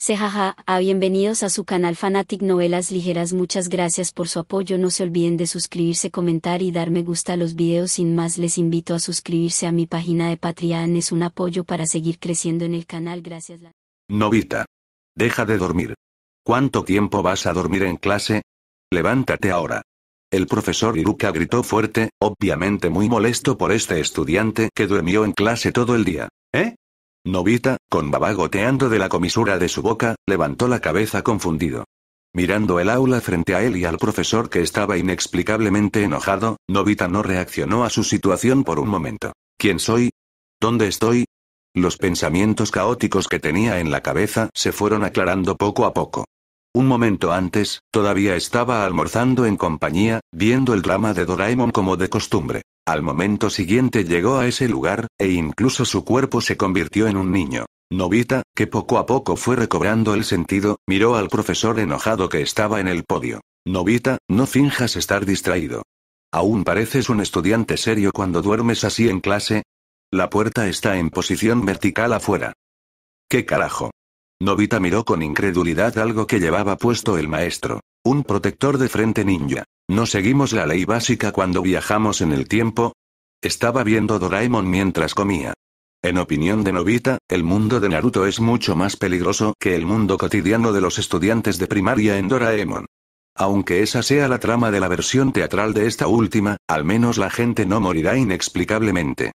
Sejaja, a ah, bienvenidos a su canal Fanatic Novelas Ligeras muchas gracias por su apoyo no se olviden de suscribirse comentar y dar me gusta a los videos sin más les invito a suscribirse a mi página de Patreon es un apoyo para seguir creciendo en el canal gracias Novita. Deja de dormir. ¿Cuánto tiempo vas a dormir en clase? Levántate ahora. El profesor Iruka gritó fuerte, obviamente muy molesto por este estudiante que durmió en clase todo el día. ¿Eh? Novita, con babagoteando goteando de la comisura de su boca, levantó la cabeza confundido. Mirando el aula frente a él y al profesor que estaba inexplicablemente enojado, Novita no reaccionó a su situación por un momento. ¿Quién soy? ¿Dónde estoy? Los pensamientos caóticos que tenía en la cabeza se fueron aclarando poco a poco. Un momento antes, todavía estaba almorzando en compañía, viendo el drama de Doraemon como de costumbre. Al momento siguiente llegó a ese lugar, e incluso su cuerpo se convirtió en un niño. Novita, que poco a poco fue recobrando el sentido, miró al profesor enojado que estaba en el podio. Novita, no finjas estar distraído. ¿Aún pareces un estudiante serio cuando duermes así en clase? La puerta está en posición vertical afuera. ¿Qué carajo? Novita miró con incredulidad algo que llevaba puesto el maestro. Un protector de frente ninja. No seguimos la ley básica cuando viajamos en el tiempo. Estaba viendo Doraemon mientras comía. En opinión de Novita, el mundo de Naruto es mucho más peligroso que el mundo cotidiano de los estudiantes de primaria en Doraemon. Aunque esa sea la trama de la versión teatral de esta última, al menos la gente no morirá inexplicablemente.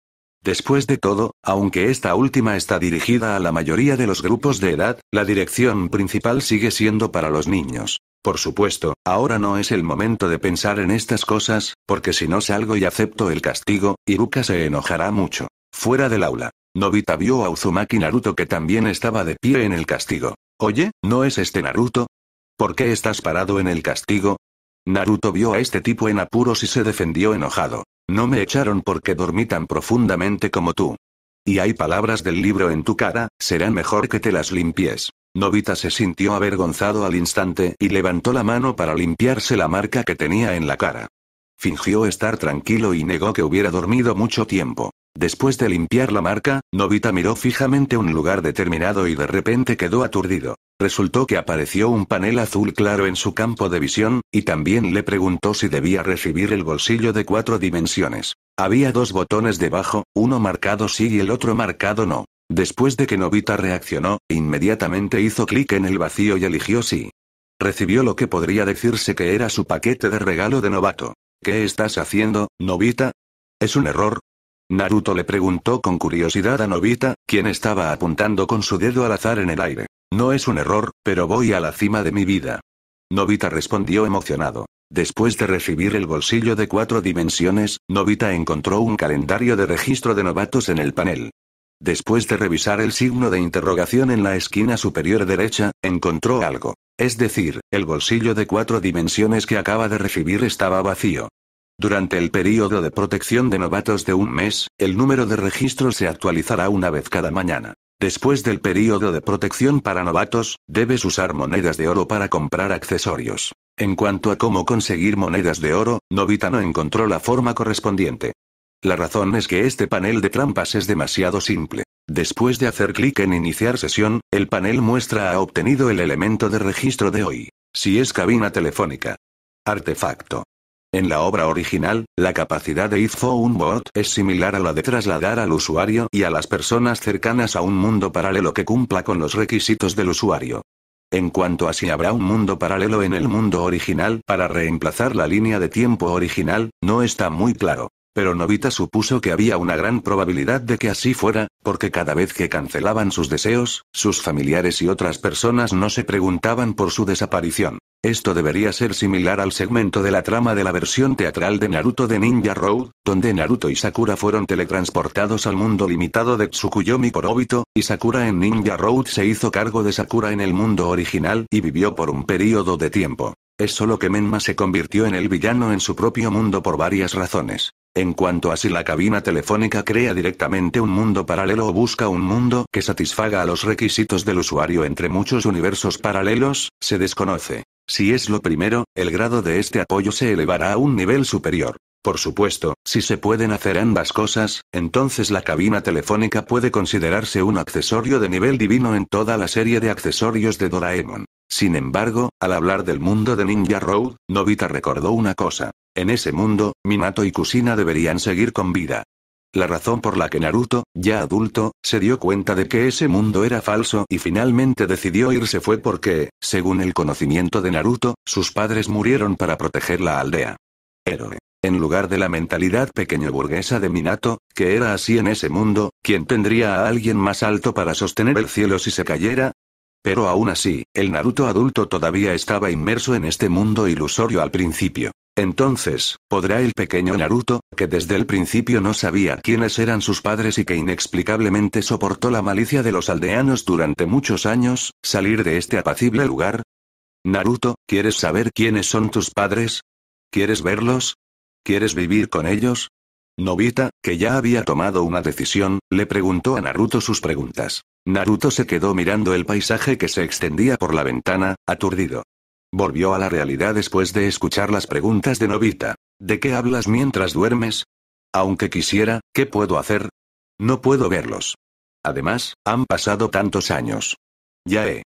Después de todo, aunque esta última está dirigida a la mayoría de los grupos de edad, la dirección principal sigue siendo para los niños. Por supuesto, ahora no es el momento de pensar en estas cosas, porque si no salgo y acepto el castigo, Iruka se enojará mucho. Fuera del aula. Nobita vio a Uzumaki Naruto que también estaba de pie en el castigo. Oye, ¿no es este Naruto? ¿Por qué estás parado en el castigo? Naruto vio a este tipo en apuros y se defendió enojado. No me echaron porque dormí tan profundamente como tú. Y hay palabras del libro en tu cara, será mejor que te las limpies. Novita se sintió avergonzado al instante y levantó la mano para limpiarse la marca que tenía en la cara. Fingió estar tranquilo y negó que hubiera dormido mucho tiempo. Después de limpiar la marca, Novita miró fijamente un lugar determinado y de repente quedó aturdido. Resultó que apareció un panel azul claro en su campo de visión, y también le preguntó si debía recibir el bolsillo de cuatro dimensiones. Había dos botones debajo, uno marcado sí y el otro marcado no. Después de que Novita reaccionó, e inmediatamente hizo clic en el vacío y eligió sí. Recibió lo que podría decirse que era su paquete de regalo de novato. ¿Qué estás haciendo, Novita? ¿Es un error? Naruto le preguntó con curiosidad a Novita, quien estaba apuntando con su dedo al azar en el aire. No es un error, pero voy a la cima de mi vida. Novita respondió emocionado. Después de recibir el bolsillo de cuatro dimensiones, Novita encontró un calendario de registro de novatos en el panel. Después de revisar el signo de interrogación en la esquina superior derecha, encontró algo. Es decir, el bolsillo de cuatro dimensiones que acaba de recibir estaba vacío. Durante el período de protección de novatos de un mes, el número de registro se actualizará una vez cada mañana. Después del período de protección para novatos, debes usar monedas de oro para comprar accesorios. En cuanto a cómo conseguir monedas de oro, Novita no encontró la forma correspondiente. La razón es que este panel de trampas es demasiado simple. Después de hacer clic en iniciar sesión, el panel muestra ha obtenido el elemento de registro de hoy. Si es cabina telefónica. Artefacto. En la obra original, la capacidad de un Bot es similar a la de trasladar al usuario y a las personas cercanas a un mundo paralelo que cumpla con los requisitos del usuario. En cuanto a si habrá un mundo paralelo en el mundo original para reemplazar la línea de tiempo original, no está muy claro. Pero Novita supuso que había una gran probabilidad de que así fuera, porque cada vez que cancelaban sus deseos, sus familiares y otras personas no se preguntaban por su desaparición. Esto debería ser similar al segmento de la trama de la versión teatral de Naruto de Ninja Road, donde Naruto y Sakura fueron teletransportados al mundo limitado de Tsukuyomi por Obito, y Sakura en Ninja Road se hizo cargo de Sakura en el mundo original y vivió por un periodo de tiempo. Es solo que Menma se convirtió en el villano en su propio mundo por varias razones. En cuanto a si la cabina telefónica crea directamente un mundo paralelo o busca un mundo que satisfaga a los requisitos del usuario entre muchos universos paralelos, se desconoce. Si es lo primero, el grado de este apoyo se elevará a un nivel superior. Por supuesto, si se pueden hacer ambas cosas, entonces la cabina telefónica puede considerarse un accesorio de nivel divino en toda la serie de accesorios de Doraemon. Sin embargo, al hablar del mundo de Ninja Road, Novita recordó una cosa. En ese mundo, Minato y Kusina deberían seguir con vida. La razón por la que Naruto, ya adulto, se dio cuenta de que ese mundo era falso y finalmente decidió irse fue porque, según el conocimiento de Naruto, sus padres murieron para proteger la aldea. Héroe. En lugar de la mentalidad pequeño burguesa de Minato, que era así en ese mundo, ¿quién tendría a alguien más alto para sostener el cielo si se cayera, pero aún así, el Naruto adulto todavía estaba inmerso en este mundo ilusorio al principio. Entonces, ¿podrá el pequeño Naruto, que desde el principio no sabía quiénes eran sus padres y que inexplicablemente soportó la malicia de los aldeanos durante muchos años, salir de este apacible lugar? Naruto, ¿quieres saber quiénes son tus padres? ¿Quieres verlos? ¿Quieres vivir con ellos? Novita, que ya había tomado una decisión, le preguntó a Naruto sus preguntas. Naruto se quedó mirando el paisaje que se extendía por la ventana, aturdido. Volvió a la realidad después de escuchar las preguntas de Novita. ¿De qué hablas mientras duermes? Aunque quisiera, ¿qué puedo hacer? No puedo verlos. Además, han pasado tantos años. Ya he.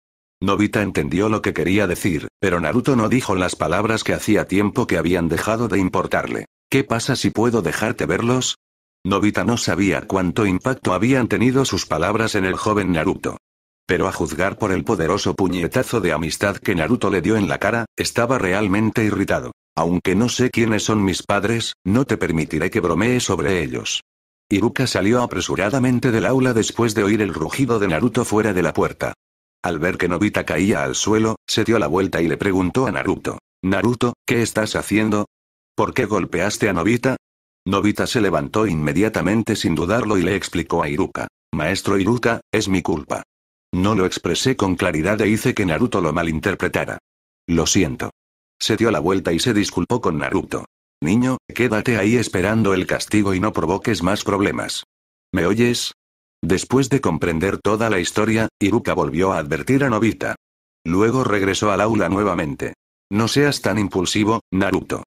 Novita entendió lo que quería decir, pero Naruto no dijo las palabras que hacía tiempo que habían dejado de importarle. ¿Qué pasa si puedo dejarte verlos? Nobita no sabía cuánto impacto habían tenido sus palabras en el joven Naruto. Pero a juzgar por el poderoso puñetazo de amistad que Naruto le dio en la cara, estaba realmente irritado. Aunque no sé quiénes son mis padres, no te permitiré que bromee sobre ellos. Iruka salió apresuradamente del aula después de oír el rugido de Naruto fuera de la puerta. Al ver que Nobita caía al suelo, se dio la vuelta y le preguntó a Naruto. Naruto, ¿qué estás haciendo? ¿Por qué golpeaste a Nobita? Nobita se levantó inmediatamente sin dudarlo y le explicó a Iruka. Maestro Iruka, es mi culpa. No lo expresé con claridad e hice que Naruto lo malinterpretara. Lo siento. Se dio la vuelta y se disculpó con Naruto. Niño, quédate ahí esperando el castigo y no provoques más problemas. ¿Me oyes? Después de comprender toda la historia, Iruka volvió a advertir a Novita. Luego regresó al aula nuevamente. No seas tan impulsivo, Naruto.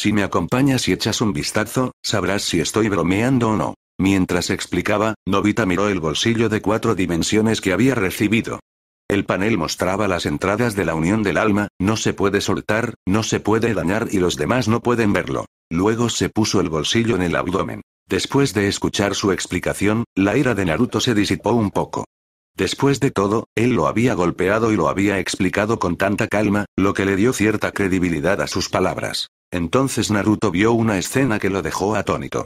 Si me acompañas y echas un vistazo, sabrás si estoy bromeando o no. Mientras explicaba, Novita miró el bolsillo de cuatro dimensiones que había recibido. El panel mostraba las entradas de la unión del alma, no se puede soltar, no se puede dañar y los demás no pueden verlo. Luego se puso el bolsillo en el abdomen. Después de escuchar su explicación, la ira de Naruto se disipó un poco. Después de todo, él lo había golpeado y lo había explicado con tanta calma, lo que le dio cierta credibilidad a sus palabras. Entonces Naruto vio una escena que lo dejó atónito.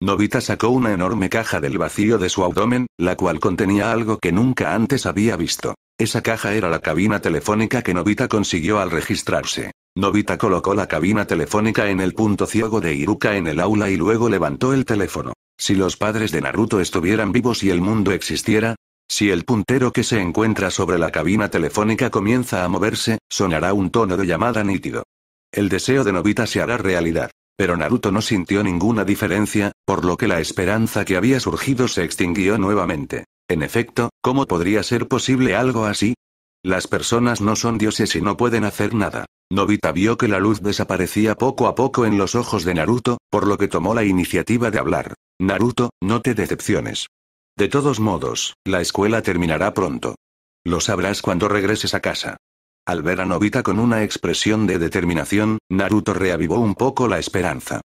Nobita sacó una enorme caja del vacío de su abdomen, la cual contenía algo que nunca antes había visto. Esa caja era la cabina telefónica que Nobita consiguió al registrarse. Nobita colocó la cabina telefónica en el punto ciego de Iruka en el aula y luego levantó el teléfono. Si los padres de Naruto estuvieran vivos y el mundo existiera, si el puntero que se encuentra sobre la cabina telefónica comienza a moverse, sonará un tono de llamada nítido el deseo de Nobita se hará realidad. Pero Naruto no sintió ninguna diferencia, por lo que la esperanza que había surgido se extinguió nuevamente. En efecto, ¿cómo podría ser posible algo así? Las personas no son dioses y no pueden hacer nada. Nobita vio que la luz desaparecía poco a poco en los ojos de Naruto, por lo que tomó la iniciativa de hablar. Naruto, no te decepciones. De todos modos, la escuela terminará pronto. Lo sabrás cuando regreses a casa. Al ver a Nobita con una expresión de determinación, Naruto reavivó un poco la esperanza.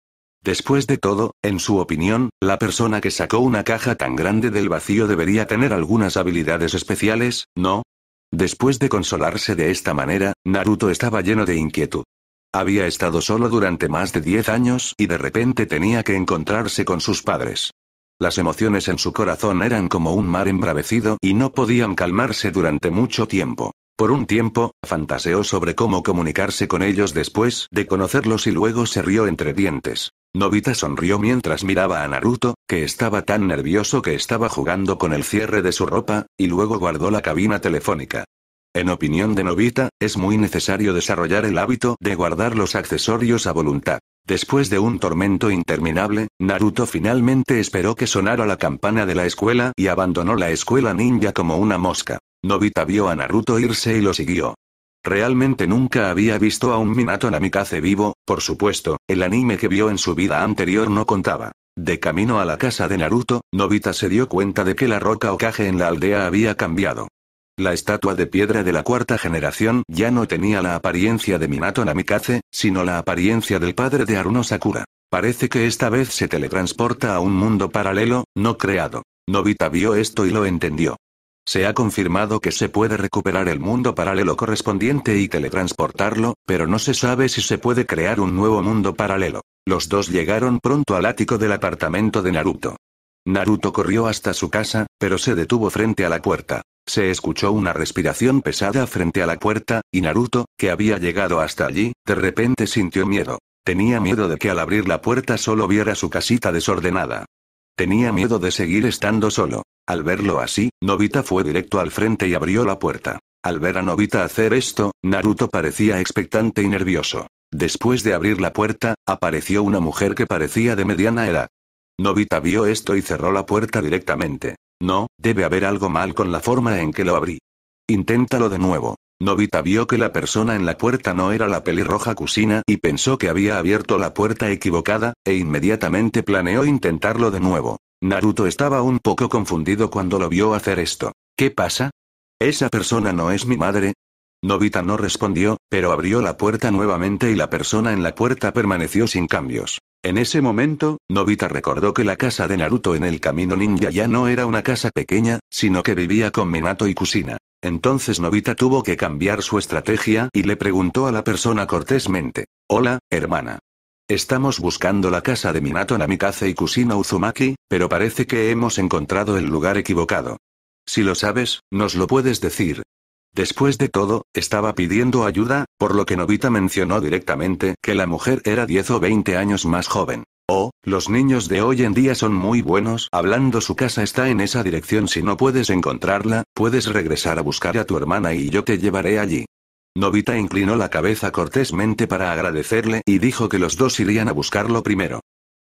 Después de todo, en su opinión, la persona que sacó una caja tan grande del vacío debería tener algunas habilidades especiales, ¿no? Después de consolarse de esta manera, Naruto estaba lleno de inquietud. Había estado solo durante más de 10 años y de repente tenía que encontrarse con sus padres. Las emociones en su corazón eran como un mar embravecido y no podían calmarse durante mucho tiempo. Por un tiempo, fantaseó sobre cómo comunicarse con ellos después de conocerlos y luego se rió entre dientes. Novita sonrió mientras miraba a Naruto, que estaba tan nervioso que estaba jugando con el cierre de su ropa, y luego guardó la cabina telefónica. En opinión de Novita, es muy necesario desarrollar el hábito de guardar los accesorios a voluntad. Después de un tormento interminable, Naruto finalmente esperó que sonara la campana de la escuela y abandonó la escuela ninja como una mosca. Nobita vio a Naruto irse y lo siguió. Realmente nunca había visto a un Minato Namikaze vivo, por supuesto, el anime que vio en su vida anterior no contaba. De camino a la casa de Naruto, Nobita se dio cuenta de que la roca Okage en la aldea había cambiado. La estatua de piedra de la cuarta generación ya no tenía la apariencia de Minato Namikaze, sino la apariencia del padre de Aruno Sakura. Parece que esta vez se teletransporta a un mundo paralelo, no creado. Nobita vio esto y lo entendió. Se ha confirmado que se puede recuperar el mundo paralelo correspondiente y teletransportarlo, pero no se sabe si se puede crear un nuevo mundo paralelo. Los dos llegaron pronto al ático del apartamento de Naruto. Naruto corrió hasta su casa, pero se detuvo frente a la puerta. Se escuchó una respiración pesada frente a la puerta, y Naruto, que había llegado hasta allí, de repente sintió miedo. Tenía miedo de que al abrir la puerta solo viera su casita desordenada. Tenía miedo de seguir estando solo. Al verlo así, Nobita fue directo al frente y abrió la puerta. Al ver a Nobita hacer esto, Naruto parecía expectante y nervioso. Después de abrir la puerta, apareció una mujer que parecía de mediana edad. Nobita vio esto y cerró la puerta directamente. No, debe haber algo mal con la forma en que lo abrí. Inténtalo de nuevo. Nobita vio que la persona en la puerta no era la pelirroja Kusina y pensó que había abierto la puerta equivocada, e inmediatamente planeó intentarlo de nuevo. Naruto estaba un poco confundido cuando lo vio hacer esto. ¿Qué pasa? ¿Esa persona no es mi madre? Nobita no respondió, pero abrió la puerta nuevamente y la persona en la puerta permaneció sin cambios. En ese momento, Nobita recordó que la casa de Naruto en el camino ninja ya no era una casa pequeña, sino que vivía con Minato y Kusina. Entonces Novita tuvo que cambiar su estrategia y le preguntó a la persona cortésmente, Hola, hermana. Estamos buscando la casa de Minato Namikaze y Kusino Uzumaki, pero parece que hemos encontrado el lugar equivocado. Si lo sabes, nos lo puedes decir. Después de todo, estaba pidiendo ayuda, por lo que Novita mencionó directamente que la mujer era 10 o 20 años más joven. Oh, los niños de hoy en día son muy buenos. Hablando su casa está en esa dirección. Si no puedes encontrarla, puedes regresar a buscar a tu hermana y yo te llevaré allí. Novita inclinó la cabeza cortésmente para agradecerle y dijo que los dos irían a buscarlo primero.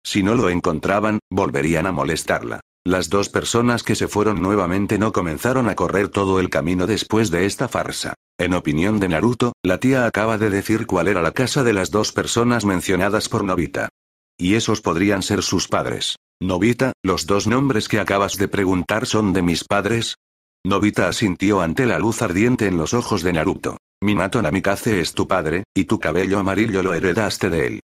Si no lo encontraban, volverían a molestarla. Las dos personas que se fueron nuevamente no comenzaron a correr todo el camino después de esta farsa. En opinión de Naruto, la tía acaba de decir cuál era la casa de las dos personas mencionadas por Novita. Y esos podrían ser sus padres. Novita, los dos nombres que acabas de preguntar son de mis padres. Novita asintió ante la luz ardiente en los ojos de Naruto. Minato Namikaze es tu padre, y tu cabello amarillo lo heredaste de él.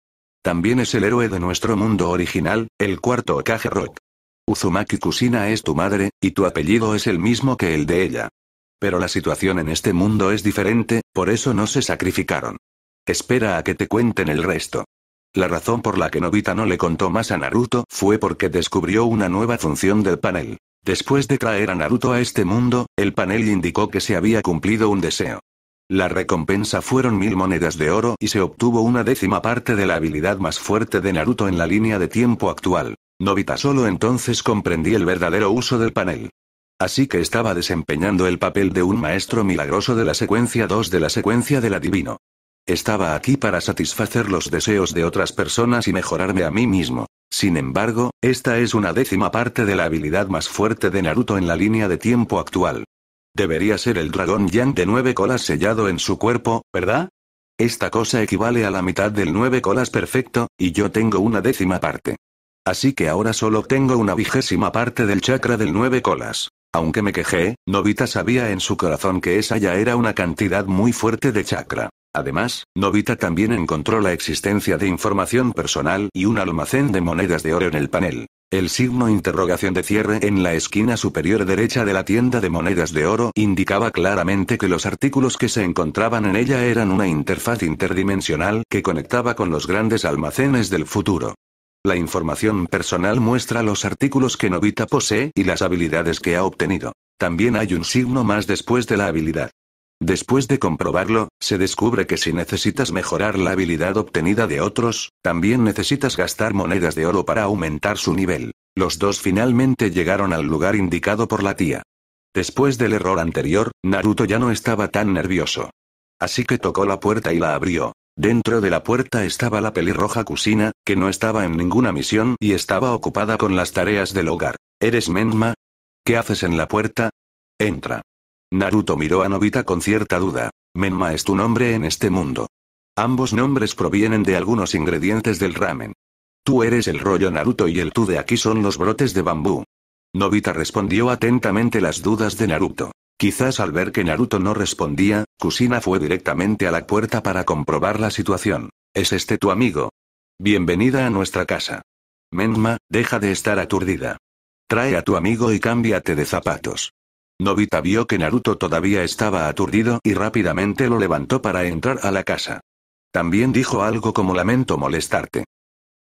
También es el héroe de nuestro mundo original, el cuarto Okage Rock. Uzumaki Kusina es tu madre, y tu apellido es el mismo que el de ella. Pero la situación en este mundo es diferente, por eso no se sacrificaron. Espera a que te cuenten el resto. La razón por la que Nobita no le contó más a Naruto fue porque descubrió una nueva función del panel. Después de traer a Naruto a este mundo, el panel indicó que se había cumplido un deseo. La recompensa fueron mil monedas de oro y se obtuvo una décima parte de la habilidad más fuerte de Naruto en la línea de tiempo actual. Novita solo entonces comprendí el verdadero uso del panel. Así que estaba desempeñando el papel de un maestro milagroso de la secuencia 2 de la secuencia del adivino. Estaba aquí para satisfacer los deseos de otras personas y mejorarme a mí mismo. Sin embargo, esta es una décima parte de la habilidad más fuerte de Naruto en la línea de tiempo actual. Debería ser el dragón Yang de nueve colas sellado en su cuerpo, ¿verdad? Esta cosa equivale a la mitad del nueve colas perfecto, y yo tengo una décima parte. Así que ahora solo tengo una vigésima parte del chakra del nueve colas. Aunque me quejé, Novita sabía en su corazón que esa ya era una cantidad muy fuerte de chakra. Además, Novita también encontró la existencia de información personal y un almacén de monedas de oro en el panel. El signo interrogación de cierre en la esquina superior derecha de la tienda de monedas de oro indicaba claramente que los artículos que se encontraban en ella eran una interfaz interdimensional que conectaba con los grandes almacenes del futuro. La información personal muestra los artículos que Novita posee y las habilidades que ha obtenido. También hay un signo más después de la habilidad. Después de comprobarlo, se descubre que si necesitas mejorar la habilidad obtenida de otros, también necesitas gastar monedas de oro para aumentar su nivel. Los dos finalmente llegaron al lugar indicado por la tía. Después del error anterior, Naruto ya no estaba tan nervioso. Así que tocó la puerta y la abrió. Dentro de la puerta estaba la pelirroja Kusina, que no estaba en ninguna misión y estaba ocupada con las tareas del hogar. ¿Eres Menma? ¿Qué haces en la puerta? Entra. Naruto miró a Nobita con cierta duda. Menma es tu nombre en este mundo. Ambos nombres provienen de algunos ingredientes del ramen. Tú eres el rollo Naruto y el tú de aquí son los brotes de bambú. Nobita respondió atentamente las dudas de Naruto. Quizás al ver que Naruto no respondía, Kusina fue directamente a la puerta para comprobar la situación. ¿Es este tu amigo? Bienvenida a nuestra casa. Menma, deja de estar aturdida. Trae a tu amigo y cámbiate de zapatos. Nobita vio que Naruto todavía estaba aturdido y rápidamente lo levantó para entrar a la casa. También dijo algo como lamento molestarte.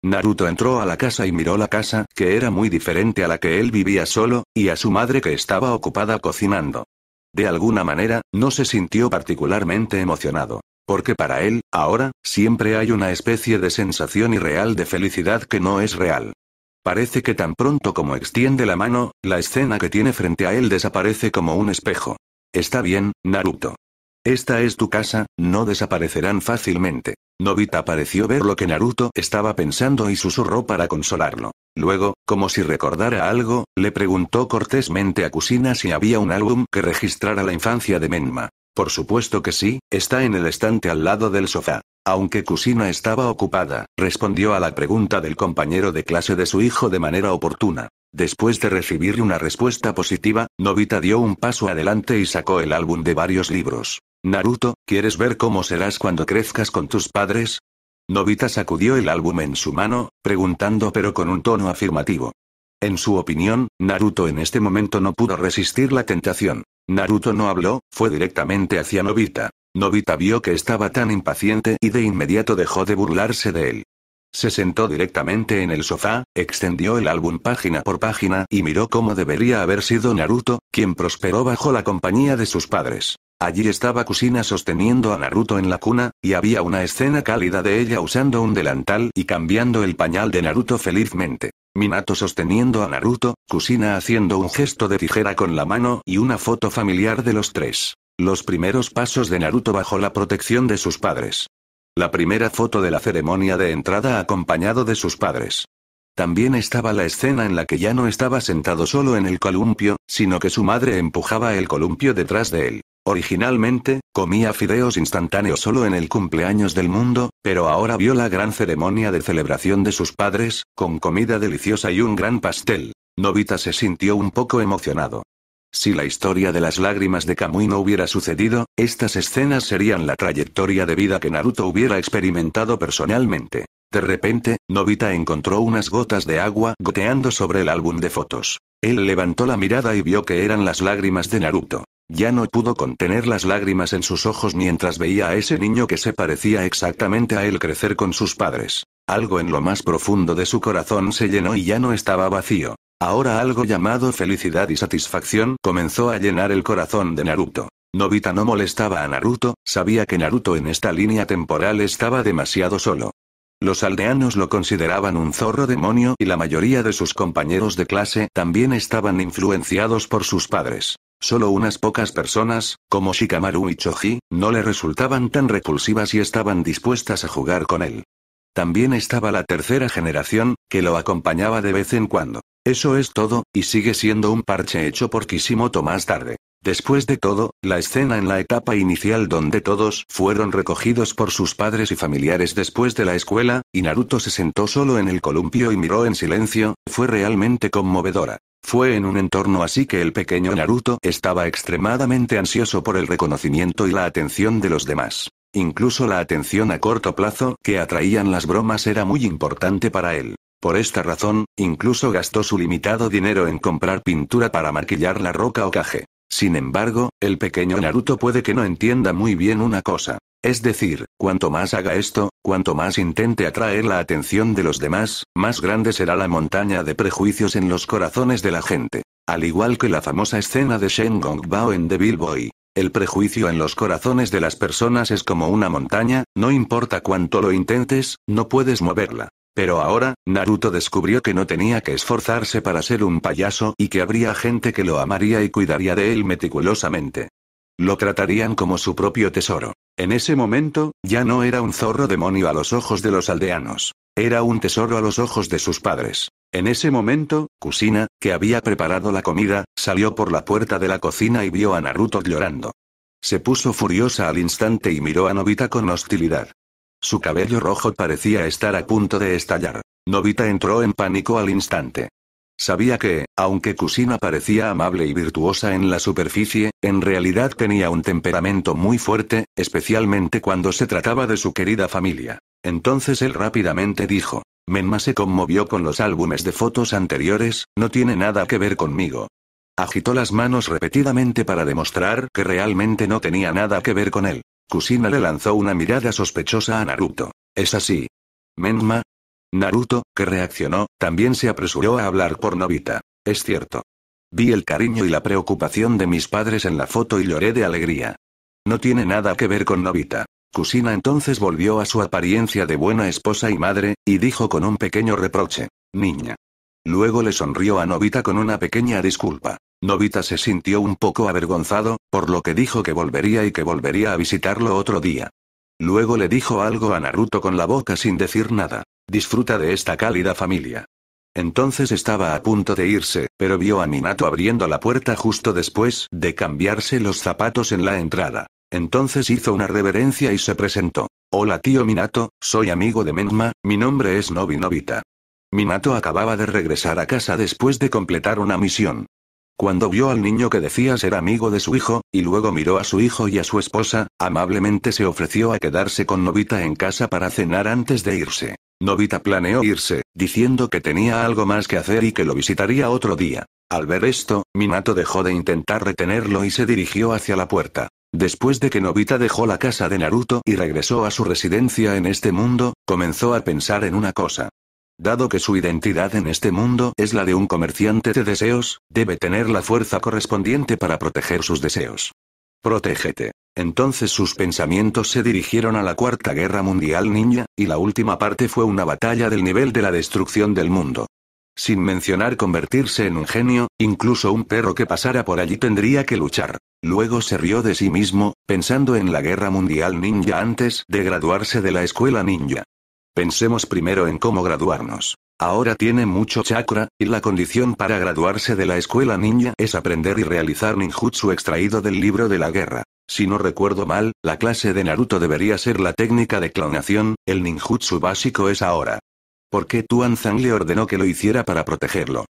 Naruto entró a la casa y miró la casa, que era muy diferente a la que él vivía solo, y a su madre que estaba ocupada cocinando. De alguna manera, no se sintió particularmente emocionado. Porque para él, ahora, siempre hay una especie de sensación irreal de felicidad que no es real. Parece que tan pronto como extiende la mano, la escena que tiene frente a él desaparece como un espejo. Está bien, Naruto. Esta es tu casa, no desaparecerán fácilmente. Nobita pareció ver lo que Naruto estaba pensando y susurró para consolarlo. Luego, como si recordara algo, le preguntó cortésmente a Kusina si había un álbum que registrara la infancia de Menma. Por supuesto que sí, está en el estante al lado del sofá. Aunque Kusina estaba ocupada, respondió a la pregunta del compañero de clase de su hijo de manera oportuna. Después de recibir una respuesta positiva, Nobita dio un paso adelante y sacó el álbum de varios libros. Naruto, ¿quieres ver cómo serás cuando crezcas con tus padres? Novita sacudió el álbum en su mano, preguntando pero con un tono afirmativo. En su opinión, Naruto en este momento no pudo resistir la tentación. Naruto no habló, fue directamente hacia Nobita. Nobita vio que estaba tan impaciente y de inmediato dejó de burlarse de él. Se sentó directamente en el sofá, extendió el álbum página por página y miró cómo debería haber sido Naruto, quien prosperó bajo la compañía de sus padres. Allí estaba Kusina sosteniendo a Naruto en la cuna, y había una escena cálida de ella usando un delantal y cambiando el pañal de Naruto felizmente. Minato sosteniendo a Naruto, Kusina haciendo un gesto de tijera con la mano y una foto familiar de los tres. Los primeros pasos de Naruto bajo la protección de sus padres. La primera foto de la ceremonia de entrada acompañado de sus padres. También estaba la escena en la que ya no estaba sentado solo en el columpio, sino que su madre empujaba el columpio detrás de él. Originalmente, comía fideos instantáneos solo en el cumpleaños del mundo, pero ahora vio la gran ceremonia de celebración de sus padres, con comida deliciosa y un gran pastel. Novita se sintió un poco emocionado. Si la historia de las lágrimas de Kamui no hubiera sucedido, estas escenas serían la trayectoria de vida que Naruto hubiera experimentado personalmente. De repente, Nobita encontró unas gotas de agua goteando sobre el álbum de fotos. Él levantó la mirada y vio que eran las lágrimas de Naruto. Ya no pudo contener las lágrimas en sus ojos mientras veía a ese niño que se parecía exactamente a él crecer con sus padres. Algo en lo más profundo de su corazón se llenó y ya no estaba vacío. Ahora algo llamado felicidad y satisfacción comenzó a llenar el corazón de Naruto. Nobita no molestaba a Naruto, sabía que Naruto en esta línea temporal estaba demasiado solo. Los aldeanos lo consideraban un zorro demonio y la mayoría de sus compañeros de clase también estaban influenciados por sus padres. Solo unas pocas personas, como Shikamaru y Choji, no le resultaban tan repulsivas y estaban dispuestas a jugar con él. También estaba la tercera generación, que lo acompañaba de vez en cuando. Eso es todo, y sigue siendo un parche hecho por Kishimoto más tarde. Después de todo, la escena en la etapa inicial donde todos fueron recogidos por sus padres y familiares después de la escuela, y Naruto se sentó solo en el columpio y miró en silencio, fue realmente conmovedora. Fue en un entorno así que el pequeño Naruto estaba extremadamente ansioso por el reconocimiento y la atención de los demás. Incluso la atención a corto plazo que atraían las bromas era muy importante para él. Por esta razón, incluso gastó su limitado dinero en comprar pintura para maquillar la roca o caje. Sin embargo, el pequeño Naruto puede que no entienda muy bien una cosa. Es decir, cuanto más haga esto, cuanto más intente atraer la atención de los demás, más grande será la montaña de prejuicios en los corazones de la gente. Al igual que la famosa escena de Shen Gong Bao en The Boy. El prejuicio en los corazones de las personas es como una montaña, no importa cuánto lo intentes, no puedes moverla. Pero ahora, Naruto descubrió que no tenía que esforzarse para ser un payaso y que habría gente que lo amaría y cuidaría de él meticulosamente. Lo tratarían como su propio tesoro. En ese momento, ya no era un zorro demonio a los ojos de los aldeanos. Era un tesoro a los ojos de sus padres. En ese momento, Kusina, que había preparado la comida, salió por la puerta de la cocina y vio a Naruto llorando. Se puso furiosa al instante y miró a Nobita con hostilidad. Su cabello rojo parecía estar a punto de estallar. Novita entró en pánico al instante. Sabía que, aunque Kusina parecía amable y virtuosa en la superficie, en realidad tenía un temperamento muy fuerte, especialmente cuando se trataba de su querida familia. Entonces él rápidamente dijo. Menma se conmovió con los álbumes de fotos anteriores, no tiene nada que ver conmigo. Agitó las manos repetidamente para demostrar que realmente no tenía nada que ver con él. Kusina le lanzó una mirada sospechosa a Naruto. ¿Es así? Menma. Naruto, que reaccionó, también se apresuró a hablar por Novita. Es cierto. Vi el cariño y la preocupación de mis padres en la foto y lloré de alegría. No tiene nada que ver con Novita. Kusina entonces volvió a su apariencia de buena esposa y madre, y dijo con un pequeño reproche. Niña. Luego le sonrió a Novita con una pequeña disculpa. Novita se sintió un poco avergonzado, por lo que dijo que volvería y que volvería a visitarlo otro día. Luego le dijo algo a Naruto con la boca sin decir nada. Disfruta de esta cálida familia. Entonces estaba a punto de irse, pero vio a Minato abriendo la puerta justo después de cambiarse los zapatos en la entrada. Entonces hizo una reverencia y se presentó. Hola tío Minato, soy amigo de Menma, mi nombre es Novi Novita. Minato acababa de regresar a casa después de completar una misión. Cuando vio al niño que decía ser amigo de su hijo, y luego miró a su hijo y a su esposa, amablemente se ofreció a quedarse con Novita en casa para cenar antes de irse. Novita planeó irse, diciendo que tenía algo más que hacer y que lo visitaría otro día. Al ver esto, Minato dejó de intentar retenerlo y se dirigió hacia la puerta. Después de que Novita dejó la casa de Naruto y regresó a su residencia en este mundo, comenzó a pensar en una cosa. Dado que su identidad en este mundo es la de un comerciante de deseos, debe tener la fuerza correspondiente para proteger sus deseos. Protégete. Entonces sus pensamientos se dirigieron a la Cuarta Guerra Mundial Ninja, y la última parte fue una batalla del nivel de la destrucción del mundo. Sin mencionar convertirse en un genio, incluso un perro que pasara por allí tendría que luchar. Luego se rió de sí mismo, pensando en la Guerra Mundial Ninja antes de graduarse de la escuela ninja. Pensemos primero en cómo graduarnos. Ahora tiene mucho chakra, y la condición para graduarse de la escuela ninja es aprender y realizar ninjutsu extraído del libro de la guerra. Si no recuerdo mal, la clase de Naruto debería ser la técnica de clonación, el ninjutsu básico es ahora. ¿Por qué Tuan Zhang le ordenó que lo hiciera para protegerlo?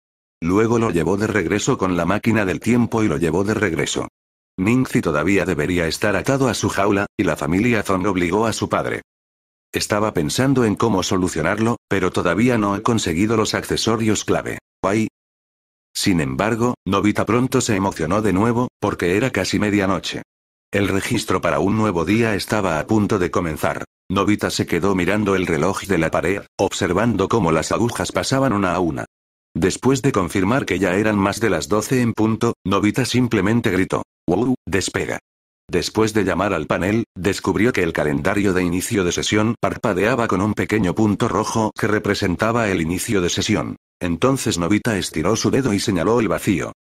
Luego lo llevó de regreso con la máquina del tiempo y lo llevó de regreso. Ningzi todavía debería estar atado a su jaula, y la familia Zong obligó a su padre. Estaba pensando en cómo solucionarlo, pero todavía no he conseguido los accesorios clave. Guay. Sin embargo, Novita pronto se emocionó de nuevo, porque era casi medianoche. El registro para un nuevo día estaba a punto de comenzar. Novita se quedó mirando el reloj de la pared, observando cómo las agujas pasaban una a una. Después de confirmar que ya eran más de las doce en punto, Novita simplemente gritó. ¡Wow! ¡Despega! Después de llamar al panel, descubrió que el calendario de inicio de sesión parpadeaba con un pequeño punto rojo que representaba el inicio de sesión. Entonces Novita estiró su dedo y señaló el vacío.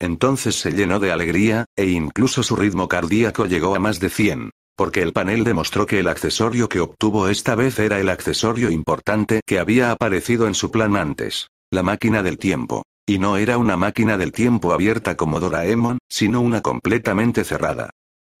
Entonces se llenó de alegría, e incluso su ritmo cardíaco llegó a más de 100, porque el panel demostró que el accesorio que obtuvo esta vez era el accesorio importante que había aparecido en su plan antes, la máquina del tiempo. Y no era una máquina del tiempo abierta como Doraemon, sino una completamente cerrada.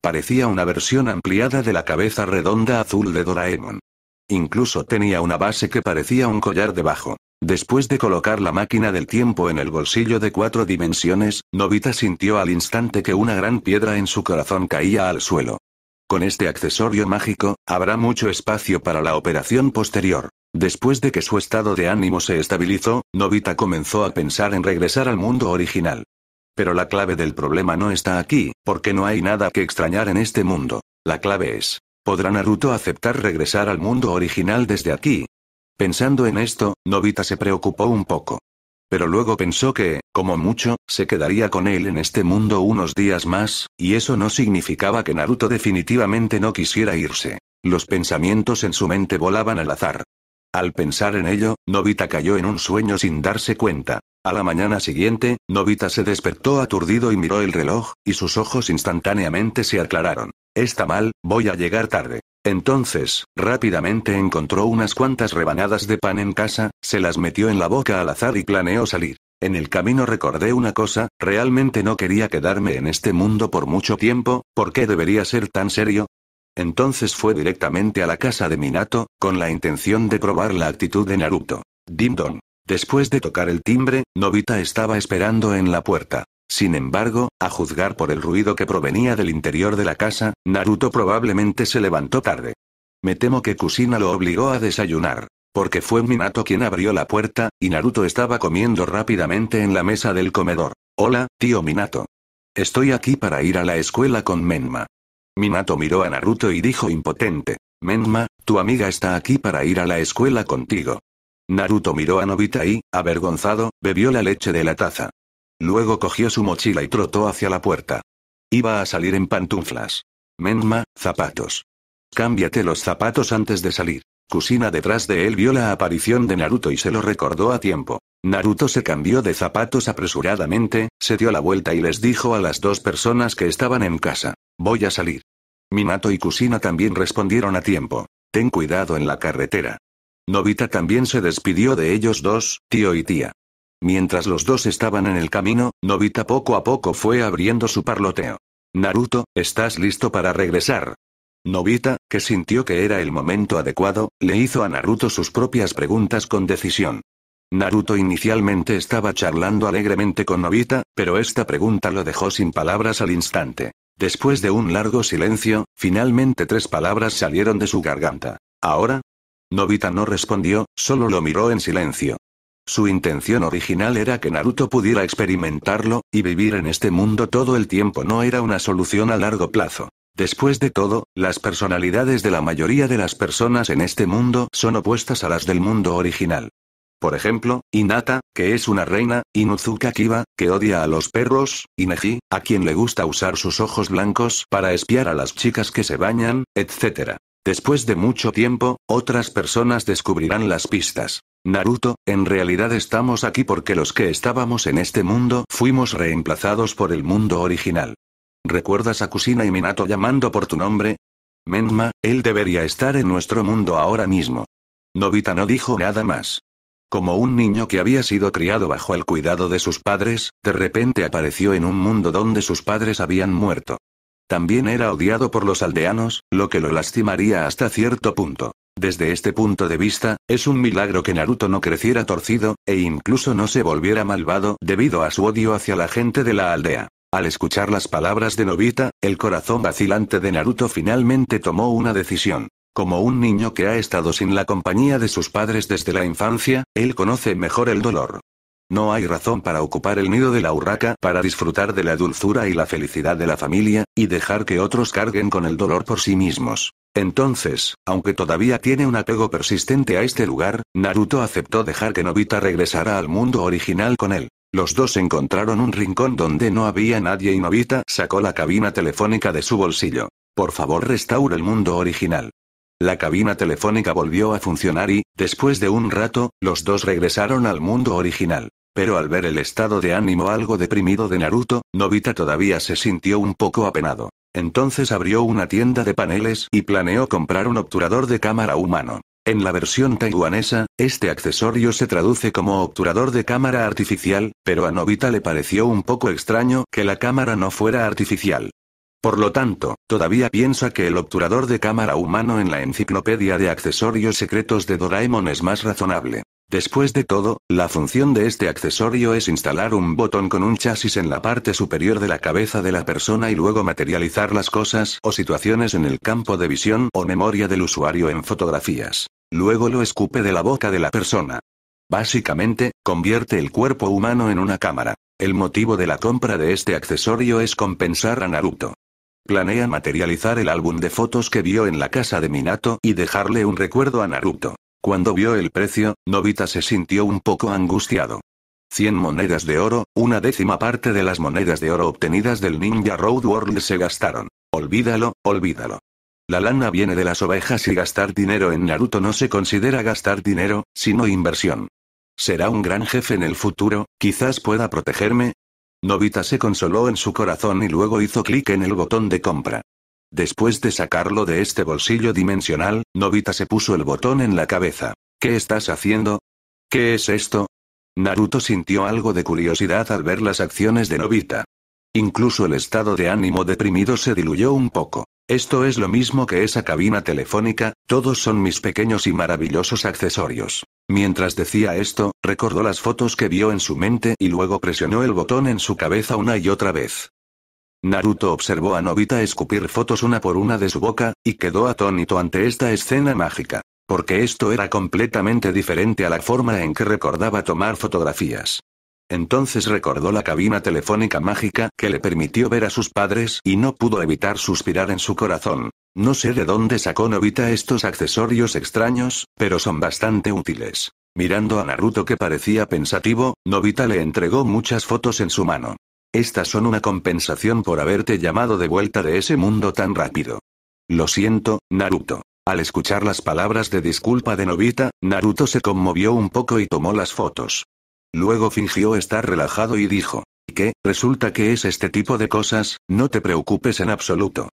Parecía una versión ampliada de la cabeza redonda azul de Doraemon. Incluso tenía una base que parecía un collar debajo. Después de colocar la máquina del tiempo en el bolsillo de cuatro dimensiones, Novita sintió al instante que una gran piedra en su corazón caía al suelo. Con este accesorio mágico, habrá mucho espacio para la operación posterior. Después de que su estado de ánimo se estabilizó, Novita comenzó a pensar en regresar al mundo original. Pero la clave del problema no está aquí, porque no hay nada que extrañar en este mundo. La clave es, ¿podrá Naruto aceptar regresar al mundo original desde aquí? Pensando en esto, Nobita se preocupó un poco. Pero luego pensó que, como mucho, se quedaría con él en este mundo unos días más, y eso no significaba que Naruto definitivamente no quisiera irse. Los pensamientos en su mente volaban al azar. Al pensar en ello, Novita cayó en un sueño sin darse cuenta. A la mañana siguiente, Novita se despertó aturdido y miró el reloj, y sus ojos instantáneamente se aclararon. Está mal, voy a llegar tarde. Entonces, rápidamente encontró unas cuantas rebanadas de pan en casa, se las metió en la boca al azar y planeó salir. En el camino recordé una cosa, realmente no quería quedarme en este mundo por mucho tiempo, ¿por qué debería ser tan serio? Entonces fue directamente a la casa de Minato, con la intención de probar la actitud de Naruto. Dimdong. Después de tocar el timbre, Nobita estaba esperando en la puerta. Sin embargo, a juzgar por el ruido que provenía del interior de la casa, Naruto probablemente se levantó tarde. Me temo que Kusina lo obligó a desayunar. Porque fue Minato quien abrió la puerta, y Naruto estaba comiendo rápidamente en la mesa del comedor. Hola, tío Minato. Estoy aquí para ir a la escuela con Menma. Minato miró a Naruto y dijo impotente. Menma, tu amiga está aquí para ir a la escuela contigo. Naruto miró a Nobita y, avergonzado, bebió la leche de la taza. Luego cogió su mochila y trotó hacia la puerta. Iba a salir en pantuflas. Menma, zapatos. Cámbiate los zapatos antes de salir. Kusina detrás de él vio la aparición de Naruto y se lo recordó a tiempo. Naruto se cambió de zapatos apresuradamente, se dio la vuelta y les dijo a las dos personas que estaban en casa. Voy a salir. Minato y Kusina también respondieron a tiempo. Ten cuidado en la carretera. Novita también se despidió de ellos dos, tío y tía. Mientras los dos estaban en el camino, Novita poco a poco fue abriendo su parloteo. Naruto, ¿estás listo para regresar? Novita, que sintió que era el momento adecuado, le hizo a Naruto sus propias preguntas con decisión. Naruto inicialmente estaba charlando alegremente con Novita, pero esta pregunta lo dejó sin palabras al instante. Después de un largo silencio, finalmente tres palabras salieron de su garganta. ¿Ahora? Nobita no respondió, solo lo miró en silencio. Su intención original era que Naruto pudiera experimentarlo, y vivir en este mundo todo el tiempo no era una solución a largo plazo. Después de todo, las personalidades de la mayoría de las personas en este mundo son opuestas a las del mundo original. Por ejemplo, Inata, que es una reina, Inuzuka Kiba, que odia a los perros, y Neji, a quien le gusta usar sus ojos blancos para espiar a las chicas que se bañan, etc. Después de mucho tiempo, otras personas descubrirán las pistas. Naruto, en realidad estamos aquí porque los que estábamos en este mundo fuimos reemplazados por el mundo original. ¿Recuerdas a Kusina y Minato llamando por tu nombre? Menma, él debería estar en nuestro mundo ahora mismo. Nobita no dijo nada más. Como un niño que había sido criado bajo el cuidado de sus padres, de repente apareció en un mundo donde sus padres habían muerto. También era odiado por los aldeanos, lo que lo lastimaría hasta cierto punto. Desde este punto de vista, es un milagro que Naruto no creciera torcido, e incluso no se volviera malvado debido a su odio hacia la gente de la aldea. Al escuchar las palabras de Nobita, el corazón vacilante de Naruto finalmente tomó una decisión. Como un niño que ha estado sin la compañía de sus padres desde la infancia, él conoce mejor el dolor. No hay razón para ocupar el nido de la urraca para disfrutar de la dulzura y la felicidad de la familia, y dejar que otros carguen con el dolor por sí mismos. Entonces, aunque todavía tiene un apego persistente a este lugar, Naruto aceptó dejar que Nobita regresara al mundo original con él. Los dos encontraron un rincón donde no había nadie y Nobita sacó la cabina telefónica de su bolsillo. Por favor restaure el mundo original. La cabina telefónica volvió a funcionar y, después de un rato, los dos regresaron al mundo original. Pero al ver el estado de ánimo algo deprimido de Naruto, Nobita todavía se sintió un poco apenado. Entonces abrió una tienda de paneles y planeó comprar un obturador de cámara humano. En la versión taiwanesa, este accesorio se traduce como obturador de cámara artificial, pero a Nobita le pareció un poco extraño que la cámara no fuera artificial. Por lo tanto, todavía piensa que el obturador de cámara humano en la enciclopedia de accesorios secretos de Doraemon es más razonable. Después de todo, la función de este accesorio es instalar un botón con un chasis en la parte superior de la cabeza de la persona y luego materializar las cosas o situaciones en el campo de visión o memoria del usuario en fotografías. Luego lo escupe de la boca de la persona. Básicamente, convierte el cuerpo humano en una cámara. El motivo de la compra de este accesorio es compensar a Naruto. Planea materializar el álbum de fotos que vio en la casa de Minato y dejarle un recuerdo a Naruto. Cuando vio el precio, Nobita se sintió un poco angustiado. 100 monedas de oro, una décima parte de las monedas de oro obtenidas del Ninja Road World se gastaron. Olvídalo, olvídalo. La lana viene de las ovejas y gastar dinero en Naruto no se considera gastar dinero, sino inversión. Será un gran jefe en el futuro, quizás pueda protegerme, Novita se consoló en su corazón y luego hizo clic en el botón de compra. Después de sacarlo de este bolsillo dimensional, Novita se puso el botón en la cabeza. ¿Qué estás haciendo? ¿Qué es esto? Naruto sintió algo de curiosidad al ver las acciones de Novita. Incluso el estado de ánimo deprimido se diluyó un poco. Esto es lo mismo que esa cabina telefónica, todos son mis pequeños y maravillosos accesorios. Mientras decía esto, recordó las fotos que vio en su mente y luego presionó el botón en su cabeza una y otra vez. Naruto observó a Nobita escupir fotos una por una de su boca, y quedó atónito ante esta escena mágica, porque esto era completamente diferente a la forma en que recordaba tomar fotografías. Entonces recordó la cabina telefónica mágica que le permitió ver a sus padres y no pudo evitar suspirar en su corazón. No sé de dónde sacó Novita estos accesorios extraños, pero son bastante útiles. Mirando a Naruto que parecía pensativo, Novita le entregó muchas fotos en su mano. Estas son una compensación por haberte llamado de vuelta de ese mundo tan rápido. Lo siento, Naruto. Al escuchar las palabras de disculpa de Novita, Naruto se conmovió un poco y tomó las fotos. Luego fingió estar relajado y dijo, ¿qué? Resulta que es este tipo de cosas, no te preocupes en absoluto.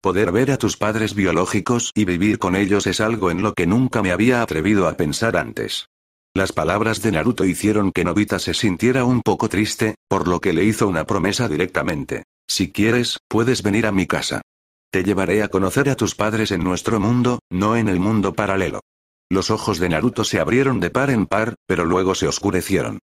Poder ver a tus padres biológicos y vivir con ellos es algo en lo que nunca me había atrevido a pensar antes. Las palabras de Naruto hicieron que Nobita se sintiera un poco triste, por lo que le hizo una promesa directamente. Si quieres, puedes venir a mi casa. Te llevaré a conocer a tus padres en nuestro mundo, no en el mundo paralelo. Los ojos de Naruto se abrieron de par en par, pero luego se oscurecieron.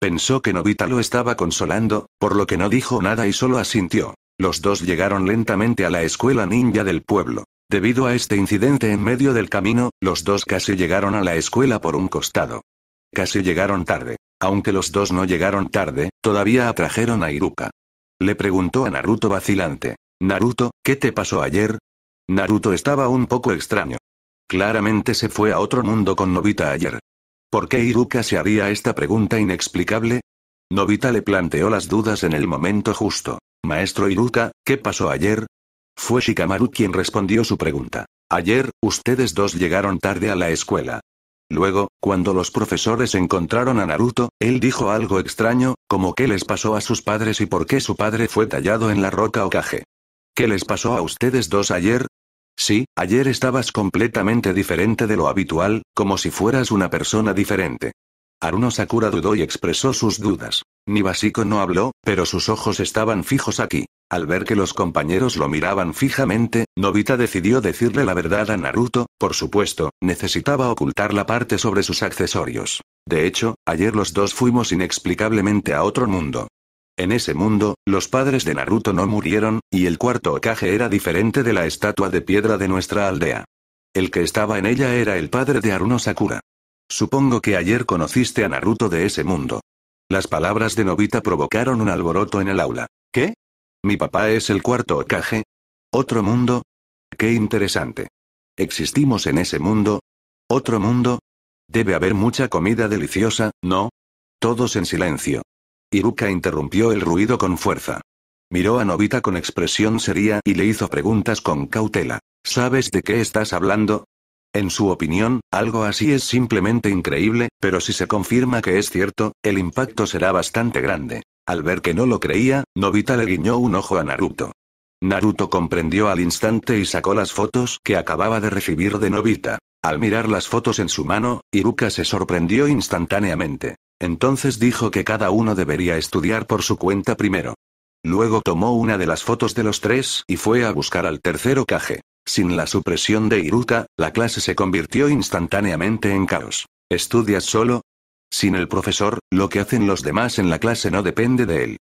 Pensó que Nobita lo estaba consolando, por lo que no dijo nada y solo asintió. Los dos llegaron lentamente a la escuela ninja del pueblo. Debido a este incidente en medio del camino, los dos casi llegaron a la escuela por un costado. Casi llegaron tarde. Aunque los dos no llegaron tarde, todavía atrajeron a Iruka. Le preguntó a Naruto vacilante. Naruto, ¿qué te pasó ayer? Naruto estaba un poco extraño. Claramente se fue a otro mundo con Novita ayer. ¿Por qué Iruka se haría esta pregunta inexplicable? Novita le planteó las dudas en el momento justo. Maestro Iruka, ¿qué pasó ayer? Fue Shikamaru quien respondió su pregunta. Ayer, ustedes dos llegaron tarde a la escuela. Luego, cuando los profesores encontraron a Naruto, él dijo algo extraño, como qué les pasó a sus padres y por qué su padre fue tallado en la roca Okage. ¿Qué les pasó a ustedes dos ayer? Sí, ayer estabas completamente diferente de lo habitual, como si fueras una persona diferente. Aruno Sakura dudó y expresó sus dudas. Nibasiko no habló, pero sus ojos estaban fijos aquí. Al ver que los compañeros lo miraban fijamente, Nobita decidió decirle la verdad a Naruto, por supuesto, necesitaba ocultar la parte sobre sus accesorios. De hecho, ayer los dos fuimos inexplicablemente a otro mundo. En ese mundo, los padres de Naruto no murieron, y el cuarto ocaje era diferente de la estatua de piedra de nuestra aldea. El que estaba en ella era el padre de Aruno Sakura. Supongo que ayer conociste a Naruto de ese mundo. Las palabras de Nobita provocaron un alboroto en el aula. ¿Qué? ¿Mi papá es el cuarto ocaje. ¿Otro mundo? Qué interesante. ¿Existimos en ese mundo? ¿Otro mundo? Debe haber mucha comida deliciosa, ¿no? Todos en silencio. Iruka interrumpió el ruido con fuerza. Miró a Novita con expresión seria y le hizo preguntas con cautela. ¿Sabes de qué estás hablando? En su opinión, algo así es simplemente increíble, pero si se confirma que es cierto, el impacto será bastante grande. Al ver que no lo creía, Novita le guiñó un ojo a Naruto. Naruto comprendió al instante y sacó las fotos que acababa de recibir de Novita. Al mirar las fotos en su mano, Iruka se sorprendió instantáneamente. Entonces dijo que cada uno debería estudiar por su cuenta primero. Luego tomó una de las fotos de los tres y fue a buscar al tercero caje. Sin la supresión de Iruka, la clase se convirtió instantáneamente en caos. ¿Estudias solo? Sin el profesor, lo que hacen los demás en la clase no depende de él.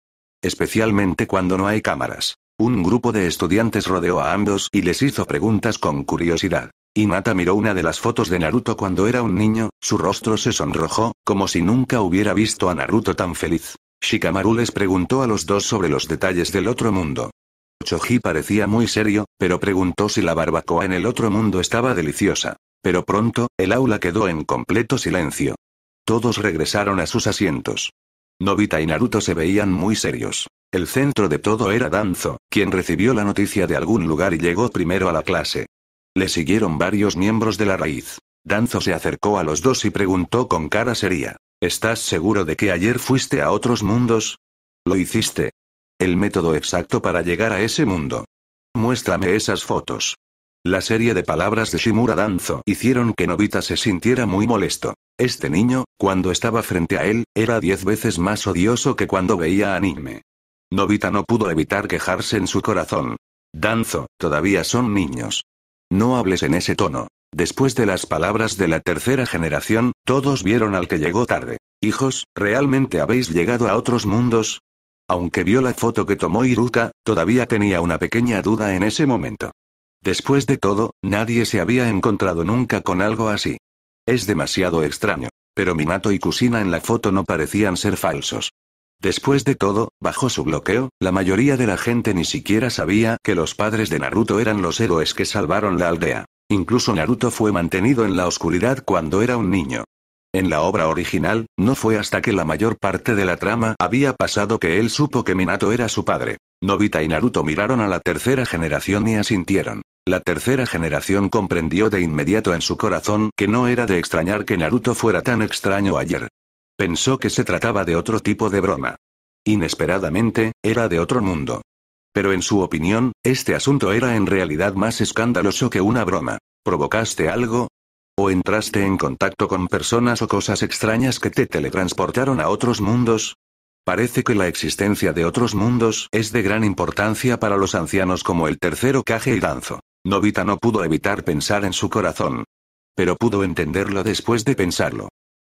Especialmente cuando no hay cámaras. Un grupo de estudiantes rodeó a ambos y les hizo preguntas con curiosidad. Mata miró una de las fotos de Naruto cuando era un niño, su rostro se sonrojó, como si nunca hubiera visto a Naruto tan feliz. Shikamaru les preguntó a los dos sobre los detalles del otro mundo. Choji parecía muy serio, pero preguntó si la barbacoa en el otro mundo estaba deliciosa. Pero pronto, el aula quedó en completo silencio. Todos regresaron a sus asientos. Nobita y Naruto se veían muy serios. El centro de todo era Danzo, quien recibió la noticia de algún lugar y llegó primero a la clase. Le siguieron varios miembros de la raíz. Danzo se acercó a los dos y preguntó con cara seria. ¿Estás seguro de que ayer fuiste a otros mundos? Lo hiciste. El método exacto para llegar a ese mundo. Muéstrame esas fotos. La serie de palabras de Shimura Danzo hicieron que Novita se sintiera muy molesto. Este niño, cuando estaba frente a él, era diez veces más odioso que cuando veía anime. Novita no pudo evitar quejarse en su corazón. Danzo, todavía son niños. No hables en ese tono. Después de las palabras de la tercera generación, todos vieron al que llegó tarde. Hijos, ¿realmente habéis llegado a otros mundos? Aunque vio la foto que tomó Iruka, todavía tenía una pequeña duda en ese momento. Después de todo, nadie se había encontrado nunca con algo así. Es demasiado extraño. Pero Minato y Kusina en la foto no parecían ser falsos. Después de todo, bajo su bloqueo, la mayoría de la gente ni siquiera sabía que los padres de Naruto eran los héroes que salvaron la aldea. Incluso Naruto fue mantenido en la oscuridad cuando era un niño. En la obra original, no fue hasta que la mayor parte de la trama había pasado que él supo que Minato era su padre. Nobita y Naruto miraron a la tercera generación y asintieron. La tercera generación comprendió de inmediato en su corazón que no era de extrañar que Naruto fuera tan extraño ayer. Pensó que se trataba de otro tipo de broma. Inesperadamente, era de otro mundo. Pero en su opinión, este asunto era en realidad más escandaloso que una broma. ¿Provocaste algo? ¿O entraste en contacto con personas o cosas extrañas que te teletransportaron a otros mundos? Parece que la existencia de otros mundos es de gran importancia para los ancianos como el tercero Caje y Danzo. Novita no pudo evitar pensar en su corazón. Pero pudo entenderlo después de pensarlo.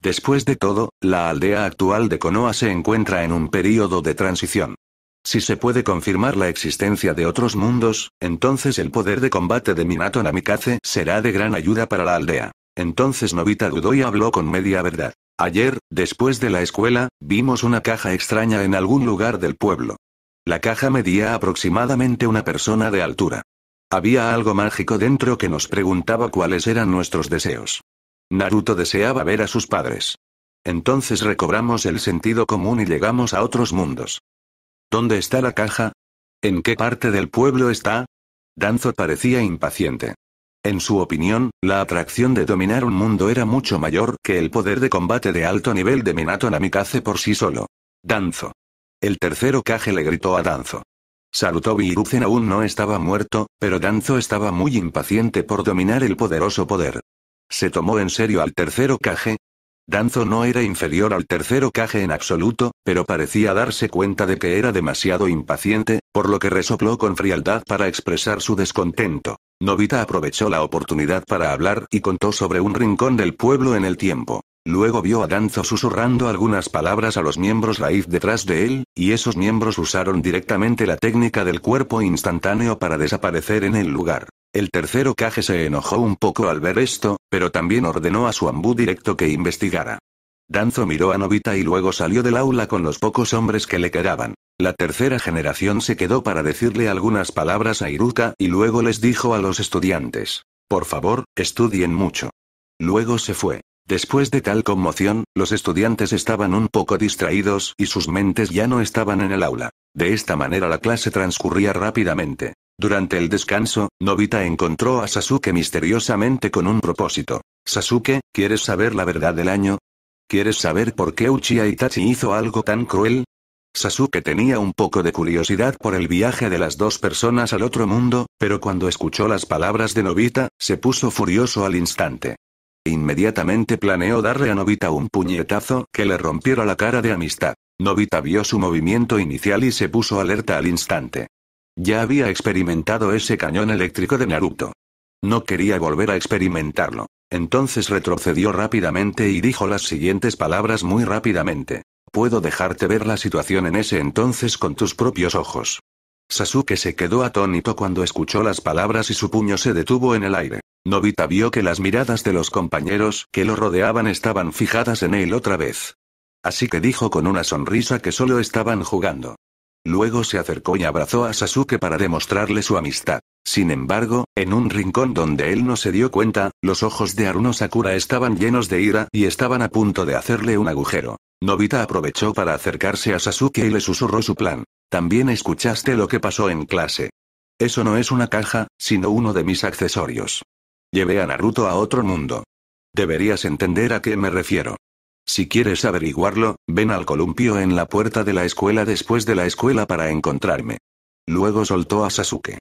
Después de todo, la aldea actual de Konoha se encuentra en un período de transición. Si se puede confirmar la existencia de otros mundos, entonces el poder de combate de Minato Namikaze será de gran ayuda para la aldea. Entonces Novita dudó y habló con media verdad. Ayer, después de la escuela, vimos una caja extraña en algún lugar del pueblo. La caja medía aproximadamente una persona de altura. Había algo mágico dentro que nos preguntaba cuáles eran nuestros deseos. Naruto deseaba ver a sus padres. Entonces recobramos el sentido común y llegamos a otros mundos. ¿Dónde está la caja? ¿En qué parte del pueblo está? Danzo parecía impaciente. En su opinión, la atracción de dominar un mundo era mucho mayor que el poder de combate de alto nivel de Minato Namikaze por sí solo. Danzo. El tercero Kage le gritó a Danzo. Sarutobi Hiruzen aún no estaba muerto, pero Danzo estaba muy impaciente por dominar el poderoso poder se tomó en serio al tercero caje? Danzo no era inferior al tercero caje en absoluto, pero parecía darse cuenta de que era demasiado impaciente, por lo que resopló con frialdad para expresar su descontento. Novita aprovechó la oportunidad para hablar y contó sobre un rincón del pueblo en el tiempo. Luego vio a Danzo susurrando algunas palabras a los miembros raíz detrás de él, y esos miembros usaron directamente la técnica del cuerpo instantáneo para desaparecer en el lugar. El tercero Kage se enojó un poco al ver esto, pero también ordenó a su ambú directo que investigara. Danzo miró a Novita y luego salió del aula con los pocos hombres que le quedaban. La tercera generación se quedó para decirle algunas palabras a Iruka y luego les dijo a los estudiantes. Por favor, estudien mucho. Luego se fue. Después de tal conmoción, los estudiantes estaban un poco distraídos y sus mentes ya no estaban en el aula. De esta manera la clase transcurría rápidamente. Durante el descanso, Nobita encontró a Sasuke misteriosamente con un propósito. Sasuke, ¿quieres saber la verdad del año? ¿Quieres saber por qué Uchiha Itachi hizo algo tan cruel? Sasuke tenía un poco de curiosidad por el viaje de las dos personas al otro mundo, pero cuando escuchó las palabras de Nobita, se puso furioso al instante. Inmediatamente planeó darle a Nobita un puñetazo que le rompiera la cara de amistad. Nobita vio su movimiento inicial y se puso alerta al instante. Ya había experimentado ese cañón eléctrico de Naruto. No quería volver a experimentarlo. Entonces retrocedió rápidamente y dijo las siguientes palabras muy rápidamente. Puedo dejarte ver la situación en ese entonces con tus propios ojos. Sasuke se quedó atónito cuando escuchó las palabras y su puño se detuvo en el aire. Nobita vio que las miradas de los compañeros que lo rodeaban estaban fijadas en él otra vez. Así que dijo con una sonrisa que solo estaban jugando. Luego se acercó y abrazó a Sasuke para demostrarle su amistad. Sin embargo, en un rincón donde él no se dio cuenta, los ojos de Aruno Sakura estaban llenos de ira y estaban a punto de hacerle un agujero. Nobita aprovechó para acercarse a Sasuke y le susurró su plan. También escuchaste lo que pasó en clase. Eso no es una caja, sino uno de mis accesorios. Llevé a Naruto a otro mundo. Deberías entender a qué me refiero. Si quieres averiguarlo, ven al columpio en la puerta de la escuela después de la escuela para encontrarme. Luego soltó a Sasuke.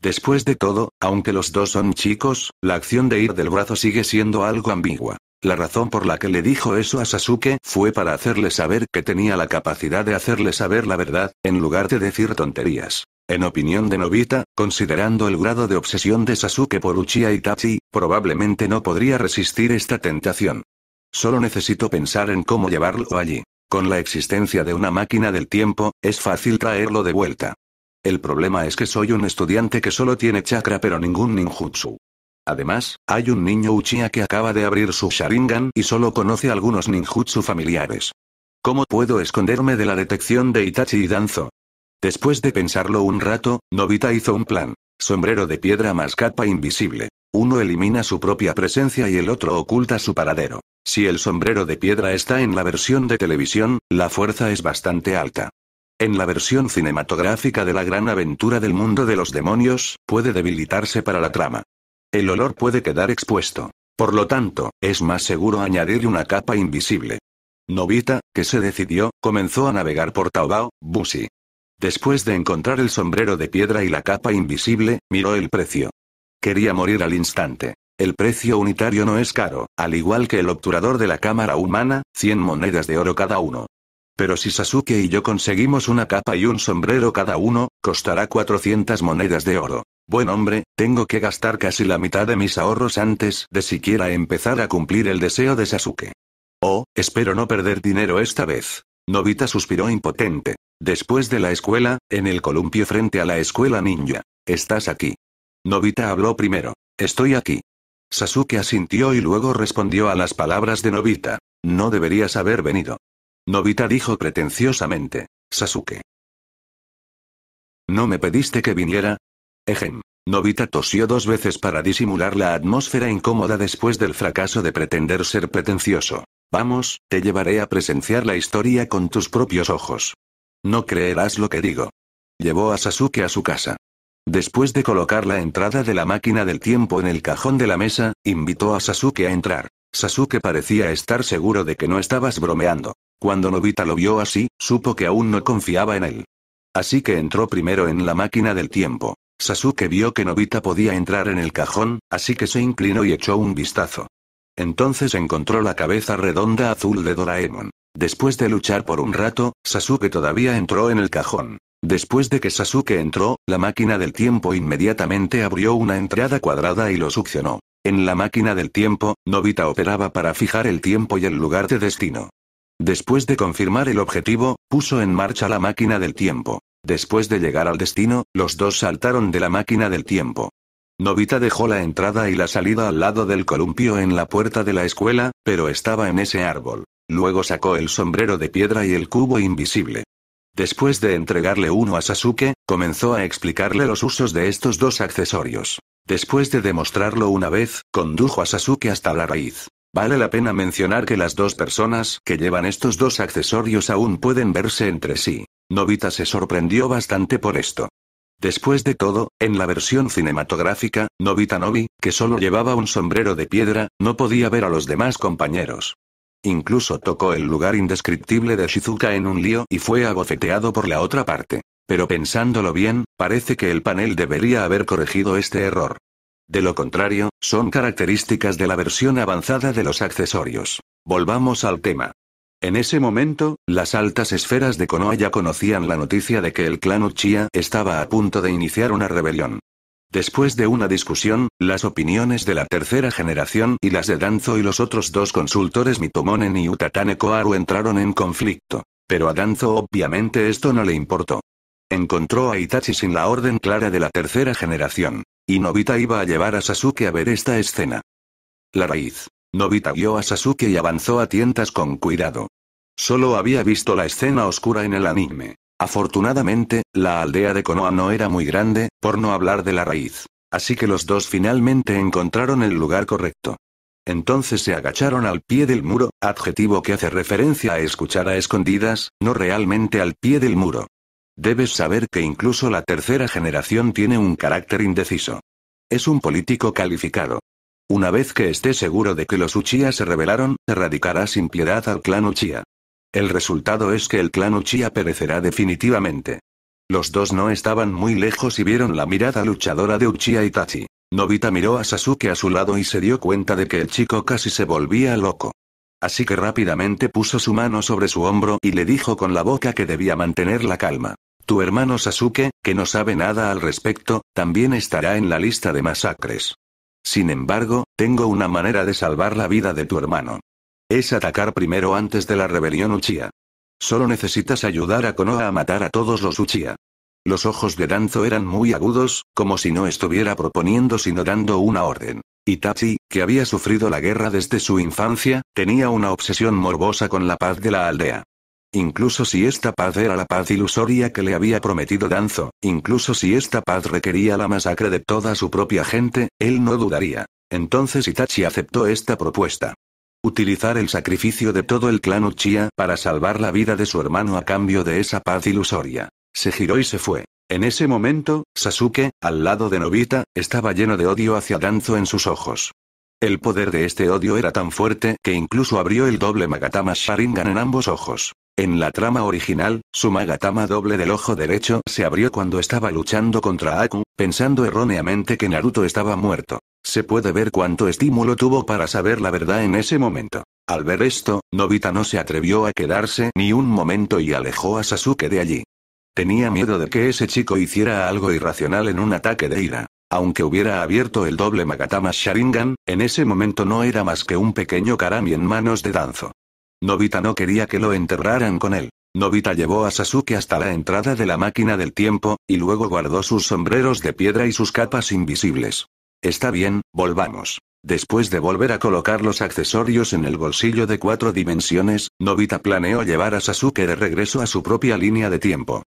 Después de todo, aunque los dos son chicos, la acción de ir del brazo sigue siendo algo ambigua. La razón por la que le dijo eso a Sasuke fue para hacerle saber que tenía la capacidad de hacerle saber la verdad, en lugar de decir tonterías. En opinión de Novita, considerando el grado de obsesión de Sasuke por Uchiha Itachi, probablemente no podría resistir esta tentación. Solo necesito pensar en cómo llevarlo allí. Con la existencia de una máquina del tiempo, es fácil traerlo de vuelta. El problema es que soy un estudiante que solo tiene chakra pero ningún ninjutsu. Además, hay un niño Uchiha que acaba de abrir su Sharingan y solo conoce algunos ninjutsu familiares. ¿Cómo puedo esconderme de la detección de Itachi y Danzo? Después de pensarlo un rato, Nobita hizo un plan. Sombrero de piedra más capa invisible. Uno elimina su propia presencia y el otro oculta su paradero. Si el sombrero de piedra está en la versión de televisión, la fuerza es bastante alta. En la versión cinematográfica de la gran aventura del mundo de los demonios, puede debilitarse para la trama. El olor puede quedar expuesto. Por lo tanto, es más seguro añadir una capa invisible. Novita, que se decidió, comenzó a navegar por Taobao, Busi. Después de encontrar el sombrero de piedra y la capa invisible, miró el precio. Quería morir al instante. El precio unitario no es caro, al igual que el obturador de la cámara humana, 100 monedas de oro cada uno. Pero si Sasuke y yo conseguimos una capa y un sombrero cada uno, costará 400 monedas de oro. Buen hombre, tengo que gastar casi la mitad de mis ahorros antes de siquiera empezar a cumplir el deseo de Sasuke. Oh, espero no perder dinero esta vez. Novita suspiró impotente. Después de la escuela, en el columpio frente a la escuela ninja. Estás aquí. Nobita habló primero. Estoy aquí. Sasuke asintió y luego respondió a las palabras de Nobita. No deberías haber venido. Nobita dijo pretenciosamente. Sasuke. ¿No me pediste que viniera? Ejem. Nobita tosió dos veces para disimular la atmósfera incómoda después del fracaso de pretender ser pretencioso. Vamos, te llevaré a presenciar la historia con tus propios ojos. No creerás lo que digo. Llevó a Sasuke a su casa. Después de colocar la entrada de la máquina del tiempo en el cajón de la mesa, invitó a Sasuke a entrar. Sasuke parecía estar seguro de que no estabas bromeando. Cuando Novita lo vio así, supo que aún no confiaba en él. Así que entró primero en la máquina del tiempo. Sasuke vio que Nobita podía entrar en el cajón, así que se inclinó y echó un vistazo. Entonces encontró la cabeza redonda azul de Doraemon. Después de luchar por un rato, Sasuke todavía entró en el cajón. Después de que Sasuke entró, la máquina del tiempo inmediatamente abrió una entrada cuadrada y lo succionó. En la máquina del tiempo, Nobita operaba para fijar el tiempo y el lugar de destino. Después de confirmar el objetivo, puso en marcha la máquina del tiempo. Después de llegar al destino, los dos saltaron de la máquina del tiempo. Nobita dejó la entrada y la salida al lado del columpio en la puerta de la escuela, pero estaba en ese árbol. Luego sacó el sombrero de piedra y el cubo invisible. Después de entregarle uno a Sasuke, comenzó a explicarle los usos de estos dos accesorios. Después de demostrarlo una vez, condujo a Sasuke hasta la raíz. Vale la pena mencionar que las dos personas que llevan estos dos accesorios aún pueden verse entre sí. Nobita se sorprendió bastante por esto. Después de todo, en la versión cinematográfica, Nobita Nobi, que solo llevaba un sombrero de piedra, no podía ver a los demás compañeros. Incluso tocó el lugar indescriptible de Shizuka en un lío y fue abofeteado por la otra parte. Pero pensándolo bien, parece que el panel debería haber corregido este error. De lo contrario, son características de la versión avanzada de los accesorios. Volvamos al tema. En ese momento, las altas esferas de Konoha ya conocían la noticia de que el clan Uchiha estaba a punto de iniciar una rebelión. Después de una discusión, las opiniones de la tercera generación y las de Danzo y los otros dos consultores Mitomonen y Utatane Koaru, entraron en conflicto. Pero a Danzo obviamente esto no le importó. Encontró a Itachi sin la orden clara de la tercera generación. Y Nobita iba a llevar a Sasuke a ver esta escena. La raíz. Nobita guió a Sasuke y avanzó a tientas con cuidado. Solo había visto la escena oscura en el anime. Afortunadamente, la aldea de Konoha no era muy grande, por no hablar de la raíz. Así que los dos finalmente encontraron el lugar correcto. Entonces se agacharon al pie del muro, adjetivo que hace referencia a escuchar a escondidas, no realmente al pie del muro. Debes saber que incluso la tercera generación tiene un carácter indeciso. Es un político calificado. Una vez que esté seguro de que los Uchiha se rebelaron, erradicará sin piedad al clan Uchiha. El resultado es que el clan Uchiha perecerá definitivamente. Los dos no estaban muy lejos y vieron la mirada luchadora de Uchiha Itachi. Nobita miró a Sasuke a su lado y se dio cuenta de que el chico casi se volvía loco. Así que rápidamente puso su mano sobre su hombro y le dijo con la boca que debía mantener la calma. Tu hermano Sasuke, que no sabe nada al respecto, también estará en la lista de masacres. Sin embargo, tengo una manera de salvar la vida de tu hermano es atacar primero antes de la rebelión Uchiha. Solo necesitas ayudar a Konoha a matar a todos los Uchiha. Los ojos de Danzo eran muy agudos, como si no estuviera proponiendo sino dando una orden. Itachi, que había sufrido la guerra desde su infancia, tenía una obsesión morbosa con la paz de la aldea. Incluso si esta paz era la paz ilusoria que le había prometido Danzo, incluso si esta paz requería la masacre de toda su propia gente, él no dudaría. Entonces Itachi aceptó esta propuesta. Utilizar el sacrificio de todo el clan Uchiha para salvar la vida de su hermano a cambio de esa paz ilusoria. Se giró y se fue. En ese momento, Sasuke, al lado de Nobita, estaba lleno de odio hacia Danzo en sus ojos. El poder de este odio era tan fuerte que incluso abrió el doble Magatama Sharingan en ambos ojos. En la trama original, su Magatama doble del ojo derecho se abrió cuando estaba luchando contra Aku, pensando erróneamente que Naruto estaba muerto. Se puede ver cuánto estímulo tuvo para saber la verdad en ese momento. Al ver esto, Nobita no se atrevió a quedarse ni un momento y alejó a Sasuke de allí. Tenía miedo de que ese chico hiciera algo irracional en un ataque de ira. Aunque hubiera abierto el doble Magatama Sharingan, en ese momento no era más que un pequeño Karami en manos de Danzo. Nobita no quería que lo enterraran con él. Nobita llevó a Sasuke hasta la entrada de la máquina del tiempo, y luego guardó sus sombreros de piedra y sus capas invisibles. Está bien, volvamos. Después de volver a colocar los accesorios en el bolsillo de cuatro dimensiones, Nobita planeó llevar a Sasuke de regreso a su propia línea de tiempo.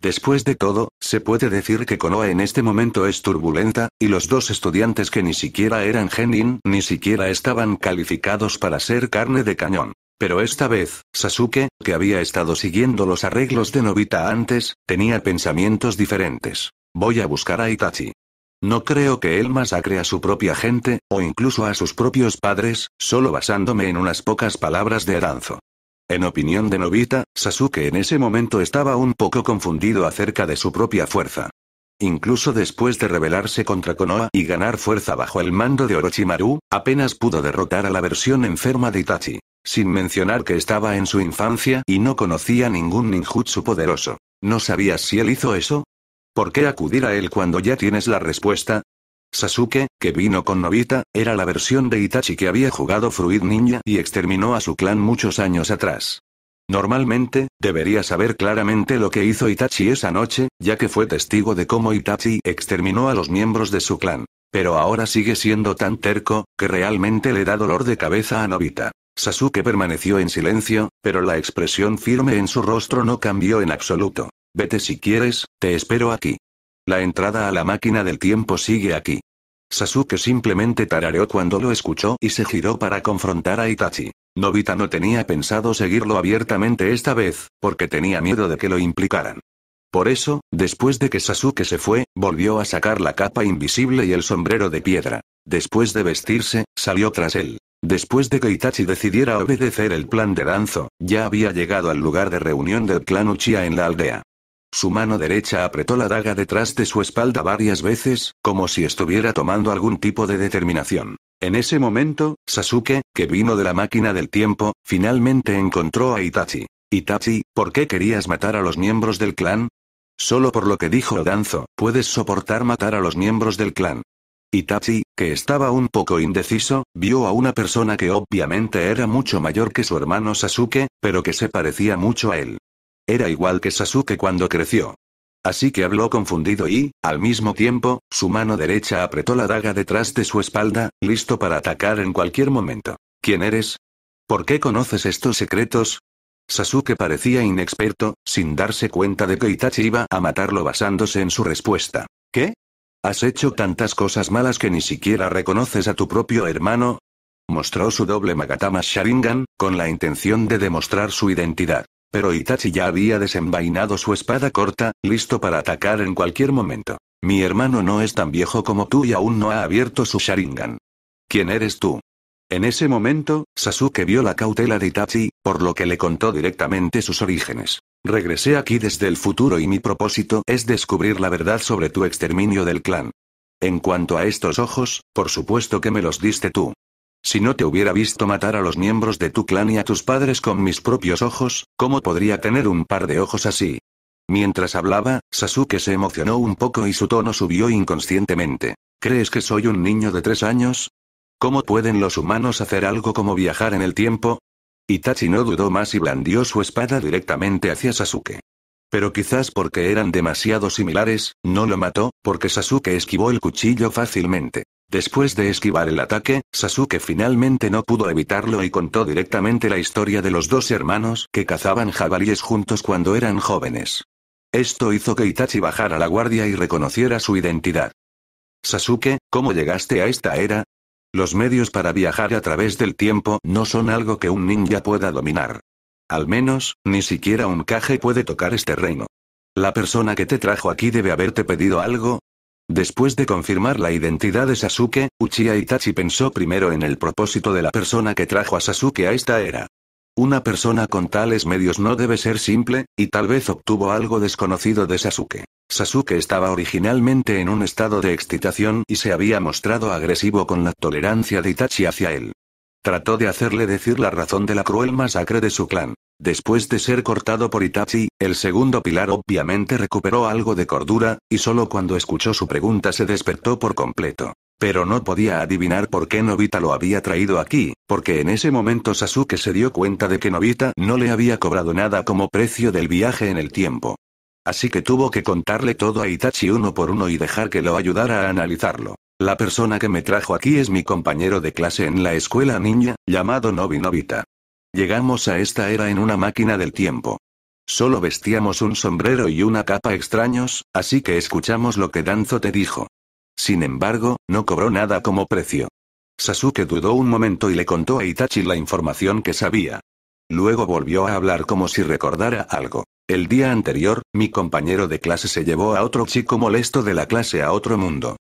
Después de todo, se puede decir que Konoha en este momento es turbulenta, y los dos estudiantes que ni siquiera eran genin ni siquiera estaban calificados para ser carne de cañón. Pero esta vez, Sasuke, que había estado siguiendo los arreglos de Nobita antes, tenía pensamientos diferentes. Voy a buscar a Itachi. No creo que él masacre a su propia gente, o incluso a sus propios padres, solo basándome en unas pocas palabras de Aranzo. En opinión de Novita, Sasuke en ese momento estaba un poco confundido acerca de su propia fuerza. Incluso después de rebelarse contra Konoha y ganar fuerza bajo el mando de Orochimaru, apenas pudo derrotar a la versión enferma de Itachi. Sin mencionar que estaba en su infancia y no conocía ningún ninjutsu poderoso. ¿No sabías si él hizo eso? ¿Por qué acudir a él cuando ya tienes la respuesta? Sasuke, que vino con Nobita, era la versión de Itachi que había jugado Fruit Ninja y exterminó a su clan muchos años atrás. Normalmente, debería saber claramente lo que hizo Itachi esa noche, ya que fue testigo de cómo Itachi exterminó a los miembros de su clan. Pero ahora sigue siendo tan terco, que realmente le da dolor de cabeza a Nobita. Sasuke permaneció en silencio, pero la expresión firme en su rostro no cambió en absoluto. Vete si quieres, te espero aquí. La entrada a la máquina del tiempo sigue aquí. Sasuke simplemente tarareó cuando lo escuchó y se giró para confrontar a Itachi. Nobita no tenía pensado seguirlo abiertamente esta vez, porque tenía miedo de que lo implicaran. Por eso, después de que Sasuke se fue, volvió a sacar la capa invisible y el sombrero de piedra. Después de vestirse, salió tras él. Después de que Itachi decidiera obedecer el plan de Danzo, ya había llegado al lugar de reunión del clan Uchiha en la aldea. Su mano derecha apretó la daga detrás de su espalda varias veces, como si estuviera tomando algún tipo de determinación. En ese momento, Sasuke, que vino de la máquina del tiempo, finalmente encontró a Itachi. Itachi, ¿por qué querías matar a los miembros del clan? Solo por lo que dijo Danzo, puedes soportar matar a los miembros del clan. Itachi, que estaba un poco indeciso, vio a una persona que obviamente era mucho mayor que su hermano Sasuke, pero que se parecía mucho a él. Era igual que Sasuke cuando creció. Así que habló confundido y, al mismo tiempo, su mano derecha apretó la daga detrás de su espalda, listo para atacar en cualquier momento. ¿Quién eres? ¿Por qué conoces estos secretos? Sasuke parecía inexperto, sin darse cuenta de que Itachi iba a matarlo basándose en su respuesta. ¿Qué? ¿Has hecho tantas cosas malas que ni siquiera reconoces a tu propio hermano? Mostró su doble Magatama Sharingan, con la intención de demostrar su identidad. Pero Itachi ya había desenvainado su espada corta, listo para atacar en cualquier momento. Mi hermano no es tan viejo como tú y aún no ha abierto su Sharingan. ¿Quién eres tú? En ese momento, Sasuke vio la cautela de Itachi, por lo que le contó directamente sus orígenes. Regresé aquí desde el futuro y mi propósito es descubrir la verdad sobre tu exterminio del clan. En cuanto a estos ojos, por supuesto que me los diste tú. Si no te hubiera visto matar a los miembros de tu clan y a tus padres con mis propios ojos, ¿cómo podría tener un par de ojos así? Mientras hablaba, Sasuke se emocionó un poco y su tono subió inconscientemente. ¿Crees que soy un niño de tres años? ¿Cómo pueden los humanos hacer algo como viajar en el tiempo? Itachi no dudó más y blandió su espada directamente hacia Sasuke. Pero quizás porque eran demasiado similares, no lo mató, porque Sasuke esquivó el cuchillo fácilmente. Después de esquivar el ataque, Sasuke finalmente no pudo evitarlo y contó directamente la historia de los dos hermanos que cazaban jabalíes juntos cuando eran jóvenes. Esto hizo que Itachi bajara la guardia y reconociera su identidad. Sasuke, ¿cómo llegaste a esta era? Los medios para viajar a través del tiempo no son algo que un ninja pueda dominar. Al menos, ni siquiera un Kage puede tocar este reino. La persona que te trajo aquí debe haberte pedido algo, Después de confirmar la identidad de Sasuke, Uchiha Itachi pensó primero en el propósito de la persona que trajo a Sasuke a esta era. Una persona con tales medios no debe ser simple, y tal vez obtuvo algo desconocido de Sasuke. Sasuke estaba originalmente en un estado de excitación y se había mostrado agresivo con la tolerancia de Itachi hacia él. Trató de hacerle decir la razón de la cruel masacre de su clan. Después de ser cortado por Itachi, el segundo pilar obviamente recuperó algo de cordura, y solo cuando escuchó su pregunta se despertó por completo. Pero no podía adivinar por qué Nobita lo había traído aquí, porque en ese momento Sasuke se dio cuenta de que Novita no le había cobrado nada como precio del viaje en el tiempo. Así que tuvo que contarle todo a Itachi uno por uno y dejar que lo ayudara a analizarlo. La persona que me trajo aquí es mi compañero de clase en la escuela niña, llamado Nobi Nobita. Llegamos a esta era en una máquina del tiempo. Solo vestíamos un sombrero y una capa extraños, así que escuchamos lo que Danzo te dijo. Sin embargo, no cobró nada como precio. Sasuke dudó un momento y le contó a Itachi la información que sabía. Luego volvió a hablar como si recordara algo. El día anterior, mi compañero de clase se llevó a otro chico molesto de la clase a otro mundo.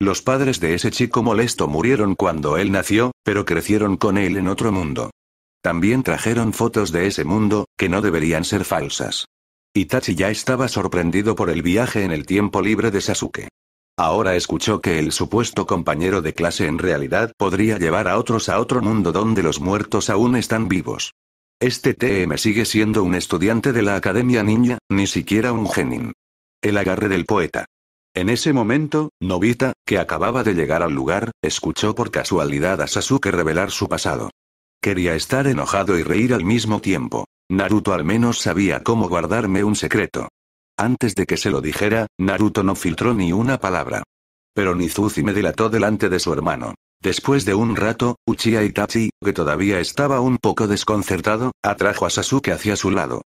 Los padres de ese chico molesto murieron cuando él nació, pero crecieron con él en otro mundo. También trajeron fotos de ese mundo, que no deberían ser falsas. Itachi ya estaba sorprendido por el viaje en el tiempo libre de Sasuke. Ahora escuchó que el supuesto compañero de clase en realidad podría llevar a otros a otro mundo donde los muertos aún están vivos. Este TM sigue siendo un estudiante de la Academia Ninja, ni siquiera un genin. El agarre del poeta. En ese momento, Novita, que acababa de llegar al lugar, escuchó por casualidad a Sasuke revelar su pasado. Quería estar enojado y reír al mismo tiempo. Naruto al menos sabía cómo guardarme un secreto. Antes de que se lo dijera, Naruto no filtró ni una palabra. Pero Nizuzi me delató delante de su hermano. Después de un rato, Uchiha Itachi, que todavía estaba un poco desconcertado, atrajo a Sasuke hacia su lado.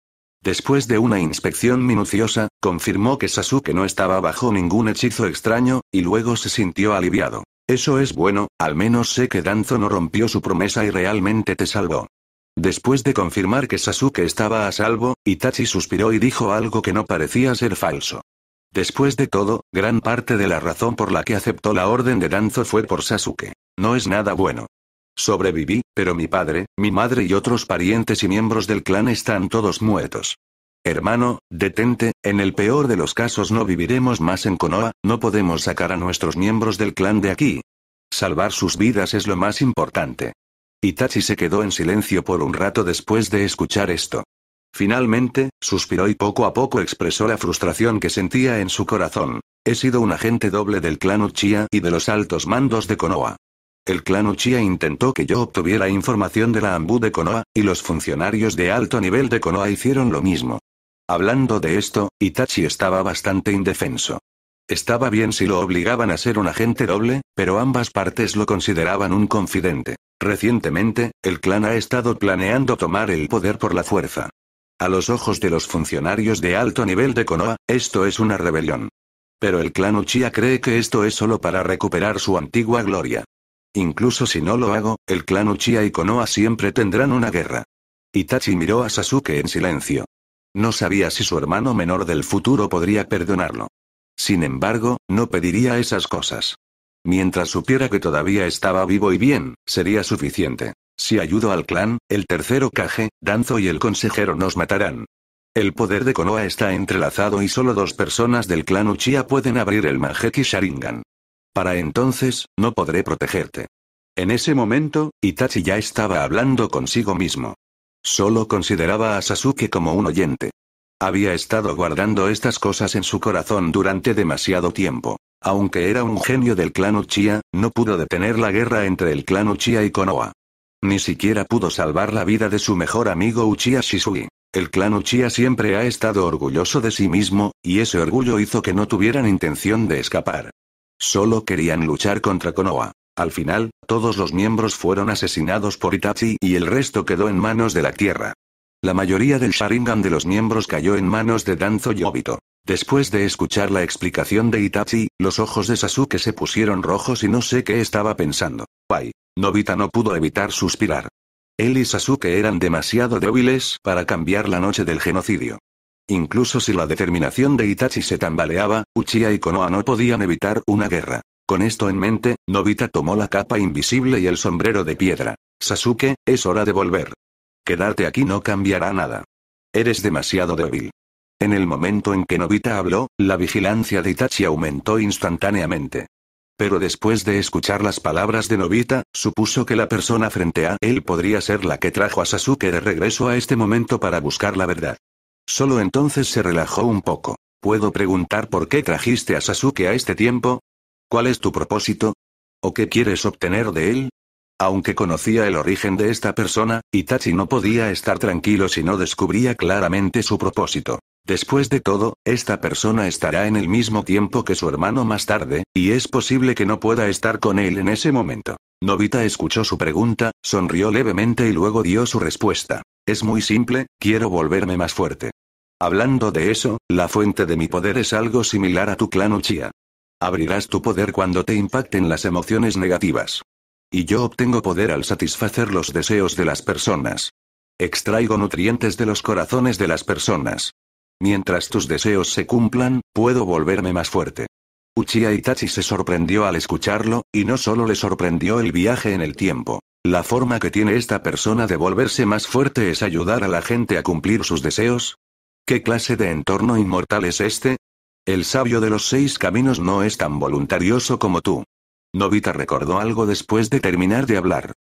Después de una inspección minuciosa, confirmó que Sasuke no estaba bajo ningún hechizo extraño, y luego se sintió aliviado. Eso es bueno, al menos sé que Danzo no rompió su promesa y realmente te salvó. Después de confirmar que Sasuke estaba a salvo, Itachi suspiró y dijo algo que no parecía ser falso. Después de todo, gran parte de la razón por la que aceptó la orden de Danzo fue por Sasuke. No es nada bueno. Sobreviví, pero mi padre, mi madre y otros parientes y miembros del clan están todos muertos. Hermano, detente, en el peor de los casos no viviremos más en Konoha, no podemos sacar a nuestros miembros del clan de aquí. Salvar sus vidas es lo más importante. Itachi se quedó en silencio por un rato después de escuchar esto. Finalmente, suspiró y poco a poco expresó la frustración que sentía en su corazón. He sido un agente doble del clan Uchiha y de los altos mandos de Konoha. El clan Uchiha intentó que yo obtuviera información de la Ambú de Konoha, y los funcionarios de alto nivel de Konoha hicieron lo mismo. Hablando de esto, Itachi estaba bastante indefenso. Estaba bien si lo obligaban a ser un agente doble, pero ambas partes lo consideraban un confidente. Recientemente, el clan ha estado planeando tomar el poder por la fuerza. A los ojos de los funcionarios de alto nivel de Konoha, esto es una rebelión. Pero el clan Uchiha cree que esto es solo para recuperar su antigua gloria. Incluso si no lo hago, el clan Uchiha y Konoha siempre tendrán una guerra. Itachi miró a Sasuke en silencio. No sabía si su hermano menor del futuro podría perdonarlo. Sin embargo, no pediría esas cosas. Mientras supiera que todavía estaba vivo y bien, sería suficiente. Si ayudo al clan, el tercero Kage, Danzo y el consejero nos matarán. El poder de Konoha está entrelazado y solo dos personas del clan Uchiha pueden abrir el Mangeki Sharingan. Para entonces, no podré protegerte. En ese momento, Itachi ya estaba hablando consigo mismo. Solo consideraba a Sasuke como un oyente. Había estado guardando estas cosas en su corazón durante demasiado tiempo. Aunque era un genio del clan Uchiha, no pudo detener la guerra entre el clan Uchiha y Konoha. Ni siquiera pudo salvar la vida de su mejor amigo Uchiha Shisui. El clan Uchiha siempre ha estado orgulloso de sí mismo, y ese orgullo hizo que no tuvieran intención de escapar. Solo querían luchar contra Konoha. Al final, todos los miembros fueron asesinados por Itachi y el resto quedó en manos de la Tierra. La mayoría del Sharingan de los miembros cayó en manos de Danzo y Obito. Después de escuchar la explicación de Itachi, los ojos de Sasuke se pusieron rojos y no sé qué estaba pensando. Pai. Nobita no pudo evitar suspirar. Él y Sasuke eran demasiado débiles para cambiar la noche del genocidio. Incluso si la determinación de Itachi se tambaleaba, Uchiha y Konoha no podían evitar una guerra. Con esto en mente, Nobita tomó la capa invisible y el sombrero de piedra. Sasuke, es hora de volver. Quedarte aquí no cambiará nada. Eres demasiado débil. En el momento en que Nobita habló, la vigilancia de Itachi aumentó instantáneamente. Pero después de escuchar las palabras de Nobita, supuso que la persona frente a él podría ser la que trajo a Sasuke de regreso a este momento para buscar la verdad. Solo entonces se relajó un poco. ¿Puedo preguntar por qué trajiste a Sasuke a este tiempo? ¿Cuál es tu propósito? ¿O qué quieres obtener de él? Aunque conocía el origen de esta persona, Itachi no podía estar tranquilo si no descubría claramente su propósito. Después de todo, esta persona estará en el mismo tiempo que su hermano más tarde, y es posible que no pueda estar con él en ese momento. Novita escuchó su pregunta, sonrió levemente y luego dio su respuesta. Es muy simple, quiero volverme más fuerte. Hablando de eso, la fuente de mi poder es algo similar a tu clan Uchiha. Abrirás tu poder cuando te impacten las emociones negativas. Y yo obtengo poder al satisfacer los deseos de las personas. Extraigo nutrientes de los corazones de las personas. Mientras tus deseos se cumplan, puedo volverme más fuerte. Uchiha Itachi se sorprendió al escucharlo, y no solo le sorprendió el viaje en el tiempo. La forma que tiene esta persona de volverse más fuerte es ayudar a la gente a cumplir sus deseos. ¿Qué clase de entorno inmortal es este? El sabio de los seis caminos no es tan voluntarioso como tú. Novita recordó algo después de terminar de hablar.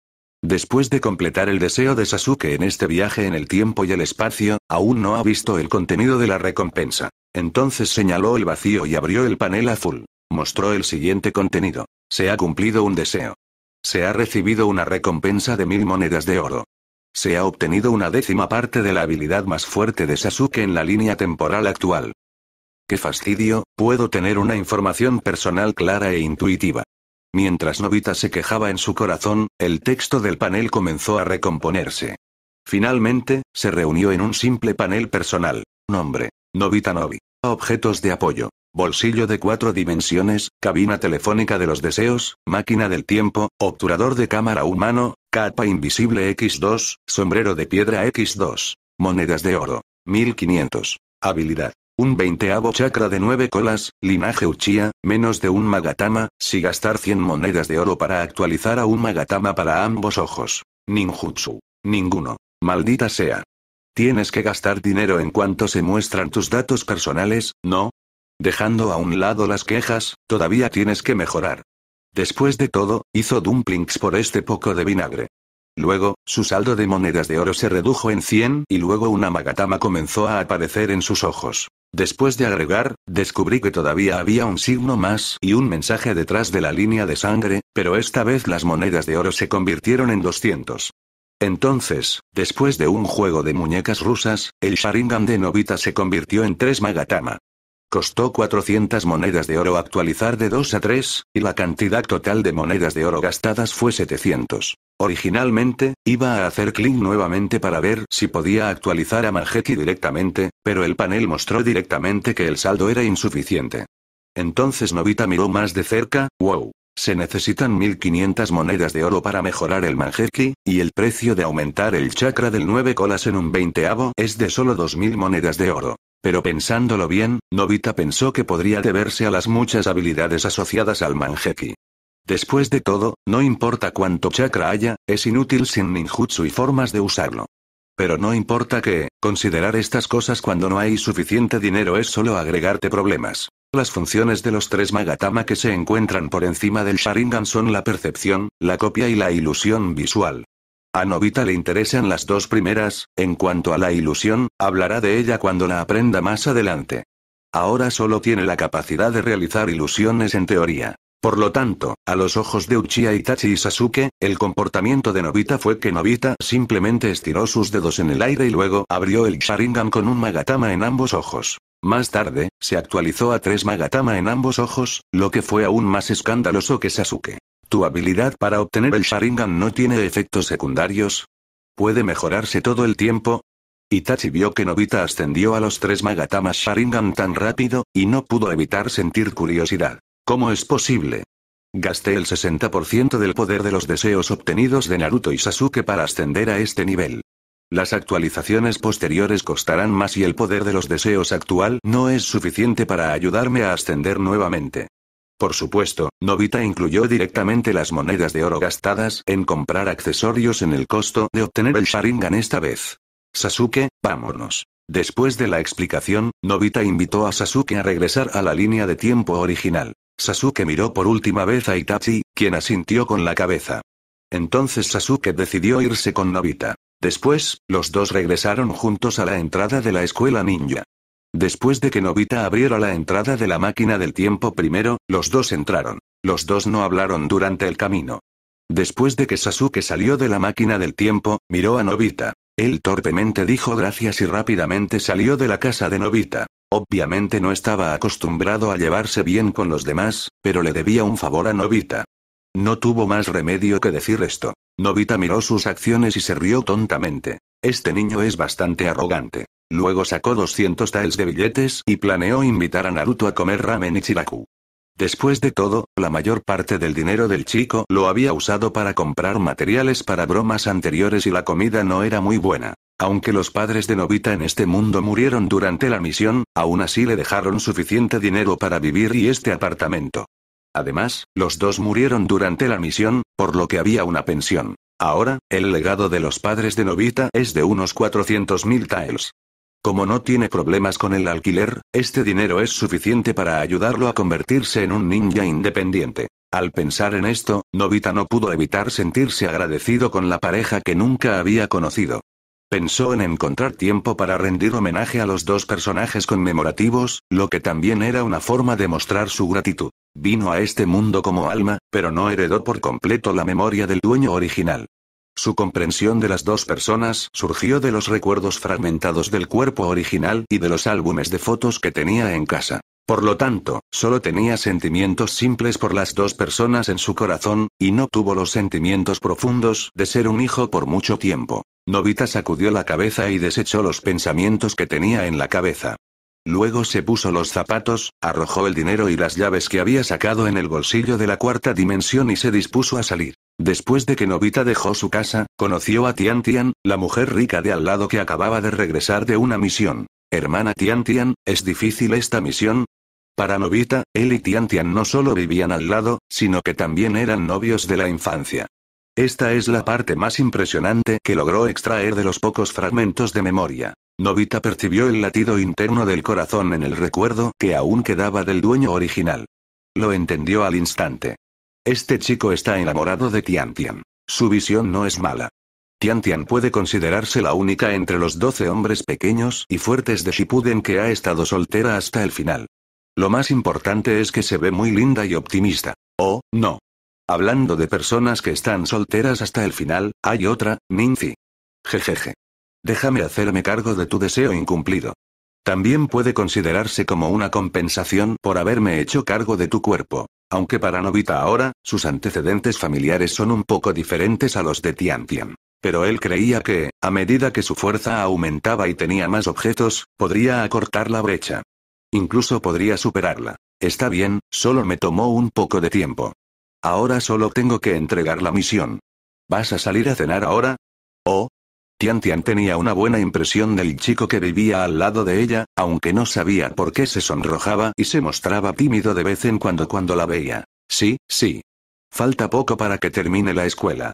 Después de completar el deseo de Sasuke en este viaje en el tiempo y el espacio, aún no ha visto el contenido de la recompensa. Entonces señaló el vacío y abrió el panel azul. Mostró el siguiente contenido. Se ha cumplido un deseo. Se ha recibido una recompensa de mil monedas de oro. Se ha obtenido una décima parte de la habilidad más fuerte de Sasuke en la línea temporal actual. ¡Qué fastidio! Puedo tener una información personal clara e intuitiva. Mientras Novita se quejaba en su corazón, el texto del panel comenzó a recomponerse. Finalmente, se reunió en un simple panel personal. Nombre. Novita Novi. Objetos de apoyo. Bolsillo de cuatro dimensiones, cabina telefónica de los deseos, máquina del tiempo, obturador de cámara humano, capa invisible X2, sombrero de piedra X2. Monedas de oro. 1500. Habilidad un veinteavo chakra de nueve colas, linaje Uchiha, menos de un Magatama, si gastar 100 monedas de oro para actualizar a un Magatama para ambos ojos. Ninjutsu. Ninguno. Maldita sea. Tienes que gastar dinero en cuanto se muestran tus datos personales, ¿no? Dejando a un lado las quejas, todavía tienes que mejorar. Después de todo, hizo dumplings por este poco de vinagre. Luego, su saldo de monedas de oro se redujo en 100 y luego una magatama comenzó a aparecer en sus ojos. Después de agregar, descubrí que todavía había un signo más y un mensaje detrás de la línea de sangre, pero esta vez las monedas de oro se convirtieron en 200. Entonces, después de un juego de muñecas rusas, el Sharingan de Novita se convirtió en 3 Magatama. Costó 400 monedas de oro actualizar de 2 a 3, y la cantidad total de monedas de oro gastadas fue 700. Originalmente, iba a hacer clic nuevamente para ver si podía actualizar a Manjeki directamente, pero el panel mostró directamente que el saldo era insuficiente. Entonces Novita miró más de cerca, wow. Se necesitan 1500 monedas de oro para mejorar el Manjeki, y el precio de aumentar el chakra del 9 colas en un 20avo es de solo 2000 monedas de oro. Pero pensándolo bien, Novita pensó que podría deberse a las muchas habilidades asociadas al Manjeki. Después de todo, no importa cuánto chakra haya, es inútil sin ninjutsu y formas de usarlo. Pero no importa que, considerar estas cosas cuando no hay suficiente dinero es solo agregarte problemas. Las funciones de los tres Magatama que se encuentran por encima del Sharingan son la percepción, la copia y la ilusión visual. A Novita le interesan las dos primeras, en cuanto a la ilusión, hablará de ella cuando la aprenda más adelante. Ahora solo tiene la capacidad de realizar ilusiones en teoría. Por lo tanto, a los ojos de Uchiha Itachi y Sasuke, el comportamiento de Nobita fue que Nobita simplemente estiró sus dedos en el aire y luego abrió el Sharingan con un Magatama en ambos ojos. Más tarde, se actualizó a tres Magatama en ambos ojos, lo que fue aún más escandaloso que Sasuke. Tu habilidad para obtener el Sharingan no tiene efectos secundarios. Puede mejorarse todo el tiempo, Itachi vio que Nobita ascendió a los tres Magatamas Sharingan tan rápido, y no pudo evitar sentir curiosidad. ¿Cómo es posible? Gasté el 60% del poder de los deseos obtenidos de Naruto y Sasuke para ascender a este nivel. Las actualizaciones posteriores costarán más y el poder de los deseos actual no es suficiente para ayudarme a ascender nuevamente. Por supuesto, Nobita incluyó directamente las monedas de oro gastadas en comprar accesorios en el costo de obtener el Sharingan esta vez. Sasuke, vámonos. Después de la explicación, Nobita invitó a Sasuke a regresar a la línea de tiempo original. Sasuke miró por última vez a Itachi, quien asintió con la cabeza. Entonces Sasuke decidió irse con Nobita. Después, los dos regresaron juntos a la entrada de la escuela ninja. Después de que Nobita abriera la entrada de la máquina del tiempo primero, los dos entraron. Los dos no hablaron durante el camino. Después de que Sasuke salió de la máquina del tiempo, miró a Nobita. Él torpemente dijo gracias y rápidamente salió de la casa de Nobita. Obviamente no estaba acostumbrado a llevarse bien con los demás, pero le debía un favor a Novita. No tuvo más remedio que decir esto. Novita miró sus acciones y se rió tontamente. Este niño es bastante arrogante. Luego sacó 200 taels de billetes y planeó invitar a Naruto a comer ramen y chiraku. Después de todo, la mayor parte del dinero del chico lo había usado para comprar materiales para bromas anteriores y la comida no era muy buena. Aunque los padres de Novita en este mundo murieron durante la misión, aún así le dejaron suficiente dinero para vivir y este apartamento. Además, los dos murieron durante la misión, por lo que había una pensión. Ahora, el legado de los padres de Novita es de unos 400.000 taels. Como no tiene problemas con el alquiler, este dinero es suficiente para ayudarlo a convertirse en un ninja independiente. Al pensar en esto, Novita no pudo evitar sentirse agradecido con la pareja que nunca había conocido. Pensó en encontrar tiempo para rendir homenaje a los dos personajes conmemorativos, lo que también era una forma de mostrar su gratitud. Vino a este mundo como alma, pero no heredó por completo la memoria del dueño original. Su comprensión de las dos personas surgió de los recuerdos fragmentados del cuerpo original y de los álbumes de fotos que tenía en casa. Por lo tanto, solo tenía sentimientos simples por las dos personas en su corazón, y no tuvo los sentimientos profundos de ser un hijo por mucho tiempo. Novita sacudió la cabeza y desechó los pensamientos que tenía en la cabeza. Luego se puso los zapatos, arrojó el dinero y las llaves que había sacado en el bolsillo de la cuarta dimensión y se dispuso a salir. Después de que Novita dejó su casa, conoció a Tian Tian, la mujer rica de al lado que acababa de regresar de una misión. Hermana Tian Tian, ¿es difícil esta misión? Para Novita, él y Tian Tian no solo vivían al lado, sino que también eran novios de la infancia. Esta es la parte más impresionante que logró extraer de los pocos fragmentos de memoria. Novita percibió el latido interno del corazón en el recuerdo que aún quedaba del dueño original. Lo entendió al instante. Este chico está enamorado de Tian Tian. Su visión no es mala. Tian Tian puede considerarse la única entre los doce hombres pequeños y fuertes de Shipuden que ha estado soltera hasta el final. Lo más importante es que se ve muy linda y optimista. Oh, no. Hablando de personas que están solteras hasta el final, hay otra, Ninzi. Jejeje. Déjame hacerme cargo de tu deseo incumplido. También puede considerarse como una compensación por haberme hecho cargo de tu cuerpo. Aunque para Novita ahora, sus antecedentes familiares son un poco diferentes a los de Tian Tian. Pero él creía que, a medida que su fuerza aumentaba y tenía más objetos, podría acortar la brecha. Incluso podría superarla. Está bien, solo me tomó un poco de tiempo. Ahora solo tengo que entregar la misión. ¿Vas a salir a cenar ahora? Oh. Tian Tian tenía una buena impresión del chico que vivía al lado de ella, aunque no sabía por qué se sonrojaba y se mostraba tímido de vez en cuando cuando la veía. Sí, sí. Falta poco para que termine la escuela.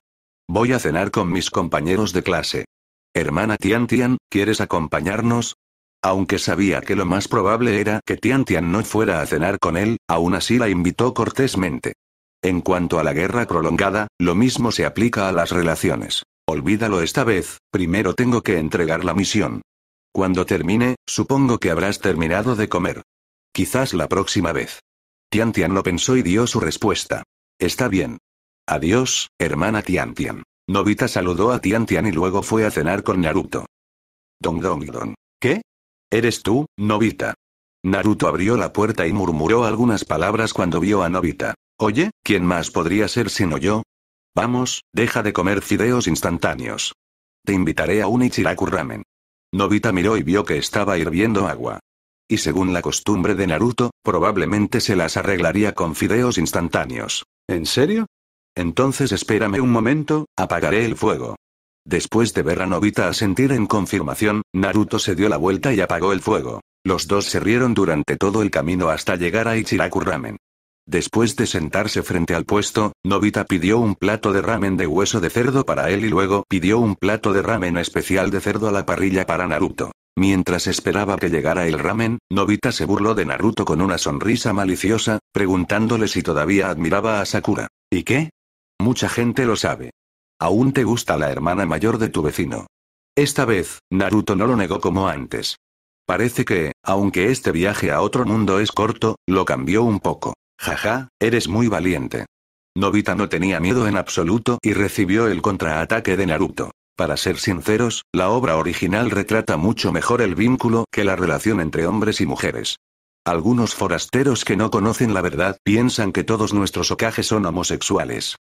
Voy a cenar con mis compañeros de clase. Hermana Tian Tian, ¿quieres acompañarnos? Aunque sabía que lo más probable era que Tian Tian no fuera a cenar con él, aún así la invitó cortésmente. En cuanto a la guerra prolongada, lo mismo se aplica a las relaciones. Olvídalo esta vez, primero tengo que entregar la misión. Cuando termine, supongo que habrás terminado de comer. Quizás la próxima vez. Tian Tian lo pensó y dio su respuesta. Está bien. Adiós, hermana Tian Tian. Novita saludó a Tian Tian y luego fue a cenar con Naruto. Don Don Don. ¿Qué? ¿Eres tú, Novita? Naruto abrió la puerta y murmuró algunas palabras cuando vio a Novita. Oye, ¿quién más podría ser sino yo? Vamos, deja de comer fideos instantáneos. Te invitaré a un Ichiraku ramen. Nobita miró y vio que estaba hirviendo agua. Y según la costumbre de Naruto, probablemente se las arreglaría con fideos instantáneos. ¿En serio? Entonces espérame un momento, apagaré el fuego. Después de ver a Nobita asentir en confirmación, Naruto se dio la vuelta y apagó el fuego. Los dos se rieron durante todo el camino hasta llegar a Ichiraku Ramen. Después de sentarse frente al puesto, Novita pidió un plato de ramen de hueso de cerdo para él y luego pidió un plato de ramen especial de cerdo a la parrilla para Naruto. Mientras esperaba que llegara el ramen, Novita se burló de Naruto con una sonrisa maliciosa, preguntándole si todavía admiraba a Sakura. ¿Y qué? Mucha gente lo sabe. Aún te gusta la hermana mayor de tu vecino. Esta vez, Naruto no lo negó como antes. Parece que, aunque este viaje a otro mundo es corto, lo cambió un poco. Jaja, eres muy valiente. Nobita no tenía miedo en absoluto y recibió el contraataque de Naruto. Para ser sinceros, la obra original retrata mucho mejor el vínculo que la relación entre hombres y mujeres. Algunos forasteros que no conocen la verdad piensan que todos nuestros ocajes son homosexuales.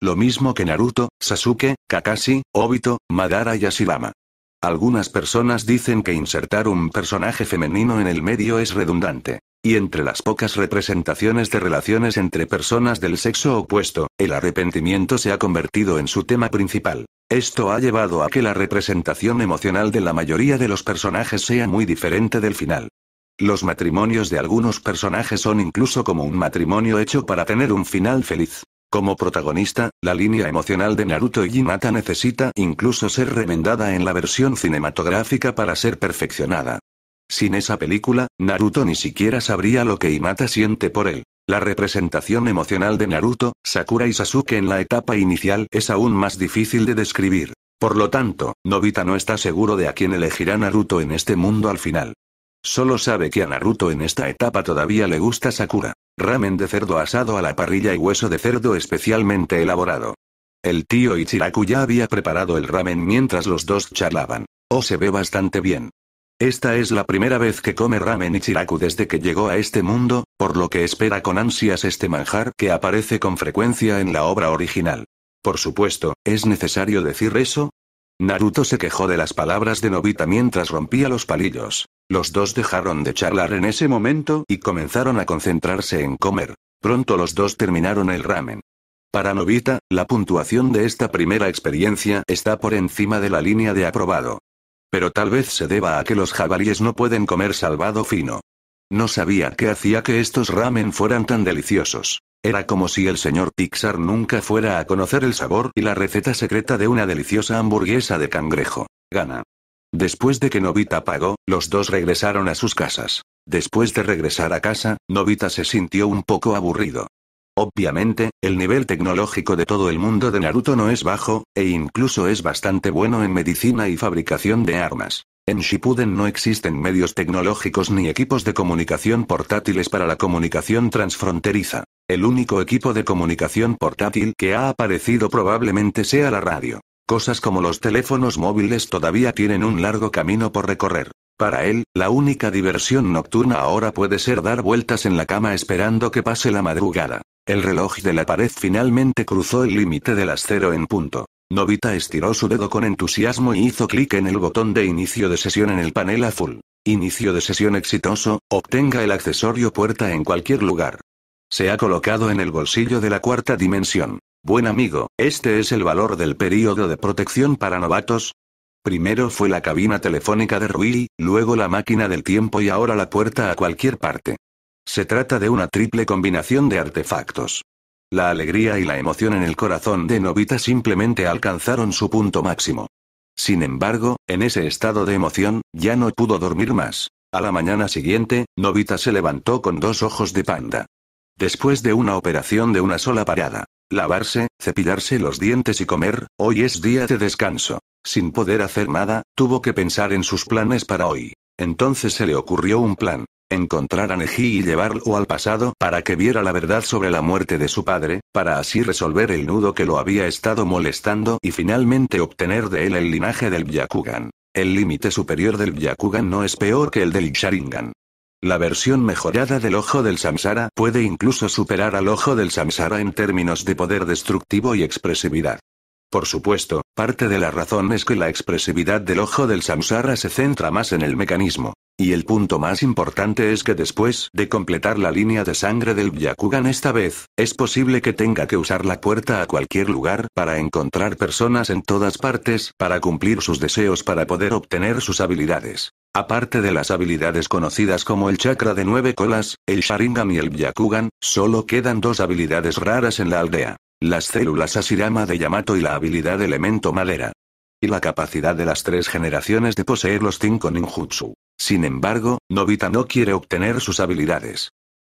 Lo mismo que Naruto, Sasuke, Kakashi, Obito, Madara y Asirama. Algunas personas dicen que insertar un personaje femenino en el medio es redundante. Y entre las pocas representaciones de relaciones entre personas del sexo opuesto, el arrepentimiento se ha convertido en su tema principal. Esto ha llevado a que la representación emocional de la mayoría de los personajes sea muy diferente del final. Los matrimonios de algunos personajes son incluso como un matrimonio hecho para tener un final feliz. Como protagonista, la línea emocional de Naruto y Hinata necesita incluso ser remendada en la versión cinematográfica para ser perfeccionada. Sin esa película, Naruto ni siquiera sabría lo que Imata siente por él. La representación emocional de Naruto, Sakura y Sasuke en la etapa inicial es aún más difícil de describir. Por lo tanto, Nobita no está seguro de a quién elegirá Naruto en este mundo al final. Solo sabe que a Naruto en esta etapa todavía le gusta Sakura. Ramen de cerdo asado a la parrilla y hueso de cerdo especialmente elaborado. El tío Ichiraku ya había preparado el ramen mientras los dos charlaban. O oh, se ve bastante bien. Esta es la primera vez que come ramen Ichiraku desde que llegó a este mundo, por lo que espera con ansias este manjar que aparece con frecuencia en la obra original. Por supuesto, ¿es necesario decir eso? Naruto se quejó de las palabras de Nobita mientras rompía los palillos. Los dos dejaron de charlar en ese momento y comenzaron a concentrarse en comer. Pronto los dos terminaron el ramen. Para Nobita, la puntuación de esta primera experiencia está por encima de la línea de aprobado. Pero tal vez se deba a que los jabalíes no pueden comer salvado fino. No sabía qué hacía que estos ramen fueran tan deliciosos. Era como si el señor Pixar nunca fuera a conocer el sabor y la receta secreta de una deliciosa hamburguesa de cangrejo. Gana. Después de que Novita pagó, los dos regresaron a sus casas. Después de regresar a casa, Novita se sintió un poco aburrido. Obviamente, el nivel tecnológico de todo el mundo de Naruto no es bajo, e incluso es bastante bueno en medicina y fabricación de armas. En Shippuden no existen medios tecnológicos ni equipos de comunicación portátiles para la comunicación transfronteriza. El único equipo de comunicación portátil que ha aparecido probablemente sea la radio. Cosas como los teléfonos móviles todavía tienen un largo camino por recorrer. Para él, la única diversión nocturna ahora puede ser dar vueltas en la cama esperando que pase la madrugada. El reloj de la pared finalmente cruzó el límite de las cero en punto. Novita estiró su dedo con entusiasmo y hizo clic en el botón de inicio de sesión en el panel azul. Inicio de sesión exitoso, obtenga el accesorio puerta en cualquier lugar. Se ha colocado en el bolsillo de la cuarta dimensión. Buen amigo, este es el valor del período de protección para novatos. Primero fue la cabina telefónica de Rui, luego la máquina del tiempo y ahora la puerta a cualquier parte. Se trata de una triple combinación de artefactos. La alegría y la emoción en el corazón de Novita simplemente alcanzaron su punto máximo. Sin embargo, en ese estado de emoción, ya no pudo dormir más. A la mañana siguiente, Novita se levantó con dos ojos de panda. Después de una operación de una sola parada, lavarse, cepillarse los dientes y comer, hoy es día de descanso. Sin poder hacer nada, tuvo que pensar en sus planes para hoy. Entonces se le ocurrió un plan encontrar a Neji y llevarlo al pasado para que viera la verdad sobre la muerte de su padre, para así resolver el nudo que lo había estado molestando y finalmente obtener de él el linaje del Byakugan. El límite superior del Byakugan no es peor que el del Sharingan. La versión mejorada del ojo del Samsara puede incluso superar al ojo del Samsara en términos de poder destructivo y expresividad. Por supuesto, parte de la razón es que la expresividad del ojo del samsara se centra más en el mecanismo. Y el punto más importante es que después de completar la línea de sangre del Byakugan esta vez, es posible que tenga que usar la puerta a cualquier lugar para encontrar personas en todas partes para cumplir sus deseos para poder obtener sus habilidades. Aparte de las habilidades conocidas como el chakra de nueve colas, el Sharingan y el Byakugan, solo quedan dos habilidades raras en la aldea. Las células Asirama de Yamato y la habilidad elemento madera. Y la capacidad de las tres generaciones de poseer los cinco ninjutsu. Sin embargo, Novita no quiere obtener sus habilidades.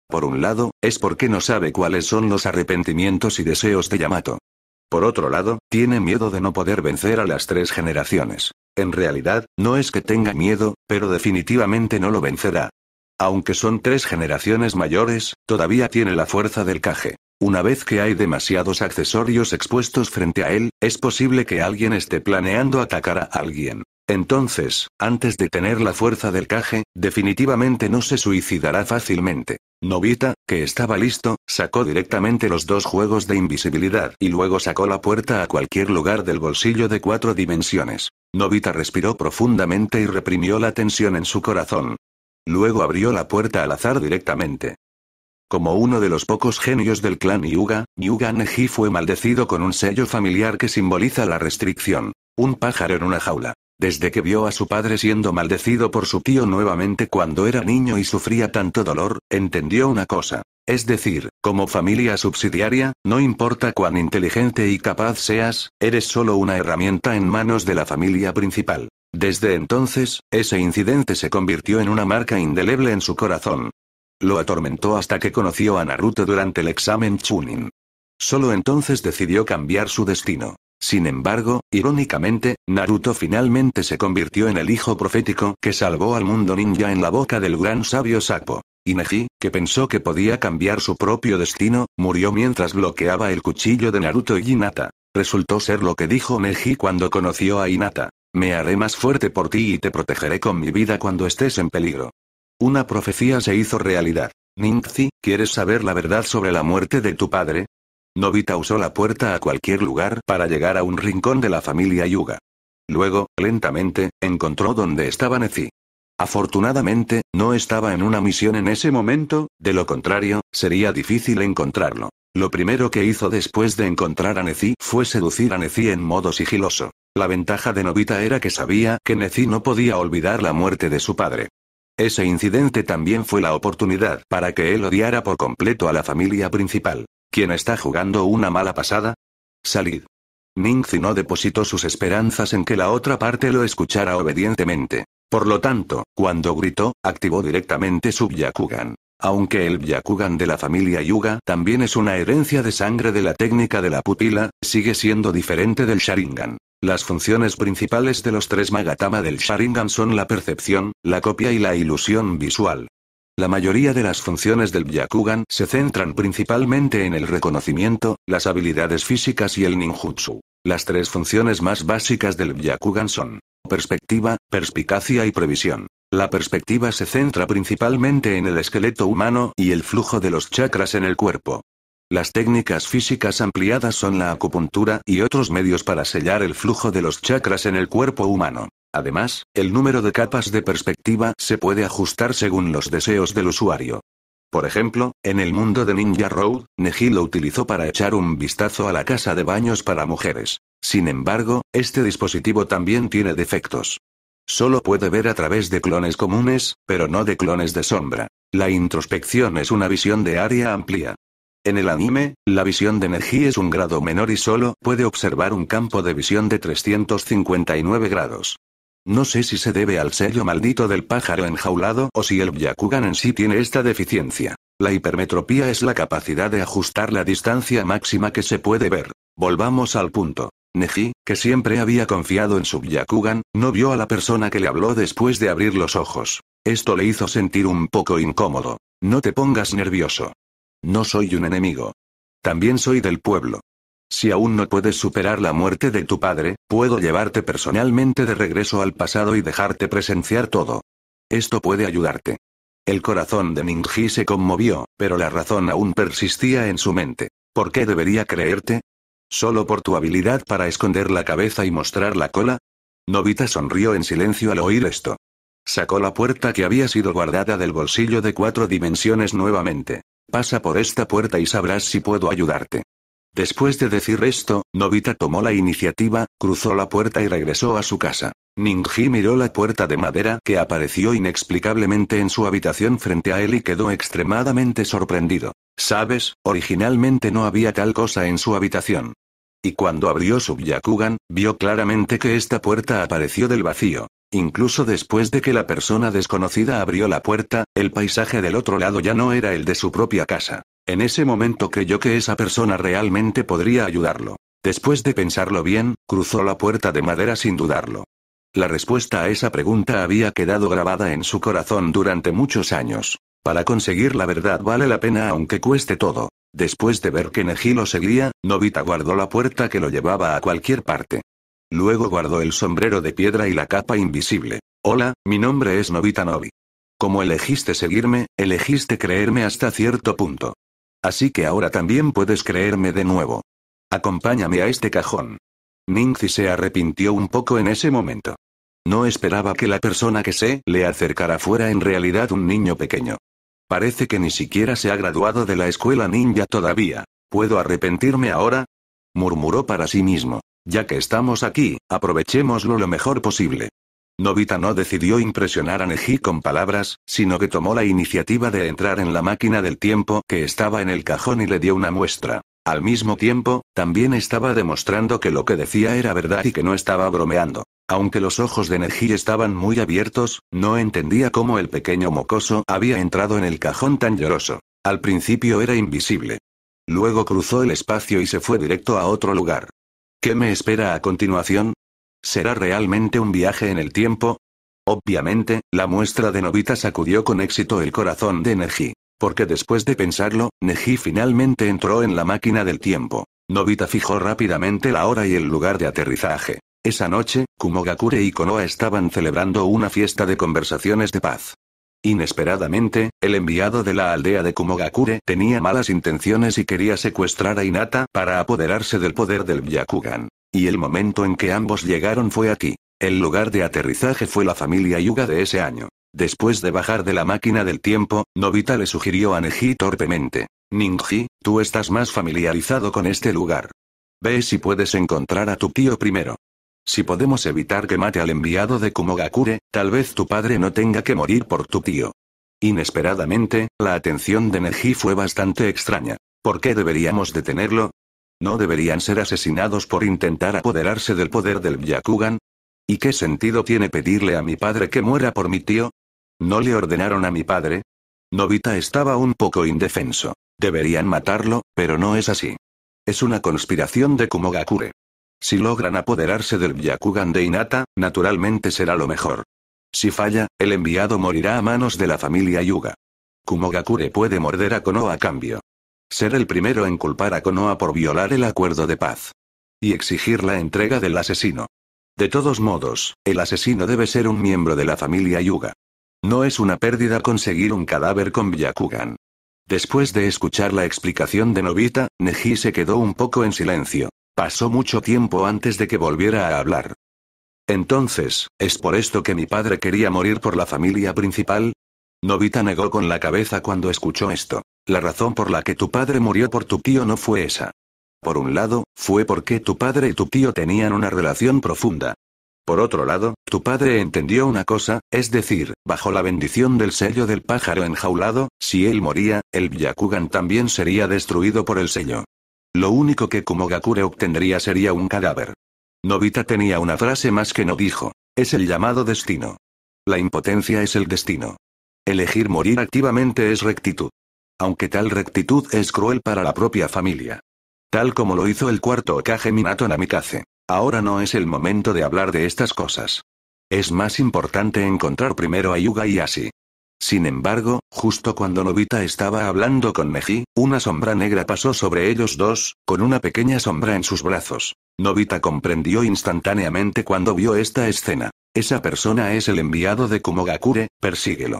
Por un lado, es porque no sabe cuáles son los arrepentimientos y deseos de Yamato. Por otro lado, tiene miedo de no poder vencer a las tres generaciones. En realidad, no es que tenga miedo, pero definitivamente no lo vencerá. Aunque son tres generaciones mayores, todavía tiene la fuerza del caje. Una vez que hay demasiados accesorios expuestos frente a él, es posible que alguien esté planeando atacar a alguien. Entonces, antes de tener la fuerza del caje, definitivamente no se suicidará fácilmente. Novita, que estaba listo, sacó directamente los dos juegos de invisibilidad y luego sacó la puerta a cualquier lugar del bolsillo de cuatro dimensiones. Novita respiró profundamente y reprimió la tensión en su corazón. Luego abrió la puerta al azar directamente. Como uno de los pocos genios del clan Yuga, Yuga Neji fue maldecido con un sello familiar que simboliza la restricción. Un pájaro en una jaula. Desde que vio a su padre siendo maldecido por su tío nuevamente cuando era niño y sufría tanto dolor, entendió una cosa. Es decir, como familia subsidiaria, no importa cuán inteligente y capaz seas, eres solo una herramienta en manos de la familia principal. Desde entonces, ese incidente se convirtió en una marca indeleble en su corazón. Lo atormentó hasta que conoció a Naruto durante el examen Chunin. Solo entonces decidió cambiar su destino. Sin embargo, irónicamente, Naruto finalmente se convirtió en el hijo profético que salvó al mundo ninja en la boca del gran sabio Sapo. Y Neji, que pensó que podía cambiar su propio destino, murió mientras bloqueaba el cuchillo de Naruto y Hinata. Resultó ser lo que dijo Neji cuando conoció a Hinata. Me haré más fuerte por ti y te protegeré con mi vida cuando estés en peligro. Una profecía se hizo realidad. Ningzi, ¿quieres saber la verdad sobre la muerte de tu padre? Novita usó la puerta a cualquier lugar para llegar a un rincón de la familia Yuga. Luego, lentamente, encontró donde estaba Nezi. Afortunadamente, no estaba en una misión en ese momento, de lo contrario, sería difícil encontrarlo. Lo primero que hizo después de encontrar a Nezi fue seducir a Nezi en modo sigiloso. La ventaja de Novita era que sabía que Nezi no podía olvidar la muerte de su padre. Ese incidente también fue la oportunidad para que él odiara por completo a la familia principal. ¿Quién está jugando una mala pasada? Salid. Zi no depositó sus esperanzas en que la otra parte lo escuchara obedientemente. Por lo tanto, cuando gritó, activó directamente su Yakugan. Aunque el Byakugan de la familia Yuga también es una herencia de sangre de la técnica de la pupila, sigue siendo diferente del Sharingan. Las funciones principales de los tres Magatama del Sharingan son la percepción, la copia y la ilusión visual. La mayoría de las funciones del Byakugan se centran principalmente en el reconocimiento, las habilidades físicas y el ninjutsu. Las tres funciones más básicas del Byakugan son perspectiva, perspicacia y previsión. La perspectiva se centra principalmente en el esqueleto humano y el flujo de los chakras en el cuerpo. Las técnicas físicas ampliadas son la acupuntura y otros medios para sellar el flujo de los chakras en el cuerpo humano. Además, el número de capas de perspectiva se puede ajustar según los deseos del usuario. Por ejemplo, en el mundo de Ninja Road, Neji lo utilizó para echar un vistazo a la casa de baños para mujeres. Sin embargo, este dispositivo también tiene defectos. Solo puede ver a través de clones comunes, pero no de clones de sombra. La introspección es una visión de área amplia. En el anime, la visión de energía es un grado menor y solo puede observar un campo de visión de 359 grados. No sé si se debe al sello maldito del pájaro enjaulado o si el Byakugan en sí tiene esta deficiencia. La hipermetropía es la capacidad de ajustar la distancia máxima que se puede ver. Volvamos al punto. Neji, que siempre había confiado en Subyakugan, no vio a la persona que le habló después de abrir los ojos. Esto le hizo sentir un poco incómodo. No te pongas nervioso. No soy un enemigo. También soy del pueblo. Si aún no puedes superar la muerte de tu padre, puedo llevarte personalmente de regreso al pasado y dejarte presenciar todo. Esto puede ayudarte. El corazón de Ningji se conmovió, pero la razón aún persistía en su mente. ¿Por qué debería creerte? ¿Solo por tu habilidad para esconder la cabeza y mostrar la cola? Novita sonrió en silencio al oír esto. Sacó la puerta que había sido guardada del bolsillo de cuatro dimensiones nuevamente. Pasa por esta puerta y sabrás si puedo ayudarte. Después de decir esto, Novita tomó la iniciativa, cruzó la puerta y regresó a su casa. Ningji miró la puerta de madera que apareció inexplicablemente en su habitación frente a él y quedó extremadamente sorprendido. Sabes, originalmente no había tal cosa en su habitación. Y cuando abrió su Byakugan, vio claramente que esta puerta apareció del vacío. Incluso después de que la persona desconocida abrió la puerta, el paisaje del otro lado ya no era el de su propia casa. En ese momento creyó que esa persona realmente podría ayudarlo. Después de pensarlo bien, cruzó la puerta de madera sin dudarlo. La respuesta a esa pregunta había quedado grabada en su corazón durante muchos años. Para conseguir la verdad vale la pena aunque cueste todo. Después de ver que Neji lo seguía, Novita guardó la puerta que lo llevaba a cualquier parte. Luego guardó el sombrero de piedra y la capa invisible. Hola, mi nombre es Novita Novi. Como elegiste seguirme, elegiste creerme hasta cierto punto. Así que ahora también puedes creerme de nuevo. Acompáñame a este cajón. Ningzi se arrepintió un poco en ese momento. No esperaba que la persona que se le acercara fuera en realidad un niño pequeño. Parece que ni siquiera se ha graduado de la escuela ninja todavía. ¿Puedo arrepentirme ahora? murmuró para sí mismo. Ya que estamos aquí, aprovechémoslo lo mejor posible. Novita no decidió impresionar a Neji con palabras, sino que tomó la iniciativa de entrar en la máquina del tiempo que estaba en el cajón y le dio una muestra. Al mismo tiempo, también estaba demostrando que lo que decía era verdad y que no estaba bromeando. Aunque los ojos de Neji estaban muy abiertos, no entendía cómo el pequeño mocoso había entrado en el cajón tan lloroso. Al principio era invisible. Luego cruzó el espacio y se fue directo a otro lugar. ¿Qué me espera a continuación? ¿Será realmente un viaje en el tiempo? Obviamente, la muestra de Novita sacudió con éxito el corazón de Neji. Porque después de pensarlo, Neji finalmente entró en la máquina del tiempo. Nobita fijó rápidamente la hora y el lugar de aterrizaje. Esa noche, Kumogakure y Konoha estaban celebrando una fiesta de conversaciones de paz. Inesperadamente, el enviado de la aldea de Kumogakure tenía malas intenciones y quería secuestrar a Inata para apoderarse del poder del Byakugan. Y el momento en que ambos llegaron fue aquí. El lugar de aterrizaje fue la familia Yuga de ese año. Después de bajar de la máquina del tiempo, Novita le sugirió a Neji torpemente. Ninji, tú estás más familiarizado con este lugar. Ve si puedes encontrar a tu tío primero. Si podemos evitar que mate al enviado de Kumogakure, tal vez tu padre no tenga que morir por tu tío. Inesperadamente, la atención de Neji fue bastante extraña. ¿Por qué deberíamos detenerlo? ¿No deberían ser asesinados por intentar apoderarse del poder del Byakugan? ¿Y qué sentido tiene pedirle a mi padre que muera por mi tío? ¿No le ordenaron a mi padre? Novita estaba un poco indefenso. Deberían matarlo, pero no es así. Es una conspiración de Kumogakure. Si logran apoderarse del Byakugan de Inata, naturalmente será lo mejor. Si falla, el enviado morirá a manos de la familia Yuga. Kumogakure puede morder a Konoha a cambio. Ser el primero en culpar a Konoha por violar el acuerdo de paz. Y exigir la entrega del asesino. De todos modos, el asesino debe ser un miembro de la familia Yuga. No es una pérdida conseguir un cadáver con Byakugan. Después de escuchar la explicación de Novita, Neji se quedó un poco en silencio. Pasó mucho tiempo antes de que volviera a hablar. Entonces, ¿es por esto que mi padre quería morir por la familia principal? Novita negó con la cabeza cuando escuchó esto. La razón por la que tu padre murió por tu tío no fue esa. Por un lado, fue porque tu padre y tu tío tenían una relación profunda. Por otro lado, tu padre entendió una cosa, es decir, bajo la bendición del sello del pájaro enjaulado, si él moría, el Byakugan también sería destruido por el sello. Lo único que Kumogakure obtendría sería un cadáver. Novita tenía una frase más que no dijo. Es el llamado destino. La impotencia es el destino. Elegir morir activamente es rectitud. Aunque tal rectitud es cruel para la propia familia. Tal como lo hizo el cuarto Okage Minato Namikaze. Ahora no es el momento de hablar de estas cosas. Es más importante encontrar primero a Yuga y Ashi. Sin embargo, justo cuando Nobita estaba hablando con Meji, una sombra negra pasó sobre ellos dos, con una pequeña sombra en sus brazos. Nobita comprendió instantáneamente cuando vio esta escena. Esa persona es el enviado de Kumogakure, persíguelo.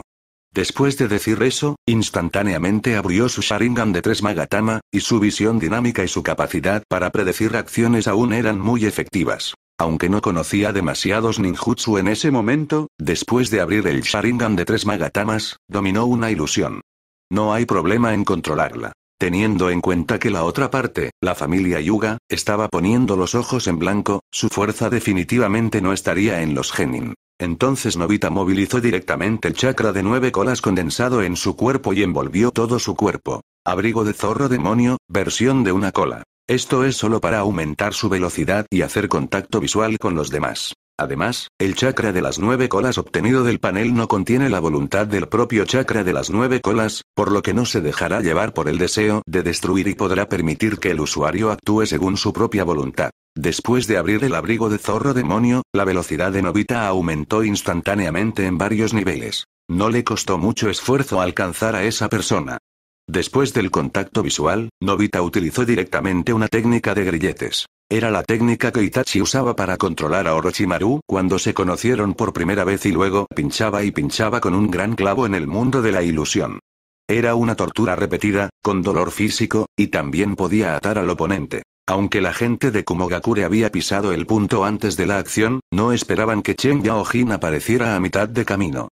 Después de decir eso, instantáneamente abrió su Sharingan de tres Magatama, y su visión dinámica y su capacidad para predecir acciones aún eran muy efectivas. Aunque no conocía demasiados ninjutsu en ese momento, después de abrir el Sharingan de tres Magatamas, dominó una ilusión. No hay problema en controlarla. Teniendo en cuenta que la otra parte, la familia Yuga, estaba poniendo los ojos en blanco, su fuerza definitivamente no estaría en los Genin. Entonces Novita movilizó directamente el chakra de nueve colas condensado en su cuerpo y envolvió todo su cuerpo. Abrigo de zorro demonio, versión de una cola. Esto es solo para aumentar su velocidad y hacer contacto visual con los demás. Además, el chakra de las nueve colas obtenido del panel no contiene la voluntad del propio chakra de las nueve colas, por lo que no se dejará llevar por el deseo de destruir y podrá permitir que el usuario actúe según su propia voluntad. Después de abrir el abrigo de zorro demonio, la velocidad de Novita aumentó instantáneamente en varios niveles. No le costó mucho esfuerzo alcanzar a esa persona. Después del contacto visual, Novita utilizó directamente una técnica de grilletes. Era la técnica que Itachi usaba para controlar a Orochimaru cuando se conocieron por primera vez y luego pinchaba y pinchaba con un gran clavo en el mundo de la ilusión. Era una tortura repetida, con dolor físico, y también podía atar al oponente. Aunque la gente de Kumogakure había pisado el punto antes de la acción, no esperaban que Chen Yaojin apareciera a mitad de camino.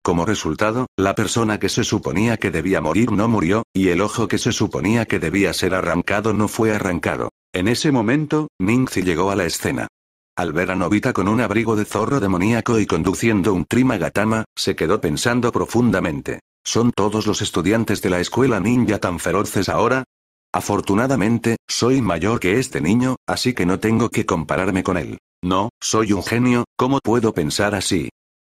Como resultado, la persona que se suponía que debía morir no murió, y el ojo que se suponía que debía ser arrancado no fue arrancado. En ese momento, Ningzi llegó a la escena. Al ver a Novita con un abrigo de zorro demoníaco y conduciendo un Trimagatama, se quedó pensando profundamente. ¿Son todos los estudiantes de la escuela ninja tan feroces ahora? Afortunadamente, soy mayor que este niño, así que no tengo que compararme con él. No, soy un genio, ¿cómo puedo pensar así?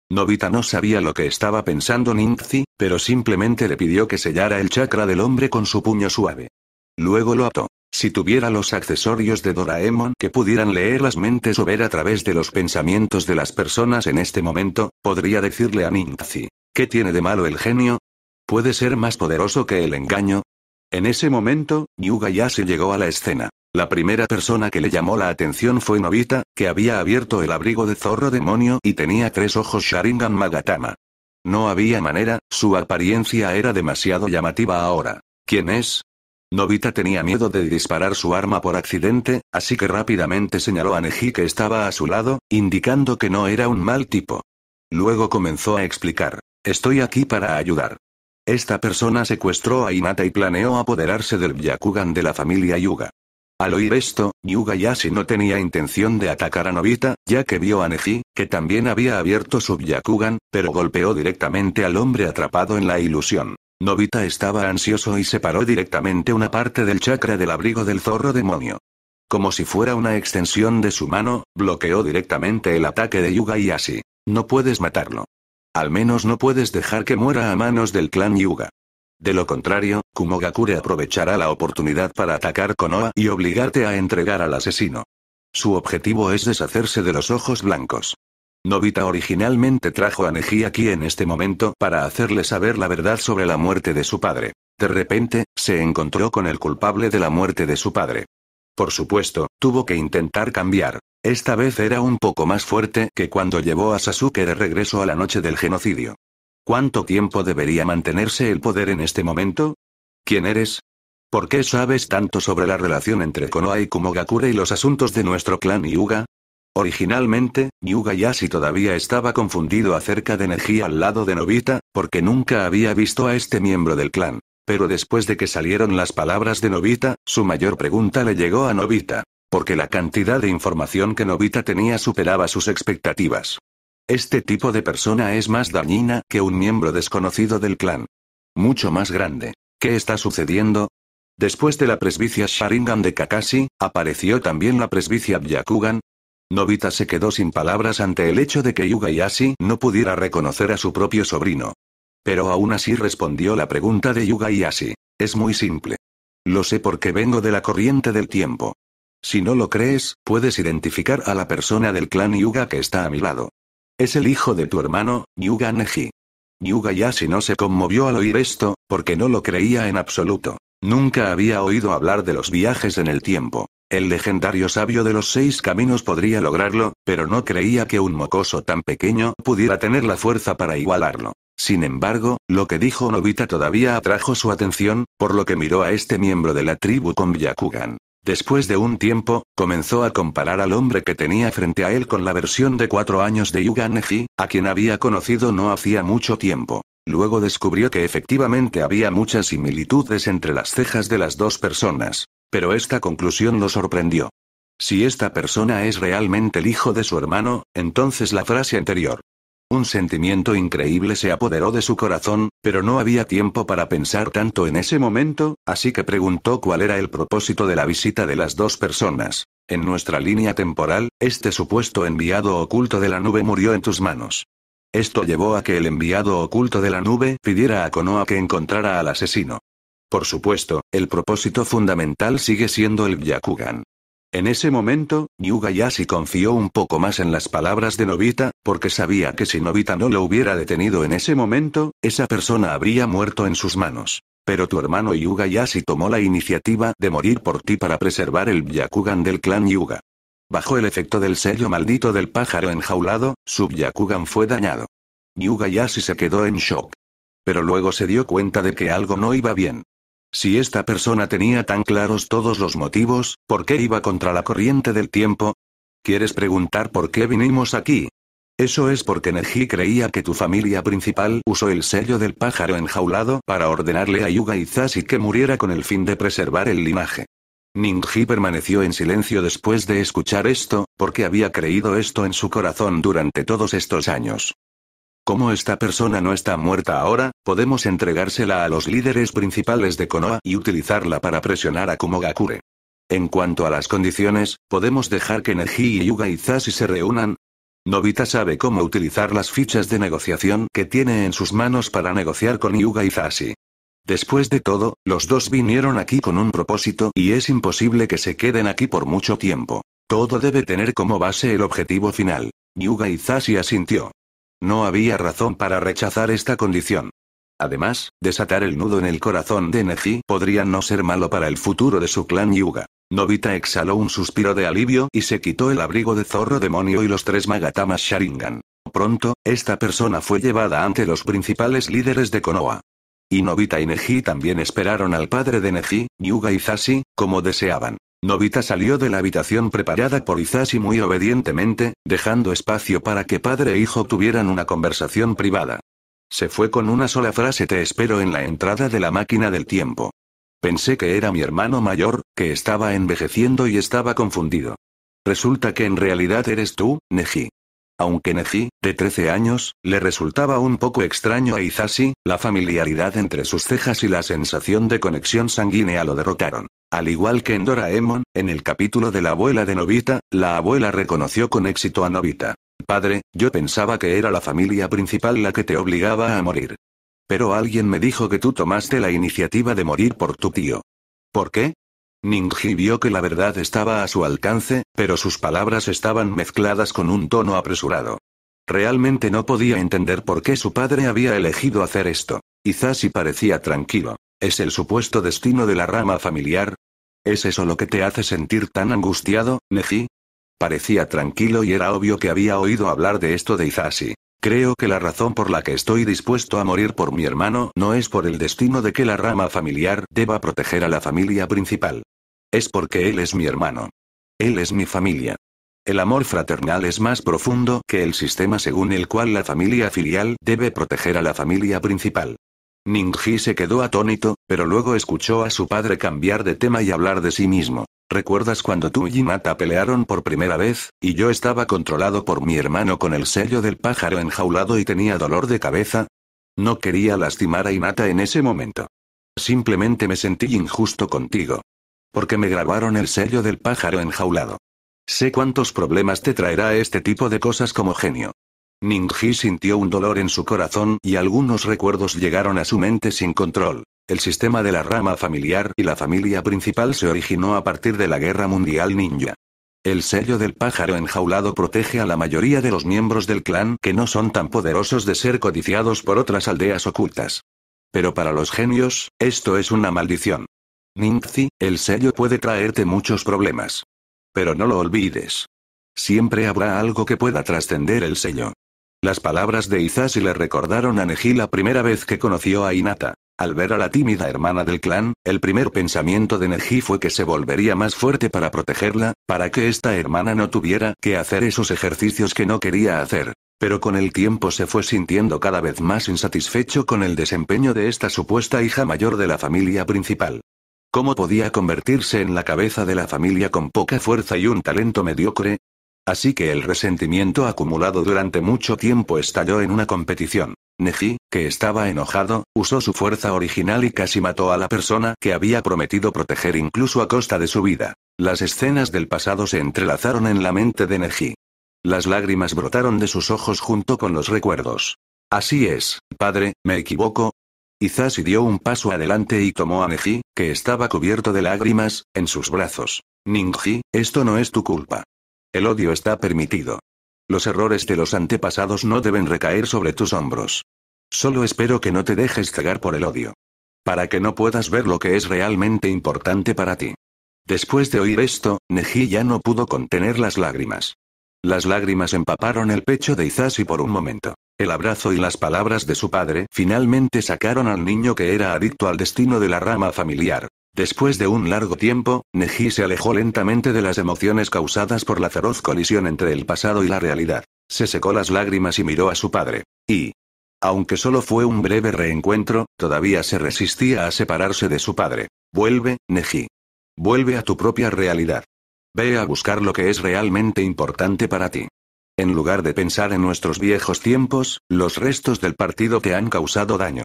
Novita no sabía lo que estaba pensando Ningzi, pero simplemente le pidió que sellara el chakra del hombre con su puño suave. Luego lo ató. Si tuviera los accesorios de Doraemon que pudieran leer las mentes o ver a través de los pensamientos de las personas en este momento, podría decirle a Ninzi, ¿qué tiene de malo el genio? ¿Puede ser más poderoso que el engaño? En ese momento, Yuga ya se llegó a la escena. La primera persona que le llamó la atención fue Novita, que había abierto el abrigo de zorro demonio y tenía tres ojos Sharingan Magatama. No había manera, su apariencia era demasiado llamativa ahora. ¿Quién es? Novita tenía miedo de disparar su arma por accidente, así que rápidamente señaló a Neji que estaba a su lado, indicando que no era un mal tipo. Luego comenzó a explicar. Estoy aquí para ayudar. Esta persona secuestró a Inata y planeó apoderarse del Byakugan de la familia Yuga. Al oír esto, Yuga Yashi no tenía intención de atacar a Novita, ya que vio a Neji, que también había abierto su Byakugan, pero golpeó directamente al hombre atrapado en la ilusión. Novita estaba ansioso y separó directamente una parte del chakra del abrigo del zorro demonio. Como si fuera una extensión de su mano, bloqueó directamente el ataque de Yuga y así. No puedes matarlo. Al menos no puedes dejar que muera a manos del clan Yuga. De lo contrario, Kumogakure aprovechará la oportunidad para atacar Konoha y obligarte a entregar al asesino. Su objetivo es deshacerse de los ojos blancos. Novita originalmente trajo a Neji aquí en este momento para hacerle saber la verdad sobre la muerte de su padre. De repente, se encontró con el culpable de la muerte de su padre. Por supuesto, tuvo que intentar cambiar. Esta vez era un poco más fuerte que cuando llevó a Sasuke de regreso a la noche del genocidio. ¿Cuánto tiempo debería mantenerse el poder en este momento? ¿Quién eres? ¿Por qué sabes tanto sobre la relación entre Konoha y Kumogakure y los asuntos de nuestro clan Yuga? Originalmente, Yugayashi todavía estaba confundido acerca de energía al lado de Novita, porque nunca había visto a este miembro del clan. Pero después de que salieron las palabras de Novita, su mayor pregunta le llegó a Novita. Porque la cantidad de información que Novita tenía superaba sus expectativas. Este tipo de persona es más dañina que un miembro desconocido del clan. Mucho más grande. ¿Qué está sucediendo? Después de la presbicia Sharingan de Kakashi, apareció también la presbicia Byakugan, Novita se quedó sin palabras ante el hecho de que Yuga Yashi no pudiera reconocer a su propio sobrino. Pero aún así respondió la pregunta de Yuga Yashi. Es muy simple. Lo sé porque vengo de la corriente del tiempo. Si no lo crees, puedes identificar a la persona del clan Yuga que está a mi lado. Es el hijo de tu hermano, Yuga Neji. Yuga Yashi no se conmovió al oír esto, porque no lo creía en absoluto. Nunca había oído hablar de los viajes en el tiempo. El legendario sabio de los seis caminos podría lograrlo, pero no creía que un mocoso tan pequeño pudiera tener la fuerza para igualarlo. Sin embargo, lo que dijo Novita todavía atrajo su atención, por lo que miró a este miembro de la tribu con Byakugan. Después de un tiempo, comenzó a comparar al hombre que tenía frente a él con la versión de cuatro años de Neji, a quien había conocido no hacía mucho tiempo. Luego descubrió que efectivamente había muchas similitudes entre las cejas de las dos personas. Pero esta conclusión lo sorprendió. Si esta persona es realmente el hijo de su hermano, entonces la frase anterior. Un sentimiento increíble se apoderó de su corazón, pero no había tiempo para pensar tanto en ese momento, así que preguntó cuál era el propósito de la visita de las dos personas. En nuestra línea temporal, este supuesto enviado oculto de la nube murió en tus manos. Esto llevó a que el enviado oculto de la nube pidiera a Konoa que encontrara al asesino. Por supuesto, el propósito fundamental sigue siendo el Byakugan. En ese momento, Yuga Yashi confió un poco más en las palabras de Novita, porque sabía que si Nobita no lo hubiera detenido en ese momento, esa persona habría muerto en sus manos. Pero tu hermano Yuga Yashi tomó la iniciativa de morir por ti para preservar el Byakugan del clan Yuga. Bajo el efecto del sello maldito del pájaro enjaulado, su Byakugan fue dañado. Yuga Yashi se quedó en shock. Pero luego se dio cuenta de que algo no iba bien. Si esta persona tenía tan claros todos los motivos, ¿por qué iba contra la corriente del tiempo? ¿Quieres preguntar por qué vinimos aquí? Eso es porque Neji creía que tu familia principal usó el sello del pájaro enjaulado para ordenarle a Yuga y que muriera con el fin de preservar el linaje. Ningji permaneció en silencio después de escuchar esto, porque había creído esto en su corazón durante todos estos años. ¿Cómo esta persona no está muerta ahora? Podemos entregársela a los líderes principales de Konoha y utilizarla para presionar a Kumogakure. En cuanto a las condiciones, podemos dejar que Neji y Yuga y Zashi se reúnan. Nobita sabe cómo utilizar las fichas de negociación que tiene en sus manos para negociar con Yuga y Zashi. Después de todo, los dos vinieron aquí con un propósito y es imposible que se queden aquí por mucho tiempo. Todo debe tener como base el objetivo final. Yuga Zashi asintió. No había razón para rechazar esta condición. Además, desatar el nudo en el corazón de Neji podría no ser malo para el futuro de su clan Yuga. Nobita exhaló un suspiro de alivio y se quitó el abrigo de zorro demonio y los tres magatamas Sharingan. Pronto, esta persona fue llevada ante los principales líderes de Konoha. Y Novita y Neji también esperaron al padre de Neji, Yuga y Zashi, como deseaban. Nobita salió de la habitación preparada por Izashi muy obedientemente, dejando espacio para que padre e hijo tuvieran una conversación privada. Se fue con una sola frase Te espero en la entrada de la máquina del tiempo. Pensé que era mi hermano mayor, que estaba envejeciendo y estaba confundido. Resulta que en realidad eres tú, Neji. Aunque Neji, de 13 años, le resultaba un poco extraño a Izashi, la familiaridad entre sus cejas y la sensación de conexión sanguínea lo derrotaron. Al igual que en Doraemon, en el capítulo de la abuela de Novita, la abuela reconoció con éxito a Novita. Padre, yo pensaba que era la familia principal la que te obligaba a morir. Pero alguien me dijo que tú tomaste la iniciativa de morir por tu tío. ¿Por qué? Ningji vio que la verdad estaba a su alcance, pero sus palabras estaban mezcladas con un tono apresurado. Realmente no podía entender por qué su padre había elegido hacer esto. Quizás si parecía tranquilo. ¿Es el supuesto destino de la rama familiar? ¿Es eso lo que te hace sentir tan angustiado, Neji? Parecía tranquilo y era obvio que había oído hablar de esto de Izashi. Creo que la razón por la que estoy dispuesto a morir por mi hermano no es por el destino de que la rama familiar deba proteger a la familia principal. Es porque él es mi hermano. Él es mi familia. El amor fraternal es más profundo que el sistema según el cual la familia filial debe proteger a la familia principal. Ningji se quedó atónito, pero luego escuchó a su padre cambiar de tema y hablar de sí mismo. ¿Recuerdas cuando tú y Inata pelearon por primera vez, y yo estaba controlado por mi hermano con el sello del pájaro enjaulado y tenía dolor de cabeza? No quería lastimar a Inata en ese momento. Simplemente me sentí injusto contigo. Porque me grabaron el sello del pájaro enjaulado. Sé cuántos problemas te traerá este tipo de cosas como genio. Ji sintió un dolor en su corazón y algunos recuerdos llegaron a su mente sin control. El sistema de la rama familiar y la familia principal se originó a partir de la Guerra Mundial Ninja. El sello del pájaro enjaulado protege a la mayoría de los miembros del clan que no son tan poderosos de ser codiciados por otras aldeas ocultas. Pero para los genios, esto es una maldición. Ningzi, el sello puede traerte muchos problemas. Pero no lo olvides. Siempre habrá algo que pueda trascender el sello. Las palabras de Izashi le recordaron a Neji la primera vez que conoció a Inata. Al ver a la tímida hermana del clan, el primer pensamiento de Neji fue que se volvería más fuerte para protegerla, para que esta hermana no tuviera que hacer esos ejercicios que no quería hacer. Pero con el tiempo se fue sintiendo cada vez más insatisfecho con el desempeño de esta supuesta hija mayor de la familia principal. ¿Cómo podía convertirse en la cabeza de la familia con poca fuerza y un talento mediocre? Así que el resentimiento acumulado durante mucho tiempo estalló en una competición. Neji, que estaba enojado, usó su fuerza original y casi mató a la persona que había prometido proteger incluso a costa de su vida. Las escenas del pasado se entrelazaron en la mente de Neji. Las lágrimas brotaron de sus ojos junto con los recuerdos. Así es, padre, ¿me equivoco? Izashi dio un paso adelante y tomó a Neji, que estaba cubierto de lágrimas, en sus brazos. Ningji, esto no es tu culpa. El odio está permitido. Los errores de los antepasados no deben recaer sobre tus hombros. Solo espero que no te dejes cegar por el odio. Para que no puedas ver lo que es realmente importante para ti. Después de oír esto, Neji ya no pudo contener las lágrimas. Las lágrimas empaparon el pecho de Izashi por un momento. El abrazo y las palabras de su padre finalmente sacaron al niño que era adicto al destino de la rama familiar. Después de un largo tiempo, Neji se alejó lentamente de las emociones causadas por la feroz colisión entre el pasado y la realidad. Se secó las lágrimas y miró a su padre. Y, aunque solo fue un breve reencuentro, todavía se resistía a separarse de su padre. Vuelve, Neji. Vuelve a tu propia realidad. Ve a buscar lo que es realmente importante para ti. En lugar de pensar en nuestros viejos tiempos, los restos del partido te han causado daño.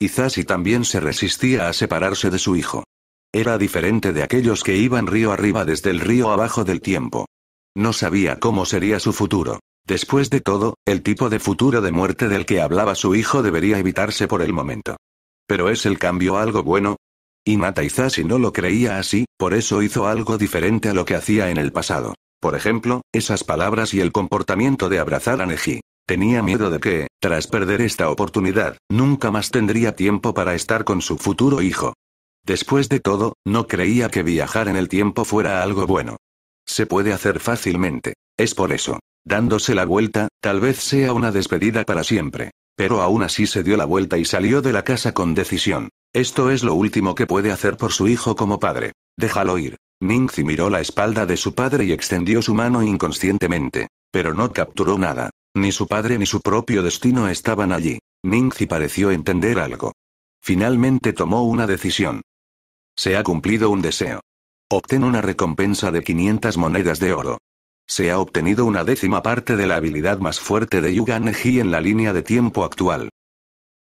Quizás y también se resistía a separarse de su hijo. Era diferente de aquellos que iban río arriba desde el río abajo del tiempo. No sabía cómo sería su futuro. Después de todo, el tipo de futuro de muerte del que hablaba su hijo debería evitarse por el momento. ¿Pero es el cambio algo bueno? Y si no lo creía así, por eso hizo algo diferente a lo que hacía en el pasado. Por ejemplo, esas palabras y el comportamiento de abrazar a Neji. Tenía miedo de que, tras perder esta oportunidad, nunca más tendría tiempo para estar con su futuro hijo. Después de todo, no creía que viajar en el tiempo fuera algo bueno. Se puede hacer fácilmente. Es por eso. Dándose la vuelta, tal vez sea una despedida para siempre. Pero aún así se dio la vuelta y salió de la casa con decisión. Esto es lo último que puede hacer por su hijo como padre. Déjalo ir. Ningzi miró la espalda de su padre y extendió su mano inconscientemente. Pero no capturó nada. Ni su padre ni su propio destino estaban allí. Ningzi pareció entender algo. Finalmente tomó una decisión. Se ha cumplido un deseo. Obtén una recompensa de 500 monedas de oro. Se ha obtenido una décima parte de la habilidad más fuerte de Yuga Neji en la línea de tiempo actual.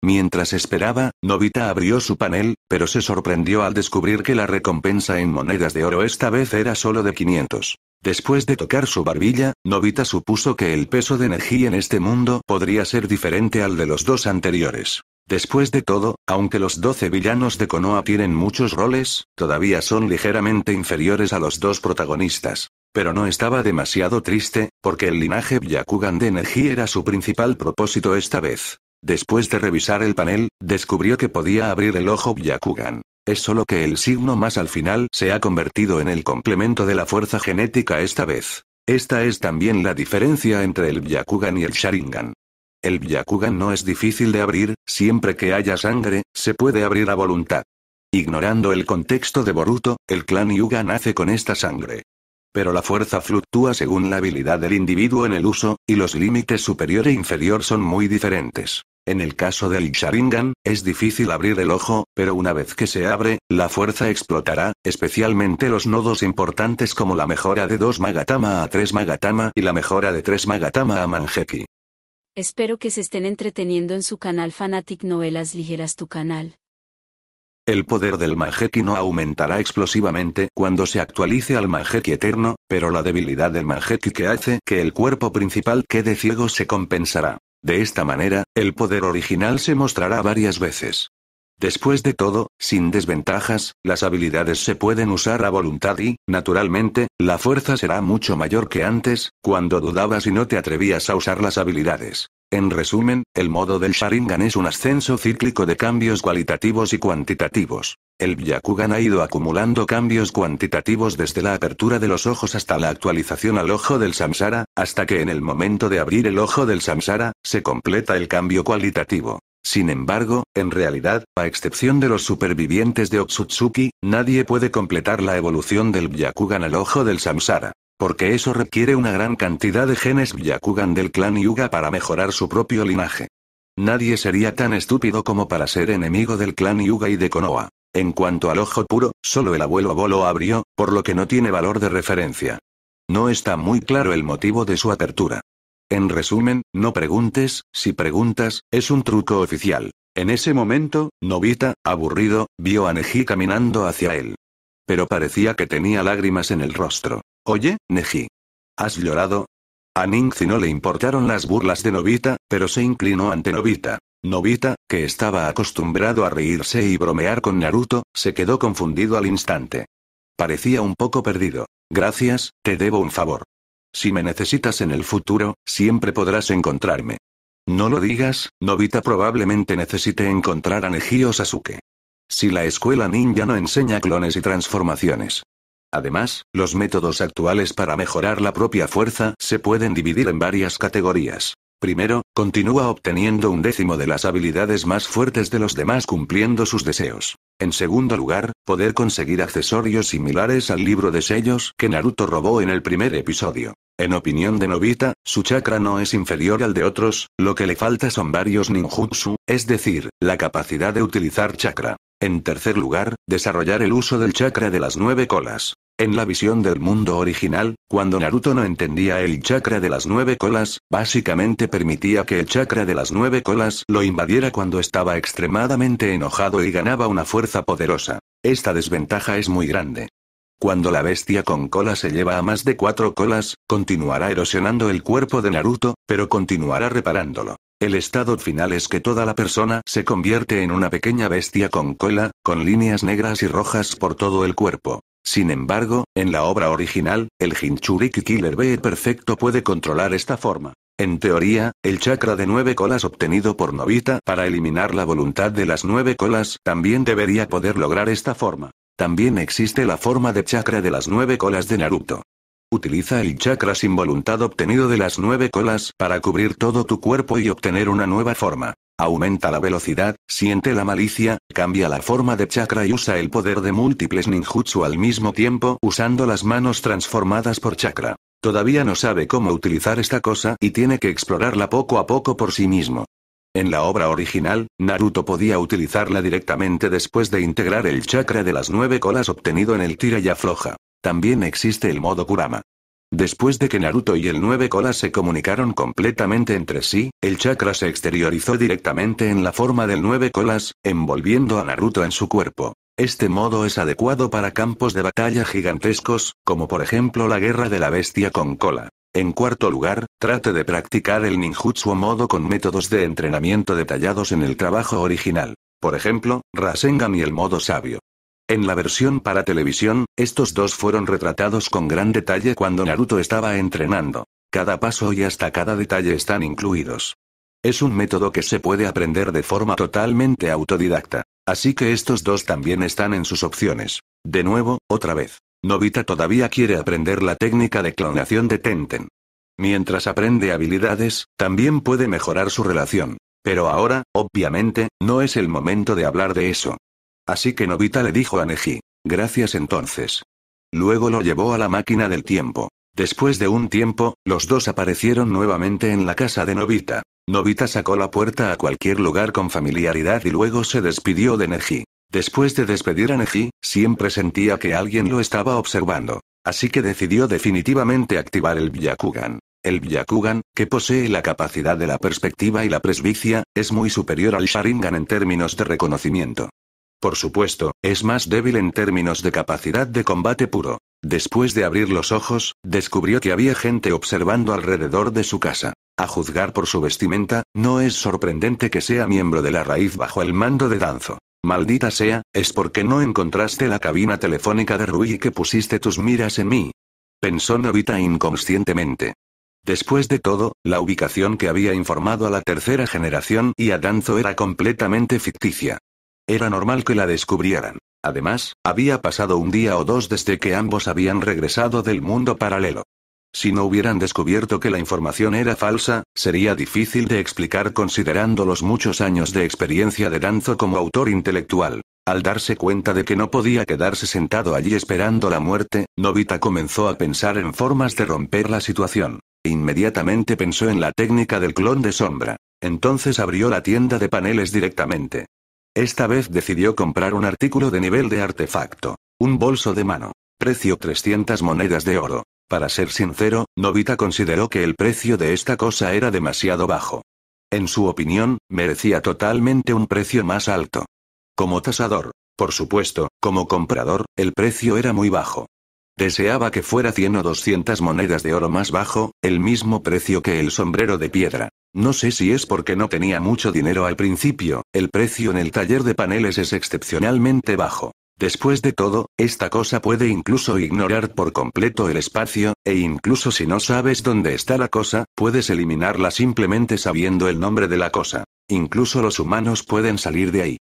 Mientras esperaba, Novita abrió su panel, pero se sorprendió al descubrir que la recompensa en monedas de oro esta vez era solo de 500. Después de tocar su barbilla, Novita supuso que el peso de energía en este mundo podría ser diferente al de los dos anteriores. Después de todo, aunque los 12 villanos de Konoha tienen muchos roles, todavía son ligeramente inferiores a los dos protagonistas. Pero no estaba demasiado triste, porque el linaje Byakugan de energía era su principal propósito esta vez. Después de revisar el panel, descubrió que podía abrir el ojo Byakugan. Es solo que el signo más al final se ha convertido en el complemento de la fuerza genética esta vez. Esta es también la diferencia entre el Byakugan y el Sharingan. El Byakugan no es difícil de abrir, siempre que haya sangre, se puede abrir a voluntad. Ignorando el contexto de Boruto, el clan Yuga nace con esta sangre. Pero la fuerza fluctúa según la habilidad del individuo en el uso, y los límites superior e inferior son muy diferentes. En el caso del Sharingan, es difícil abrir el ojo, pero una vez que se abre, la fuerza explotará, especialmente los nodos importantes como la mejora de 2 Magatama a 3 Magatama y la mejora de 3 Magatama a Mangeki. Espero que se estén entreteniendo en su canal Fanatic Novelas Ligeras tu canal. El poder del Majeki no aumentará explosivamente cuando se actualice al Majeki Eterno, pero la debilidad del Majeki que hace que el cuerpo principal quede ciego se compensará. De esta manera, el poder original se mostrará varias veces. Después de todo, sin desventajas, las habilidades se pueden usar a voluntad y, naturalmente, la fuerza será mucho mayor que antes, cuando dudabas y no te atrevías a usar las habilidades. En resumen, el modo del Sharingan es un ascenso cíclico de cambios cualitativos y cuantitativos. El Byakugan ha ido acumulando cambios cuantitativos desde la apertura de los ojos hasta la actualización al ojo del Samsara, hasta que en el momento de abrir el ojo del Samsara, se completa el cambio cualitativo. Sin embargo, en realidad, a excepción de los supervivientes de Otsutsuki, nadie puede completar la evolución del Byakugan al ojo del Samsara. Porque eso requiere una gran cantidad de genes Byakugan del clan Yuga para mejorar su propio linaje. Nadie sería tan estúpido como para ser enemigo del clan Yuga y de Konoha. En cuanto al ojo puro, solo el abuelo Bolo abrió, por lo que no tiene valor de referencia. No está muy claro el motivo de su apertura. En resumen, no preguntes, si preguntas, es un truco oficial. En ese momento, Novita, aburrido, vio a Neji caminando hacia él. Pero parecía que tenía lágrimas en el rostro. Oye, Neji. ¿Has llorado? A Ningzi no le importaron las burlas de Novita, pero se inclinó ante Novita. Novita, que estaba acostumbrado a reírse y bromear con Naruto, se quedó confundido al instante. Parecía un poco perdido. Gracias, te debo un favor. Si me necesitas en el futuro, siempre podrás encontrarme. No lo digas, Novita probablemente necesite encontrar a Neji Sasuke. Si la escuela ninja no enseña clones y transformaciones. Además, los métodos actuales para mejorar la propia fuerza se pueden dividir en varias categorías. Primero, continúa obteniendo un décimo de las habilidades más fuertes de los demás cumpliendo sus deseos. En segundo lugar, poder conseguir accesorios similares al libro de sellos que Naruto robó en el primer episodio. En opinión de Novita, su chakra no es inferior al de otros, lo que le falta son varios ninjutsu, es decir, la capacidad de utilizar chakra. En tercer lugar, desarrollar el uso del chakra de las nueve colas. En la visión del mundo original, cuando Naruto no entendía el chakra de las nueve colas, básicamente permitía que el chakra de las nueve colas lo invadiera cuando estaba extremadamente enojado y ganaba una fuerza poderosa. Esta desventaja es muy grande. Cuando la bestia con cola se lleva a más de cuatro colas, continuará erosionando el cuerpo de Naruto, pero continuará reparándolo. El estado final es que toda la persona se convierte en una pequeña bestia con cola, con líneas negras y rojas por todo el cuerpo. Sin embargo, en la obra original, el Jinchuriki Killer B perfecto puede controlar esta forma. En teoría, el chakra de nueve colas obtenido por Novita para eliminar la voluntad de las nueve colas también debería poder lograr esta forma. También existe la forma de chakra de las nueve colas de Naruto. Utiliza el chakra sin voluntad obtenido de las nueve colas para cubrir todo tu cuerpo y obtener una nueva forma. Aumenta la velocidad, siente la malicia, cambia la forma de chakra y usa el poder de múltiples ninjutsu al mismo tiempo usando las manos transformadas por chakra. Todavía no sabe cómo utilizar esta cosa y tiene que explorarla poco a poco por sí mismo. En la obra original, Naruto podía utilizarla directamente después de integrar el chakra de las nueve colas obtenido en el tira y afloja. También existe el modo Kurama. Después de que Naruto y el Nueve Colas se comunicaron completamente entre sí, el chakra se exteriorizó directamente en la forma del Nueve Colas, envolviendo a Naruto en su cuerpo. Este modo es adecuado para campos de batalla gigantescos, como por ejemplo la guerra de la bestia con cola. En cuarto lugar, trate de practicar el ninjutsu modo con métodos de entrenamiento detallados en el trabajo original. Por ejemplo, Rasengan y el modo sabio. En la versión para televisión, estos dos fueron retratados con gran detalle cuando Naruto estaba entrenando. Cada paso y hasta cada detalle están incluidos. Es un método que se puede aprender de forma totalmente autodidacta. Así que estos dos también están en sus opciones. De nuevo, otra vez. Novita todavía quiere aprender la técnica de clonación de Tenten. Mientras aprende habilidades, también puede mejorar su relación. Pero ahora, obviamente, no es el momento de hablar de eso. Así que Novita le dijo a Neji. Gracias entonces. Luego lo llevó a la máquina del tiempo. Después de un tiempo, los dos aparecieron nuevamente en la casa de Novita. Novita sacó la puerta a cualquier lugar con familiaridad y luego se despidió de Neji. Después de despedir a Neji, siempre sentía que alguien lo estaba observando. Así que decidió definitivamente activar el Byakugan. El Byakugan, que posee la capacidad de la perspectiva y la presbicia, es muy superior al Sharingan en términos de reconocimiento. Por supuesto, es más débil en términos de capacidad de combate puro. Después de abrir los ojos, descubrió que había gente observando alrededor de su casa. A juzgar por su vestimenta, no es sorprendente que sea miembro de la raíz bajo el mando de Danzo. Maldita sea, es porque no encontraste la cabina telefónica de Rui y que pusiste tus miras en mí. Pensó Novita inconscientemente. Después de todo, la ubicación que había informado a la tercera generación y a Danzo era completamente ficticia. Era normal que la descubrieran. Además, había pasado un día o dos desde que ambos habían regresado del mundo paralelo. Si no hubieran descubierto que la información era falsa, sería difícil de explicar considerando los muchos años de experiencia de Danzo como autor intelectual. Al darse cuenta de que no podía quedarse sentado allí esperando la muerte, Novita comenzó a pensar en formas de romper la situación. Inmediatamente pensó en la técnica del clon de sombra. Entonces abrió la tienda de paneles directamente. Esta vez decidió comprar un artículo de nivel de artefacto. Un bolso de mano. Precio 300 monedas de oro. Para ser sincero, Novita consideró que el precio de esta cosa era demasiado bajo. En su opinión, merecía totalmente un precio más alto. Como tasador, por supuesto, como comprador, el precio era muy bajo. Deseaba que fuera 100 o 200 monedas de oro más bajo, el mismo precio que el sombrero de piedra. No sé si es porque no tenía mucho dinero al principio, el precio en el taller de paneles es excepcionalmente bajo. Después de todo, esta cosa puede incluso ignorar por completo el espacio, e incluso si no sabes dónde está la cosa, puedes eliminarla simplemente sabiendo el nombre de la cosa. Incluso los humanos pueden salir de ahí.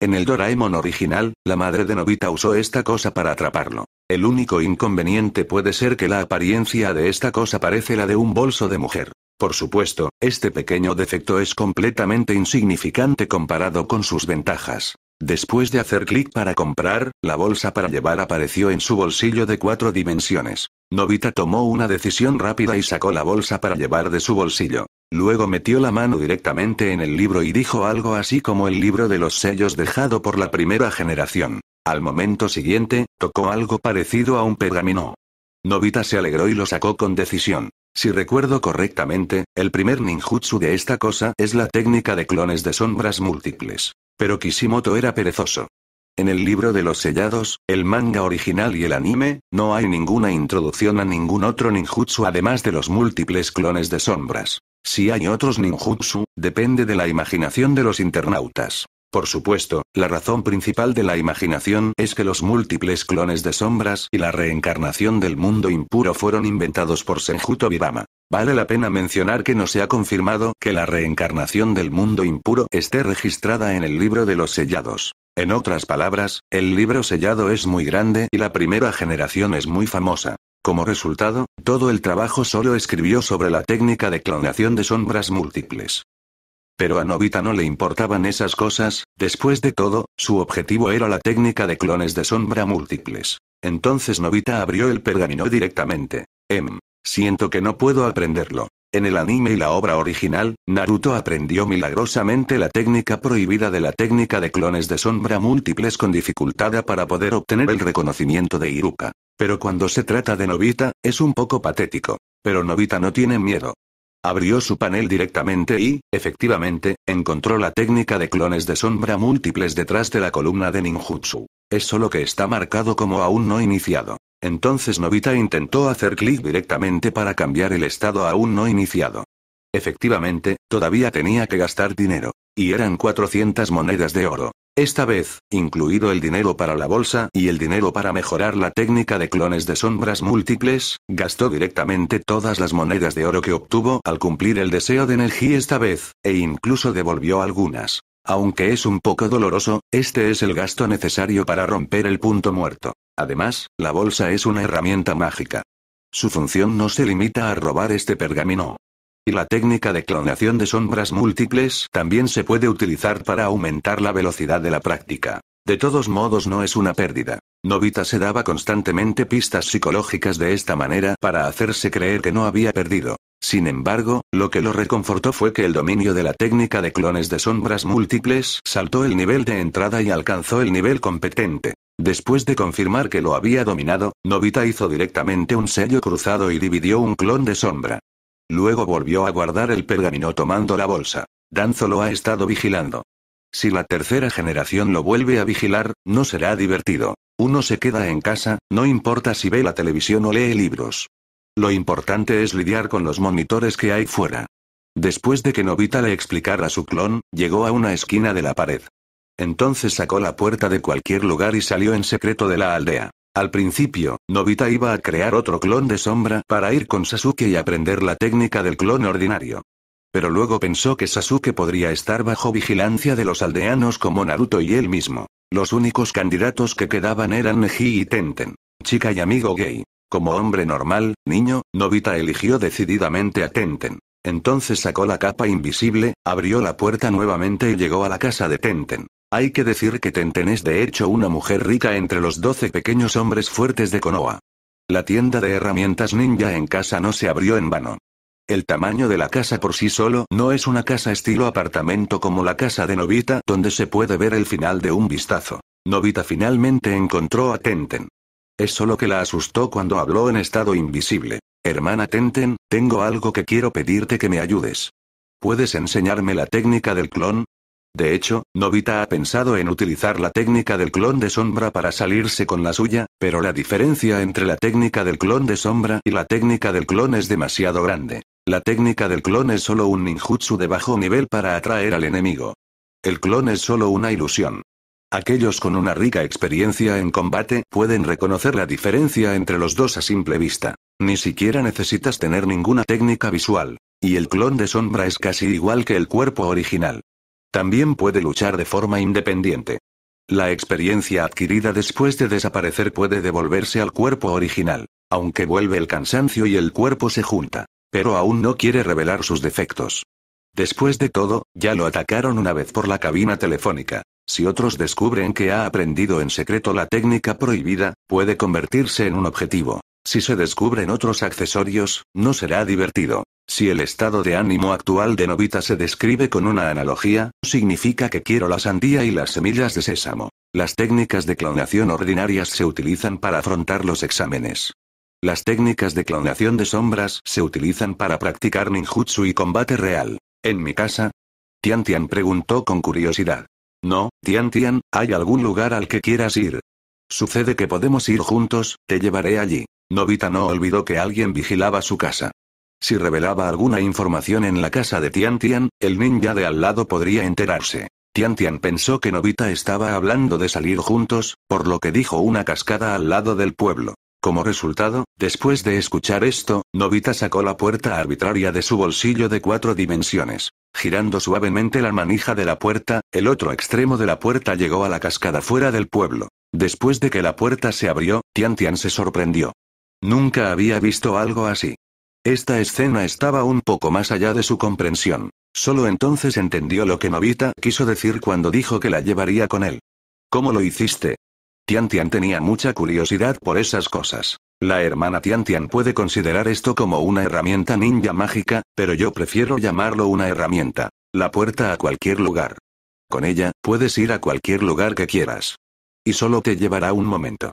En el Doraemon original, la madre de Novita usó esta cosa para atraparlo. El único inconveniente puede ser que la apariencia de esta cosa parece la de un bolso de mujer. Por supuesto, este pequeño defecto es completamente insignificante comparado con sus ventajas. Después de hacer clic para comprar, la bolsa para llevar apareció en su bolsillo de cuatro dimensiones. Novita tomó una decisión rápida y sacó la bolsa para llevar de su bolsillo. Luego metió la mano directamente en el libro y dijo algo así como el libro de los sellos dejado por la primera generación. Al momento siguiente, tocó algo parecido a un pergamino. Novita se alegró y lo sacó con decisión. Si recuerdo correctamente, el primer ninjutsu de esta cosa es la técnica de clones de sombras múltiples. Pero Kishimoto era perezoso. En el libro de los sellados, el manga original y el anime, no hay ninguna introducción a ningún otro ninjutsu además de los múltiples clones de sombras. Si hay otros ninjutsu, depende de la imaginación de los internautas. Por supuesto, la razón principal de la imaginación es que los múltiples clones de sombras y la reencarnación del mundo impuro fueron inventados por Senjuto Vivama. Vale la pena mencionar que no se ha confirmado que la reencarnación del mundo impuro esté registrada en el libro de los sellados. En otras palabras, el libro sellado es muy grande y la primera generación es muy famosa. Como resultado, todo el trabajo solo escribió sobre la técnica de clonación de sombras múltiples. Pero a Novita no le importaban esas cosas, después de todo, su objetivo era la técnica de clones de sombra múltiples. Entonces Novita abrió el pergamino directamente. Em. Siento que no puedo aprenderlo. En el anime y la obra original, Naruto aprendió milagrosamente la técnica prohibida de la técnica de clones de sombra múltiples con dificultad para poder obtener el reconocimiento de Iruka. Pero cuando se trata de Novita, es un poco patético. Pero Novita no tiene miedo. Abrió su panel directamente y, efectivamente, encontró la técnica de clones de sombra múltiples detrás de la columna de ninjutsu. Es solo que está marcado como aún no iniciado. Entonces Novita intentó hacer clic directamente para cambiar el estado aún no iniciado. Efectivamente, todavía tenía que gastar dinero. Y eran 400 monedas de oro. Esta vez, incluido el dinero para la bolsa y el dinero para mejorar la técnica de clones de sombras múltiples, gastó directamente todas las monedas de oro que obtuvo al cumplir el deseo de energía esta vez, e incluso devolvió algunas. Aunque es un poco doloroso, este es el gasto necesario para romper el punto muerto. Además, la bolsa es una herramienta mágica. Su función no se limita a robar este pergamino. Y la técnica de clonación de sombras múltiples también se puede utilizar para aumentar la velocidad de la práctica. De todos modos no es una pérdida. Novita se daba constantemente pistas psicológicas de esta manera para hacerse creer que no había perdido. Sin embargo, lo que lo reconfortó fue que el dominio de la técnica de clones de sombras múltiples saltó el nivel de entrada y alcanzó el nivel competente. Después de confirmar que lo había dominado, Novita hizo directamente un sello cruzado y dividió un clon de sombra. Luego volvió a guardar el pergamino tomando la bolsa. Danzo lo ha estado vigilando. Si la tercera generación lo vuelve a vigilar, no será divertido. Uno se queda en casa, no importa si ve la televisión o lee libros. Lo importante es lidiar con los monitores que hay fuera. Después de que Novita le explicara su clon, llegó a una esquina de la pared. Entonces sacó la puerta de cualquier lugar y salió en secreto de la aldea. Al principio, Nobita iba a crear otro clon de sombra para ir con Sasuke y aprender la técnica del clon ordinario. Pero luego pensó que Sasuke podría estar bajo vigilancia de los aldeanos como Naruto y él mismo. Los únicos candidatos que quedaban eran Neji y Tenten. Chica y amigo gay. Como hombre normal, niño, Nobita eligió decididamente a Tenten. Entonces sacó la capa invisible, abrió la puerta nuevamente y llegó a la casa de Tenten. Hay que decir que Tenten es de hecho una mujer rica entre los doce pequeños hombres fuertes de Konoha. La tienda de herramientas ninja en casa no se abrió en vano. El tamaño de la casa por sí solo no es una casa estilo apartamento como la casa de Novita donde se puede ver el final de un vistazo. Novita finalmente encontró a Tenten. Es solo que la asustó cuando habló en estado invisible. Hermana Tenten, tengo algo que quiero pedirte que me ayudes. ¿Puedes enseñarme la técnica del clon? De hecho, Novita ha pensado en utilizar la técnica del clon de sombra para salirse con la suya, pero la diferencia entre la técnica del clon de sombra y la técnica del clon es demasiado grande. La técnica del clon es solo un ninjutsu de bajo nivel para atraer al enemigo. El clon es solo una ilusión. Aquellos con una rica experiencia en combate pueden reconocer la diferencia entre los dos a simple vista. Ni siquiera necesitas tener ninguna técnica visual. Y el clon de sombra es casi igual que el cuerpo original. También puede luchar de forma independiente. La experiencia adquirida después de desaparecer puede devolverse al cuerpo original, aunque vuelve el cansancio y el cuerpo se junta, pero aún no quiere revelar sus defectos. Después de todo, ya lo atacaron una vez por la cabina telefónica. Si otros descubren que ha aprendido en secreto la técnica prohibida, puede convertirse en un objetivo. Si se descubren otros accesorios, no será divertido. Si el estado de ánimo actual de Novita se describe con una analogía, significa que quiero la sandía y las semillas de sésamo. Las técnicas de clonación ordinarias se utilizan para afrontar los exámenes. Las técnicas de clonación de sombras se utilizan para practicar ninjutsu y combate real. En mi casa, Tian Tian preguntó con curiosidad. No, Tian Tian, ¿hay algún lugar al que quieras ir? Sucede que podemos ir juntos, te llevaré allí. Novita no olvidó que alguien vigilaba su casa. Si revelaba alguna información en la casa de Tian Tian, el ninja de al lado podría enterarse. Tian Tian pensó que Novita estaba hablando de salir juntos, por lo que dijo una cascada al lado del pueblo. Como resultado, después de escuchar esto, Novita sacó la puerta arbitraria de su bolsillo de cuatro dimensiones. Girando suavemente la manija de la puerta, el otro extremo de la puerta llegó a la cascada fuera del pueblo. Después de que la puerta se abrió, Tian Tian se sorprendió. Nunca había visto algo así. Esta escena estaba un poco más allá de su comprensión. Solo entonces entendió lo que Novita quiso decir cuando dijo que la llevaría con él. ¿Cómo lo hiciste? Tian Tian tenía mucha curiosidad por esas cosas. La hermana Tian Tian puede considerar esto como una herramienta ninja mágica, pero yo prefiero llamarlo una herramienta. La puerta a cualquier lugar. Con ella, puedes ir a cualquier lugar que quieras. Y solo te llevará un momento.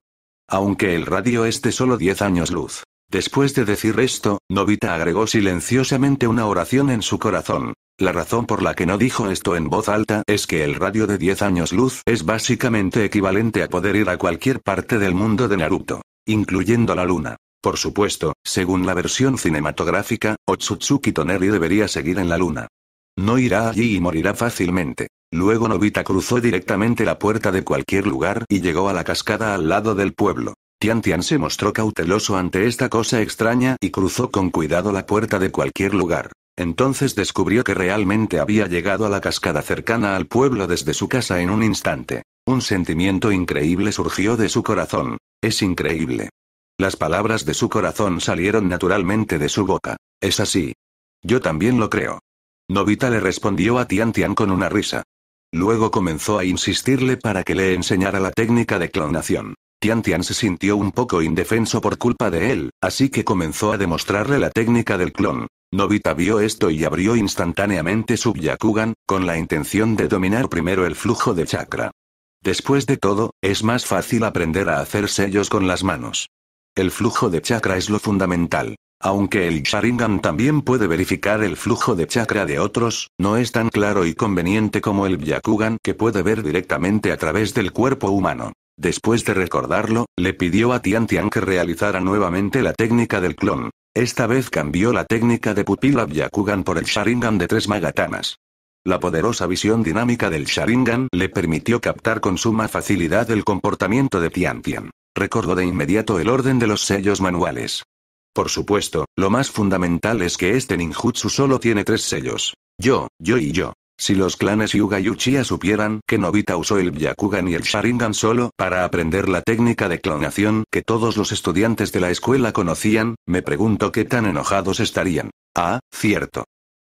Aunque el radio esté solo 10 años luz. Después de decir esto, Novita agregó silenciosamente una oración en su corazón. La razón por la que no dijo esto en voz alta es que el radio de 10 años luz es básicamente equivalente a poder ir a cualquier parte del mundo de Naruto, incluyendo la luna. Por supuesto, según la versión cinematográfica, Otsutsuki Toneri debería seguir en la luna. No irá allí y morirá fácilmente. Luego Novita cruzó directamente la puerta de cualquier lugar y llegó a la cascada al lado del pueblo. Tian Tian se mostró cauteloso ante esta cosa extraña y cruzó con cuidado la puerta de cualquier lugar. Entonces descubrió que realmente había llegado a la cascada cercana al pueblo desde su casa en un instante. Un sentimiento increíble surgió de su corazón. Es increíble. Las palabras de su corazón salieron naturalmente de su boca. Es así. Yo también lo creo. Novita le respondió a Tian Tian con una risa. Luego comenzó a insistirle para que le enseñara la técnica de clonación. Tian Tian se sintió un poco indefenso por culpa de él, así que comenzó a demostrarle la técnica del clon. Novita vio esto y abrió instantáneamente su Yakugan, con la intención de dominar primero el flujo de chakra. Después de todo, es más fácil aprender a hacer sellos con las manos. El flujo de chakra es lo fundamental. Aunque el Sharingan también puede verificar el flujo de chakra de otros, no es tan claro y conveniente como el Byakugan que puede ver directamente a través del cuerpo humano. Después de recordarlo, le pidió a Tian Tian que realizara nuevamente la técnica del clon. Esta vez cambió la técnica de pupila Byakugan por el Sharingan de tres magatamas. La poderosa visión dinámica del Sharingan le permitió captar con suma facilidad el comportamiento de Tian Tian. Recordó de inmediato el orden de los sellos manuales. Por supuesto, lo más fundamental es que este ninjutsu solo tiene tres sellos. Yo, yo y yo. Si los clanes Yuga y Uchiha supieran que Nobita usó el Byakugan y el Sharingan solo para aprender la técnica de clonación que todos los estudiantes de la escuela conocían, me pregunto qué tan enojados estarían. Ah, cierto.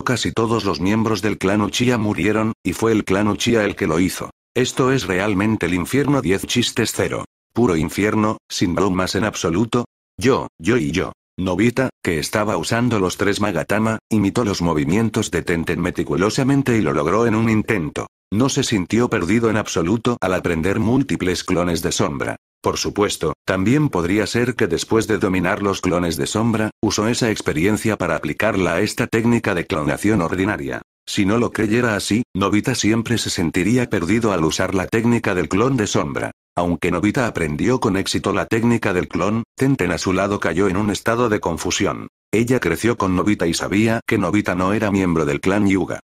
Casi todos los miembros del clan Uchiha murieron, y fue el clan Uchiha el que lo hizo. Esto es realmente el infierno 10 chistes cero. Puro infierno, sin bromas en absoluto. Yo, yo y yo. Novita, que estaba usando los tres Magatama, imitó los movimientos de Tenten meticulosamente y lo logró en un intento. No se sintió perdido en absoluto al aprender múltiples clones de sombra. Por supuesto, también podría ser que después de dominar los clones de sombra, usó esa experiencia para aplicarla a esta técnica de clonación ordinaria. Si no lo creyera así, Novita siempre se sentiría perdido al usar la técnica del clon de sombra. Aunque Novita aprendió con éxito la técnica del clon, Tenten a su lado cayó en un estado de confusión. Ella creció con Novita y sabía que Novita no era miembro del clan Yuga.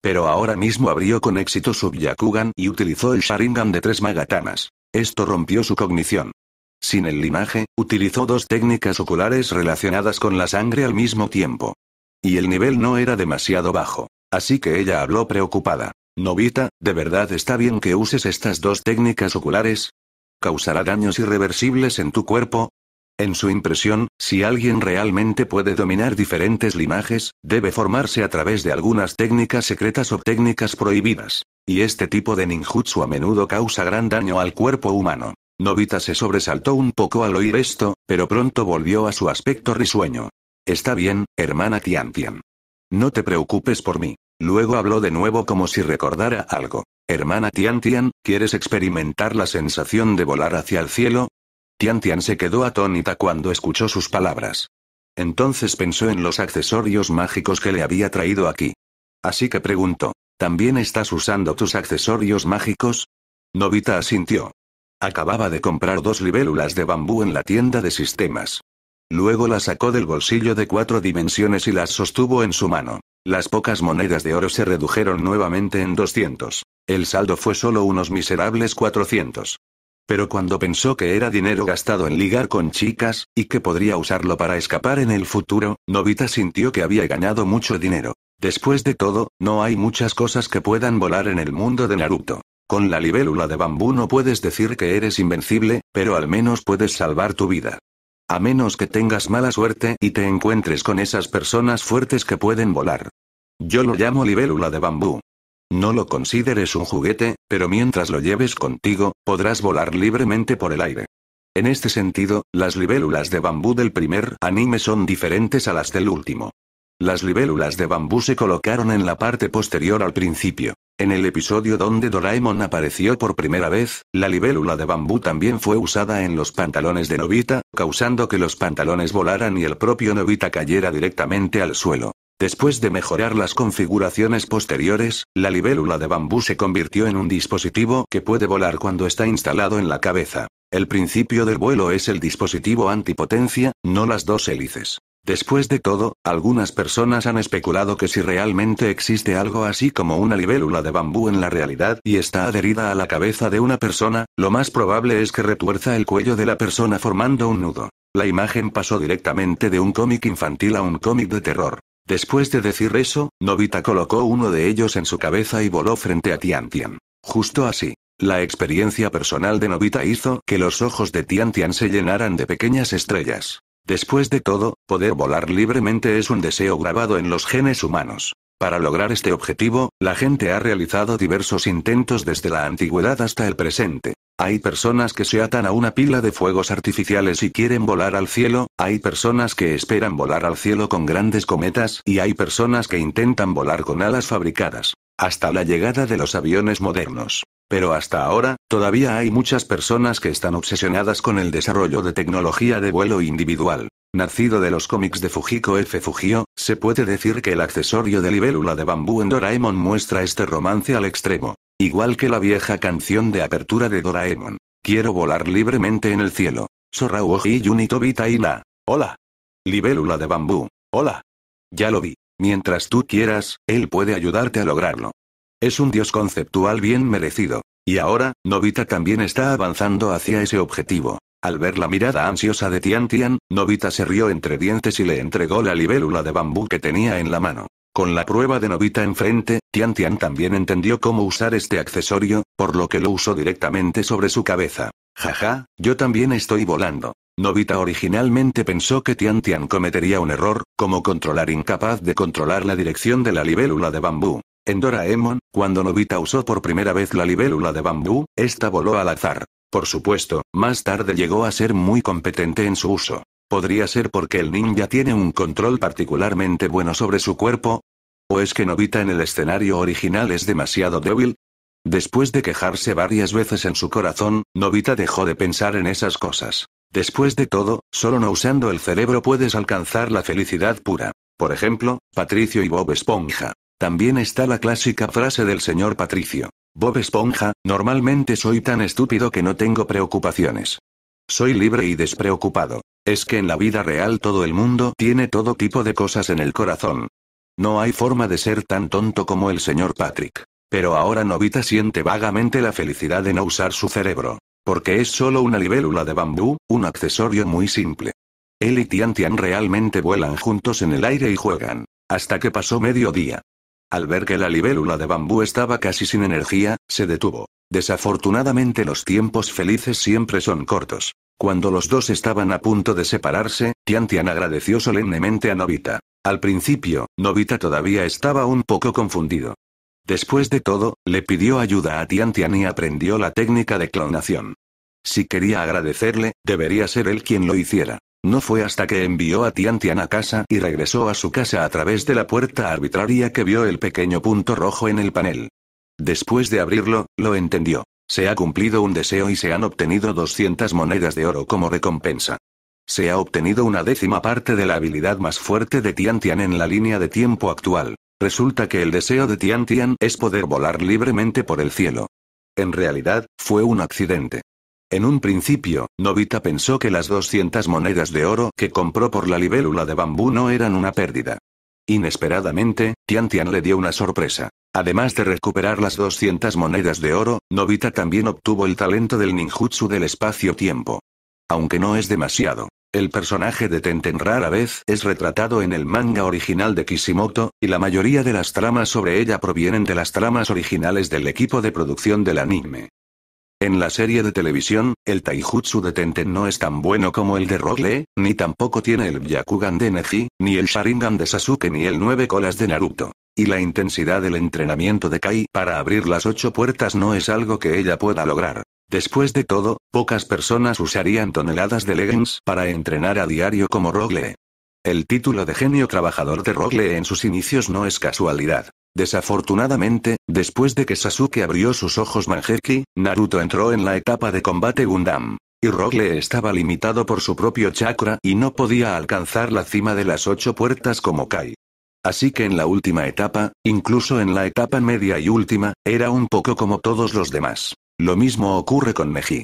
Pero ahora mismo abrió con éxito su Yakugan y utilizó el Sharingan de tres Magatamas. Esto rompió su cognición. Sin el linaje, utilizó dos técnicas oculares relacionadas con la sangre al mismo tiempo. Y el nivel no era demasiado bajo. Así que ella habló preocupada. Novita, ¿de verdad está bien que uses estas dos técnicas oculares? causará daños irreversibles en tu cuerpo. En su impresión, si alguien realmente puede dominar diferentes linajes, debe formarse a través de algunas técnicas secretas o técnicas prohibidas. Y este tipo de ninjutsu a menudo causa gran daño al cuerpo humano. Novita se sobresaltó un poco al oír esto, pero pronto volvió a su aspecto risueño. Está bien, hermana Tian Tian. No te preocupes por mí. Luego habló de nuevo como si recordara algo. Hermana Tian Tian, ¿quieres experimentar la sensación de volar hacia el cielo? Tian Tian se quedó atónita cuando escuchó sus palabras. Entonces pensó en los accesorios mágicos que le había traído aquí. Así que preguntó, ¿también estás usando tus accesorios mágicos? Novita asintió. Acababa de comprar dos libélulas de bambú en la tienda de sistemas. Luego las sacó del bolsillo de cuatro dimensiones y las sostuvo en su mano. Las pocas monedas de oro se redujeron nuevamente en 200. El saldo fue solo unos miserables 400. Pero cuando pensó que era dinero gastado en ligar con chicas, y que podría usarlo para escapar en el futuro, Novita sintió que había ganado mucho dinero. Después de todo, no hay muchas cosas que puedan volar en el mundo de Naruto. Con la libélula de bambú no puedes decir que eres invencible, pero al menos puedes salvar tu vida. A menos que tengas mala suerte y te encuentres con esas personas fuertes que pueden volar. Yo lo llamo libélula de bambú. No lo consideres un juguete, pero mientras lo lleves contigo, podrás volar libremente por el aire. En este sentido, las libélulas de bambú del primer anime son diferentes a las del último. Las libélulas de bambú se colocaron en la parte posterior al principio. En el episodio donde Doraemon apareció por primera vez, la libélula de bambú también fue usada en los pantalones de Novita, causando que los pantalones volaran y el propio Novita cayera directamente al suelo. Después de mejorar las configuraciones posteriores, la libélula de bambú se convirtió en un dispositivo que puede volar cuando está instalado en la cabeza. El principio del vuelo es el dispositivo antipotencia, no las dos hélices. Después de todo, algunas personas han especulado que si realmente existe algo así como una libélula de bambú en la realidad y está adherida a la cabeza de una persona, lo más probable es que retuerza el cuello de la persona formando un nudo. La imagen pasó directamente de un cómic infantil a un cómic de terror. Después de decir eso, Novita colocó uno de ellos en su cabeza y voló frente a Tian. Justo así. La experiencia personal de Novita hizo que los ojos de Tian se llenaran de pequeñas estrellas. Después de todo, poder volar libremente es un deseo grabado en los genes humanos. Para lograr este objetivo, la gente ha realizado diversos intentos desde la antigüedad hasta el presente. Hay personas que se atan a una pila de fuegos artificiales y quieren volar al cielo, hay personas que esperan volar al cielo con grandes cometas y hay personas que intentan volar con alas fabricadas. Hasta la llegada de los aviones modernos. Pero hasta ahora, todavía hay muchas personas que están obsesionadas con el desarrollo de tecnología de vuelo individual. Nacido de los cómics de Fujiko F. Fujio, se puede decir que el accesorio de libélula de bambú en Doraemon muestra este romance al extremo. Igual que la vieja canción de apertura de Doraemon. Quiero volar libremente en el cielo. Vita y la... Hola. Libélula de bambú. Hola. Ya lo vi. Mientras tú quieras, él puede ayudarte a lograrlo. Es un dios conceptual bien merecido. Y ahora, Novita también está avanzando hacia ese objetivo. Al ver la mirada ansiosa de Tian Tian, Novita se rió entre dientes y le entregó la libélula de bambú que tenía en la mano. Con la prueba de Novita enfrente, Tian Tian también entendió cómo usar este accesorio, por lo que lo usó directamente sobre su cabeza. Jaja, yo también estoy volando. Novita originalmente pensó que Tian Tian cometería un error, como controlar incapaz de controlar la dirección de la libélula de bambú. En Doraemon, cuando Novita usó por primera vez la libélula de bambú, esta voló al azar. Por supuesto, más tarde llegó a ser muy competente en su uso. Podría ser porque el ninja tiene un control particularmente bueno sobre su cuerpo, ¿O es que Novita en el escenario original es demasiado débil? Después de quejarse varias veces en su corazón, Novita dejó de pensar en esas cosas. Después de todo, solo no usando el cerebro puedes alcanzar la felicidad pura. Por ejemplo, Patricio y Bob Esponja. También está la clásica frase del señor Patricio. Bob Esponja, normalmente soy tan estúpido que no tengo preocupaciones. Soy libre y despreocupado. Es que en la vida real todo el mundo tiene todo tipo de cosas en el corazón. No hay forma de ser tan tonto como el señor Patrick. Pero ahora Novita siente vagamente la felicidad de no usar su cerebro. Porque es solo una libélula de bambú, un accesorio muy simple. Él y Tian Tian realmente vuelan juntos en el aire y juegan. Hasta que pasó mediodía. Al ver que la libélula de bambú estaba casi sin energía, se detuvo. Desafortunadamente los tiempos felices siempre son cortos. Cuando los dos estaban a punto de separarse, Tian Tian agradeció solemnemente a Novita. Al principio, Novita todavía estaba un poco confundido. Después de todo, le pidió ayuda a Tiantian y aprendió la técnica de clonación. Si quería agradecerle, debería ser él quien lo hiciera. No fue hasta que envió a Tiantian a casa y regresó a su casa a través de la puerta arbitraria que vio el pequeño punto rojo en el panel. Después de abrirlo, lo entendió. Se ha cumplido un deseo y se han obtenido 200 monedas de oro como recompensa. Se ha obtenido una décima parte de la habilidad más fuerte de Tian Tian en la línea de tiempo actual. Resulta que el deseo de Tian Tian es poder volar libremente por el cielo. En realidad, fue un accidente. En un principio, Novita pensó que las 200 monedas de oro que compró por la libélula de bambú no eran una pérdida. Inesperadamente, Tian Tian le dio una sorpresa. Además de recuperar las 200 monedas de oro, Novita también obtuvo el talento del ninjutsu del espacio-tiempo. Aunque no es demasiado. El personaje de Tenten rara vez es retratado en el manga original de Kishimoto, y la mayoría de las tramas sobre ella provienen de las tramas originales del equipo de producción del anime. En la serie de televisión, el taijutsu de Tenten no es tan bueno como el de Rock ni tampoco tiene el Byakugan de Neji, ni el Sharingan de Sasuke ni el nueve colas de Naruto. Y la intensidad del entrenamiento de Kai para abrir las ocho puertas no es algo que ella pueda lograr. Después de todo, pocas personas usarían toneladas de legends para entrenar a diario como Rogle. El título de genio trabajador de Rogle en sus inicios no es casualidad. Desafortunadamente, después de que Sasuke abrió sus ojos Mangeki, Naruto entró en la etapa de combate Gundam. Y Rogle estaba limitado por su propio chakra y no podía alcanzar la cima de las ocho puertas como Kai. Así que en la última etapa, incluso en la etapa media y última, era un poco como todos los demás. Lo mismo ocurre con Neji.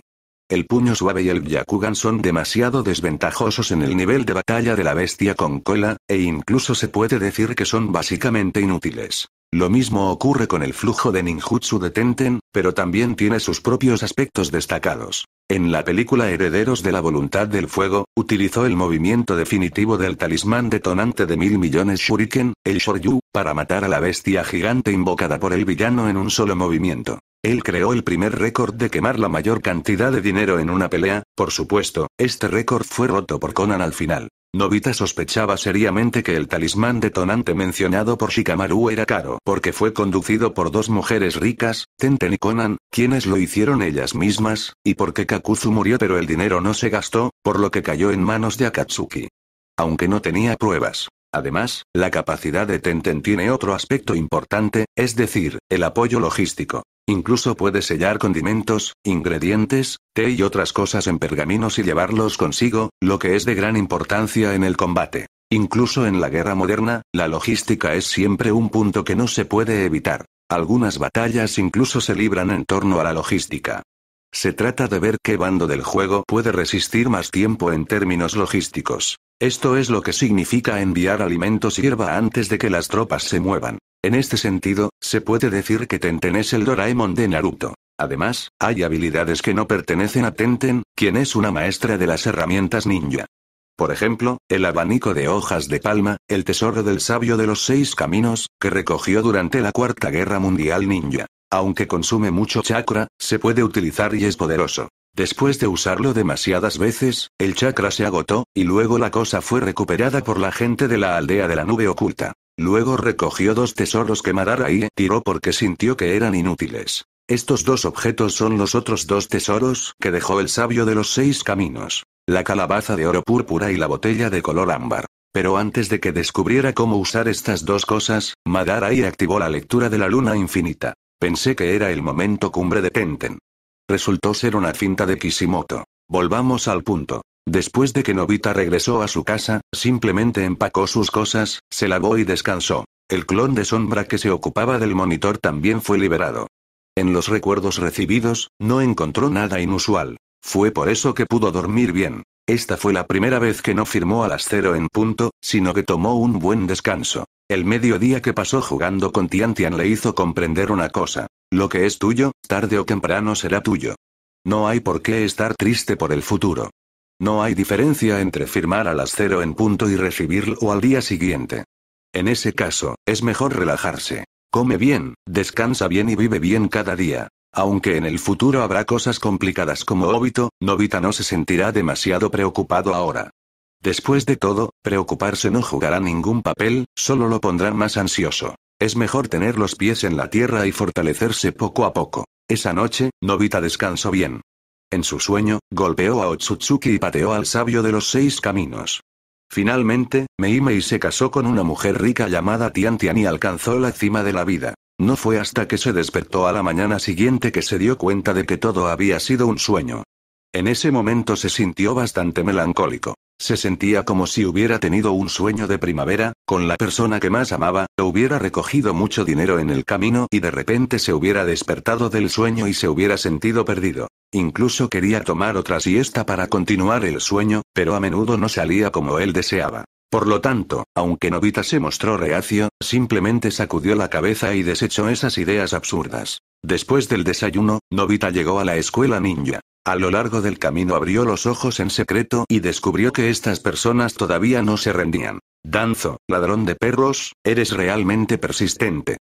El puño suave y el Yakugan son demasiado desventajosos en el nivel de batalla de la bestia con cola, e incluso se puede decir que son básicamente inútiles. Lo mismo ocurre con el flujo de ninjutsu de Tenten, pero también tiene sus propios aspectos destacados. En la película Herederos de la Voluntad del Fuego, utilizó el movimiento definitivo del talismán detonante de mil millones shuriken, el shoryu, para matar a la bestia gigante invocada por el villano en un solo movimiento. Él creó el primer récord de quemar la mayor cantidad de dinero en una pelea, por supuesto, este récord fue roto por Conan al final. Novita sospechaba seriamente que el talismán detonante mencionado por Shikamaru era caro, porque fue conducido por dos mujeres ricas, Tenten y Conan, quienes lo hicieron ellas mismas, y porque Kakuzu murió pero el dinero no se gastó, por lo que cayó en manos de Akatsuki. Aunque no tenía pruebas. Además, la capacidad de Tenten tiene otro aspecto importante, es decir, el apoyo logístico. Incluso puede sellar condimentos, ingredientes, té y otras cosas en pergaminos y llevarlos consigo, lo que es de gran importancia en el combate. Incluso en la guerra moderna, la logística es siempre un punto que no se puede evitar. Algunas batallas incluso se libran en torno a la logística. Se trata de ver qué bando del juego puede resistir más tiempo en términos logísticos. Esto es lo que significa enviar alimentos y hierba antes de que las tropas se muevan. En este sentido, se puede decir que Tenten es el Doraemon de Naruto. Además, hay habilidades que no pertenecen a Tenten, quien es una maestra de las herramientas ninja. Por ejemplo, el abanico de hojas de palma, el tesoro del sabio de los seis caminos, que recogió durante la Cuarta Guerra Mundial Ninja. Aunque consume mucho chakra, se puede utilizar y es poderoso. Después de usarlo demasiadas veces, el chakra se agotó, y luego la cosa fue recuperada por la gente de la aldea de la nube oculta. Luego recogió dos tesoros que y tiró porque sintió que eran inútiles. Estos dos objetos son los otros dos tesoros que dejó el sabio de los seis caminos. La calabaza de oro púrpura y la botella de color ámbar. Pero antes de que descubriera cómo usar estas dos cosas, y activó la lectura de la luna infinita. Pensé que era el momento cumbre de Tenten. Resultó ser una cinta de Kishimoto. Volvamos al punto. Después de que Novita regresó a su casa, simplemente empacó sus cosas, se lavó y descansó. El clon de sombra que se ocupaba del monitor también fue liberado. En los recuerdos recibidos, no encontró nada inusual. Fue por eso que pudo dormir bien. Esta fue la primera vez que no firmó a las cero en punto, sino que tomó un buen descanso. El mediodía que pasó jugando con Tian le hizo comprender una cosa. Lo que es tuyo, tarde o temprano será tuyo. No hay por qué estar triste por el futuro. No hay diferencia entre firmar a las cero en punto y recibirlo al día siguiente. En ese caso, es mejor relajarse. Come bien, descansa bien y vive bien cada día. Aunque en el futuro habrá cosas complicadas como óbito, Novita no se sentirá demasiado preocupado ahora. Después de todo, preocuparse no jugará ningún papel, solo lo pondrá más ansioso. Es mejor tener los pies en la tierra y fortalecerse poco a poco. Esa noche, Novita descansó bien. En su sueño, golpeó a Otsutsuki y pateó al sabio de los seis caminos. Finalmente, Meimei se casó con una mujer rica llamada Tian Tian y alcanzó la cima de la vida. No fue hasta que se despertó a la mañana siguiente que se dio cuenta de que todo había sido un sueño. En ese momento se sintió bastante melancólico. Se sentía como si hubiera tenido un sueño de primavera, con la persona que más amaba, hubiera recogido mucho dinero en el camino y de repente se hubiera despertado del sueño y se hubiera sentido perdido. Incluso quería tomar otra siesta para continuar el sueño, pero a menudo no salía como él deseaba. Por lo tanto, aunque Novita se mostró reacio, simplemente sacudió la cabeza y desechó esas ideas absurdas. Después del desayuno, Novita llegó a la escuela ninja. A lo largo del camino abrió los ojos en secreto y descubrió que estas personas todavía no se rendían. Danzo, ladrón de perros, eres realmente persistente.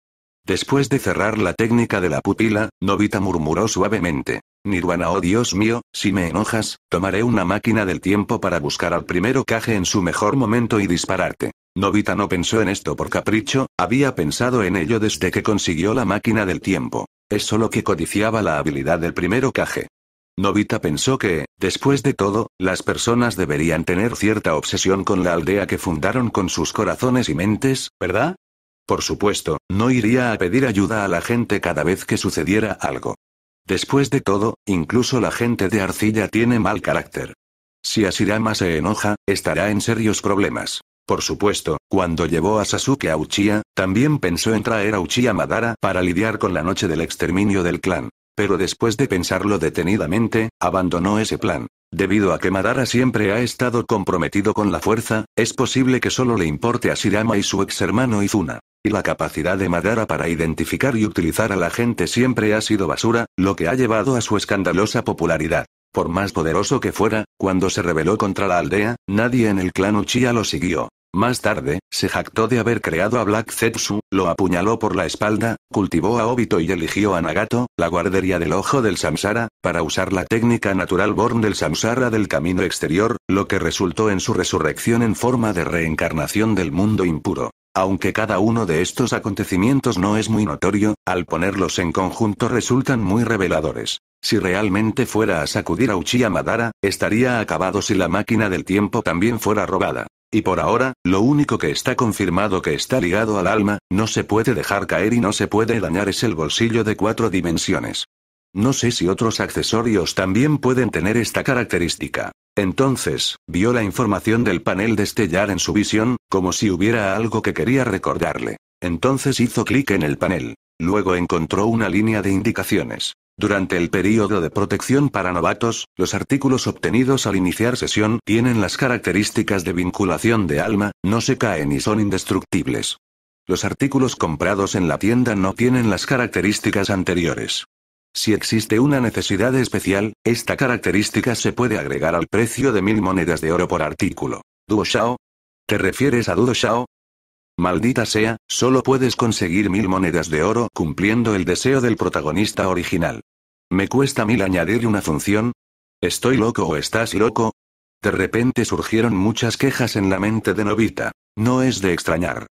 Después de cerrar la técnica de la pupila, Novita murmuró suavemente. Nirvana, oh Dios mío, si me enojas, tomaré una máquina del tiempo para buscar al primero caje en su mejor momento y dispararte. Novita no pensó en esto por capricho, había pensado en ello desde que consiguió la máquina del tiempo. Es solo que codiciaba la habilidad del primero caje. Novita pensó que, después de todo, las personas deberían tener cierta obsesión con la aldea que fundaron con sus corazones y mentes, ¿verdad? Por supuesto, no iría a pedir ayuda a la gente cada vez que sucediera algo. Después de todo, incluso la gente de arcilla tiene mal carácter. Si Asirama se enoja, estará en serios problemas. Por supuesto, cuando llevó a Sasuke a Uchiha, también pensó en traer a Uchiha Madara para lidiar con la noche del exterminio del clan. Pero después de pensarlo detenidamente, abandonó ese plan. Debido a que Madara siempre ha estado comprometido con la fuerza, es posible que solo le importe a Shirama y su ex hermano Izuna. Y la capacidad de Madara para identificar y utilizar a la gente siempre ha sido basura, lo que ha llevado a su escandalosa popularidad. Por más poderoso que fuera, cuando se rebeló contra la aldea, nadie en el clan Uchiha lo siguió. Más tarde, se jactó de haber creado a Black Zetsu, lo apuñaló por la espalda, cultivó a Obito y eligió a Nagato, la guardería del ojo del Samsara, para usar la técnica natural born del Samsara del camino exterior, lo que resultó en su resurrección en forma de reencarnación del mundo impuro. Aunque cada uno de estos acontecimientos no es muy notorio, al ponerlos en conjunto resultan muy reveladores. Si realmente fuera a sacudir a Uchiha Madara, estaría acabado si la máquina del tiempo también fuera robada. Y por ahora, lo único que está confirmado que está ligado al alma, no se puede dejar caer y no se puede dañar es el bolsillo de cuatro dimensiones. No sé si otros accesorios también pueden tener esta característica. Entonces, vio la información del panel destellar en su visión, como si hubiera algo que quería recordarle. Entonces hizo clic en el panel. Luego encontró una línea de indicaciones. Durante el período de protección para novatos, los artículos obtenidos al iniciar sesión tienen las características de vinculación de alma, no se caen y son indestructibles. Los artículos comprados en la tienda no tienen las características anteriores. Si existe una necesidad especial, esta característica se puede agregar al precio de mil monedas de oro por artículo. Duo Shao. ¿Te refieres a Duo Shao? Maldita sea, solo puedes conseguir mil monedas de oro cumpliendo el deseo del protagonista original. ¿Me cuesta mil añadir una función? ¿Estoy loco o estás loco? De repente surgieron muchas quejas en la mente de Novita. No es de extrañar.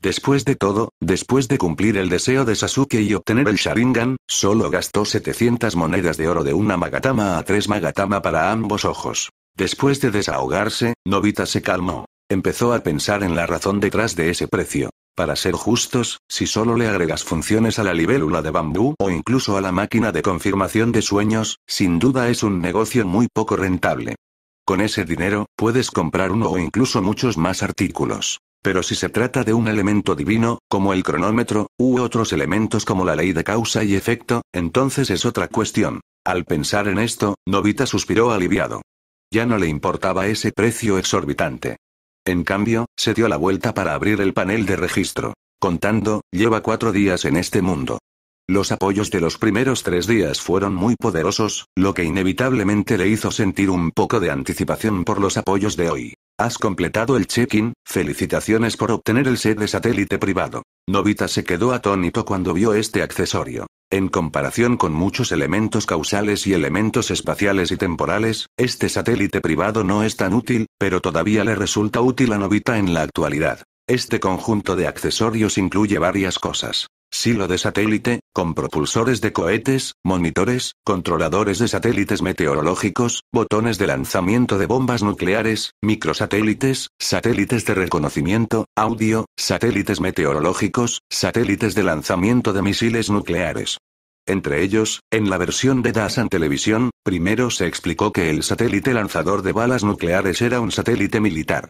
Después de todo, después de cumplir el deseo de Sasuke y obtener el Sharingan, solo gastó 700 monedas de oro de una Magatama a tres Magatama para ambos ojos. Después de desahogarse, Novita se calmó. Empezó a pensar en la razón detrás de ese precio. Para ser justos, si solo le agregas funciones a la libélula de bambú o incluso a la máquina de confirmación de sueños, sin duda es un negocio muy poco rentable. Con ese dinero, puedes comprar uno o incluso muchos más artículos. Pero si se trata de un elemento divino, como el cronómetro, u otros elementos como la ley de causa y efecto, entonces es otra cuestión. Al pensar en esto, Novita suspiró aliviado. Ya no le importaba ese precio exorbitante. En cambio, se dio la vuelta para abrir el panel de registro. Contando, lleva cuatro días en este mundo. Los apoyos de los primeros tres días fueron muy poderosos, lo que inevitablemente le hizo sentir un poco de anticipación por los apoyos de hoy. Has completado el check-in, felicitaciones por obtener el set de satélite privado. Novita se quedó atónito cuando vio este accesorio. En comparación con muchos elementos causales y elementos espaciales y temporales, este satélite privado no es tan útil, pero todavía le resulta útil a Novita en la actualidad. Este conjunto de accesorios incluye varias cosas. Silo de satélite, con propulsores de cohetes, monitores, controladores de satélites meteorológicos, botones de lanzamiento de bombas nucleares, microsatélites, satélites de reconocimiento, audio, satélites meteorológicos, satélites de lanzamiento de misiles nucleares. Entre ellos, en la versión de Dasan Televisión, primero se explicó que el satélite lanzador de balas nucleares era un satélite militar.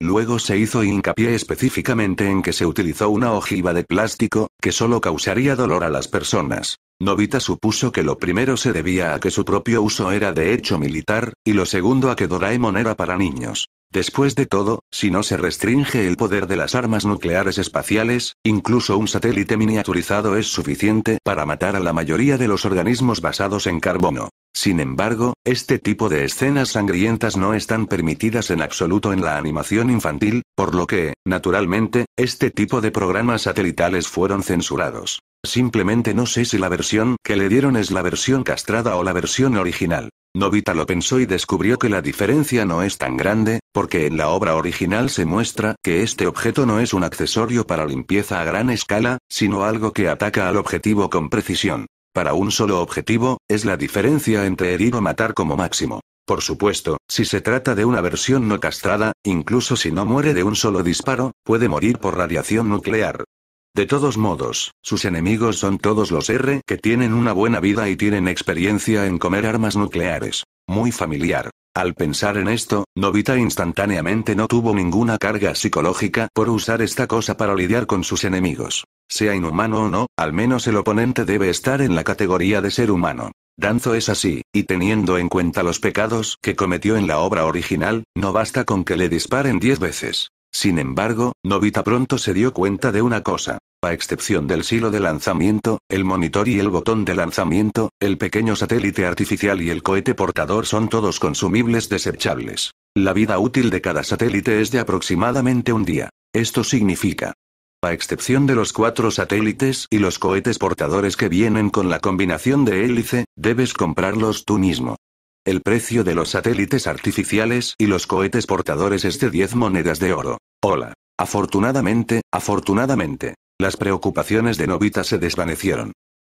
Luego se hizo hincapié específicamente en que se utilizó una ojiva de plástico, que solo causaría dolor a las personas. Novita supuso que lo primero se debía a que su propio uso era de hecho militar, y lo segundo a que Doraemon era para niños. Después de todo, si no se restringe el poder de las armas nucleares espaciales, incluso un satélite miniaturizado es suficiente para matar a la mayoría de los organismos basados en carbono. Sin embargo, este tipo de escenas sangrientas no están permitidas en absoluto en la animación infantil, por lo que, naturalmente, este tipo de programas satelitales fueron censurados. Simplemente no sé si la versión que le dieron es la versión castrada o la versión original. Novita lo pensó y descubrió que la diferencia no es tan grande, porque en la obra original se muestra que este objeto no es un accesorio para limpieza a gran escala, sino algo que ataca al objetivo con precisión para un solo objetivo, es la diferencia entre herir o matar como máximo. Por supuesto, si se trata de una versión no castrada, incluso si no muere de un solo disparo, puede morir por radiación nuclear. De todos modos, sus enemigos son todos los R que tienen una buena vida y tienen experiencia en comer armas nucleares. Muy familiar. Al pensar en esto, Novita instantáneamente no tuvo ninguna carga psicológica por usar esta cosa para lidiar con sus enemigos. Sea inhumano o no, al menos el oponente debe estar en la categoría de ser humano. Danzo es así, y teniendo en cuenta los pecados que cometió en la obra original, no basta con que le disparen diez veces. Sin embargo, Novita pronto se dio cuenta de una cosa a excepción del silo de lanzamiento, el monitor y el botón de lanzamiento, el pequeño satélite artificial y el cohete portador son todos consumibles desechables. La vida útil de cada satélite es de aproximadamente un día. Esto significa, a excepción de los cuatro satélites y los cohetes portadores que vienen con la combinación de hélice, debes comprarlos tú mismo. El precio de los satélites artificiales y los cohetes portadores es de 10 monedas de oro. Hola. Afortunadamente, afortunadamente, las preocupaciones de Novita se desvanecieron.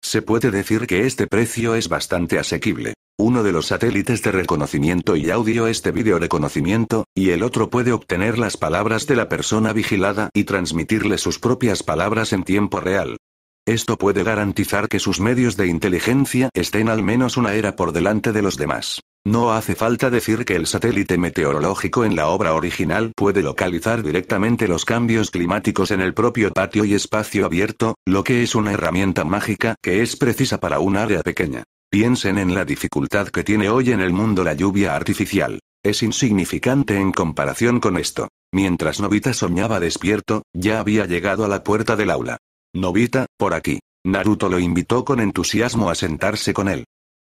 Se puede decir que este precio es bastante asequible. Uno de los satélites de reconocimiento y audio este de video reconocimiento, y el otro puede obtener las palabras de la persona vigilada y transmitirle sus propias palabras en tiempo real. Esto puede garantizar que sus medios de inteligencia estén al menos una era por delante de los demás. No hace falta decir que el satélite meteorológico en la obra original puede localizar directamente los cambios climáticos en el propio patio y espacio abierto, lo que es una herramienta mágica que es precisa para un área pequeña. Piensen en la dificultad que tiene hoy en el mundo la lluvia artificial. Es insignificante en comparación con esto. Mientras Novita soñaba despierto, ya había llegado a la puerta del aula. Novita, por aquí. Naruto lo invitó con entusiasmo a sentarse con él.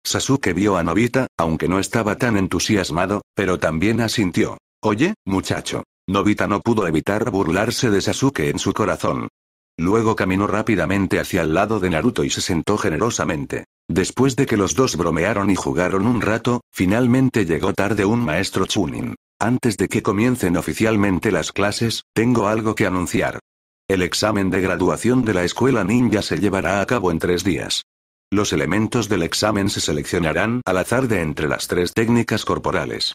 Sasuke vio a Nobita, aunque no estaba tan entusiasmado, pero también asintió. Oye, muchacho. Nobita no pudo evitar burlarse de Sasuke en su corazón. Luego caminó rápidamente hacia el lado de Naruto y se sentó generosamente. Después de que los dos bromearon y jugaron un rato, finalmente llegó tarde un maestro Chunin. Antes de que comiencen oficialmente las clases, tengo algo que anunciar. El examen de graduación de la escuela ninja se llevará a cabo en tres días. Los elementos del examen se seleccionarán al azar de entre las tres técnicas corporales.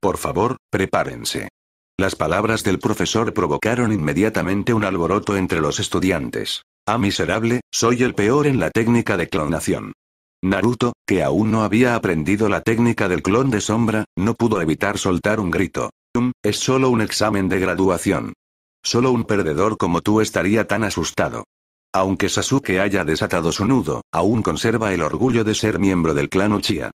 Por favor, prepárense. Las palabras del profesor provocaron inmediatamente un alboroto entre los estudiantes. Ah, miserable, soy el peor en la técnica de clonación. Naruto, que aún no había aprendido la técnica del clon de sombra, no pudo evitar soltar un grito. es solo un examen de graduación. Solo un perdedor como tú estaría tan asustado. Aunque Sasuke haya desatado su nudo, aún conserva el orgullo de ser miembro del clan Uchiha.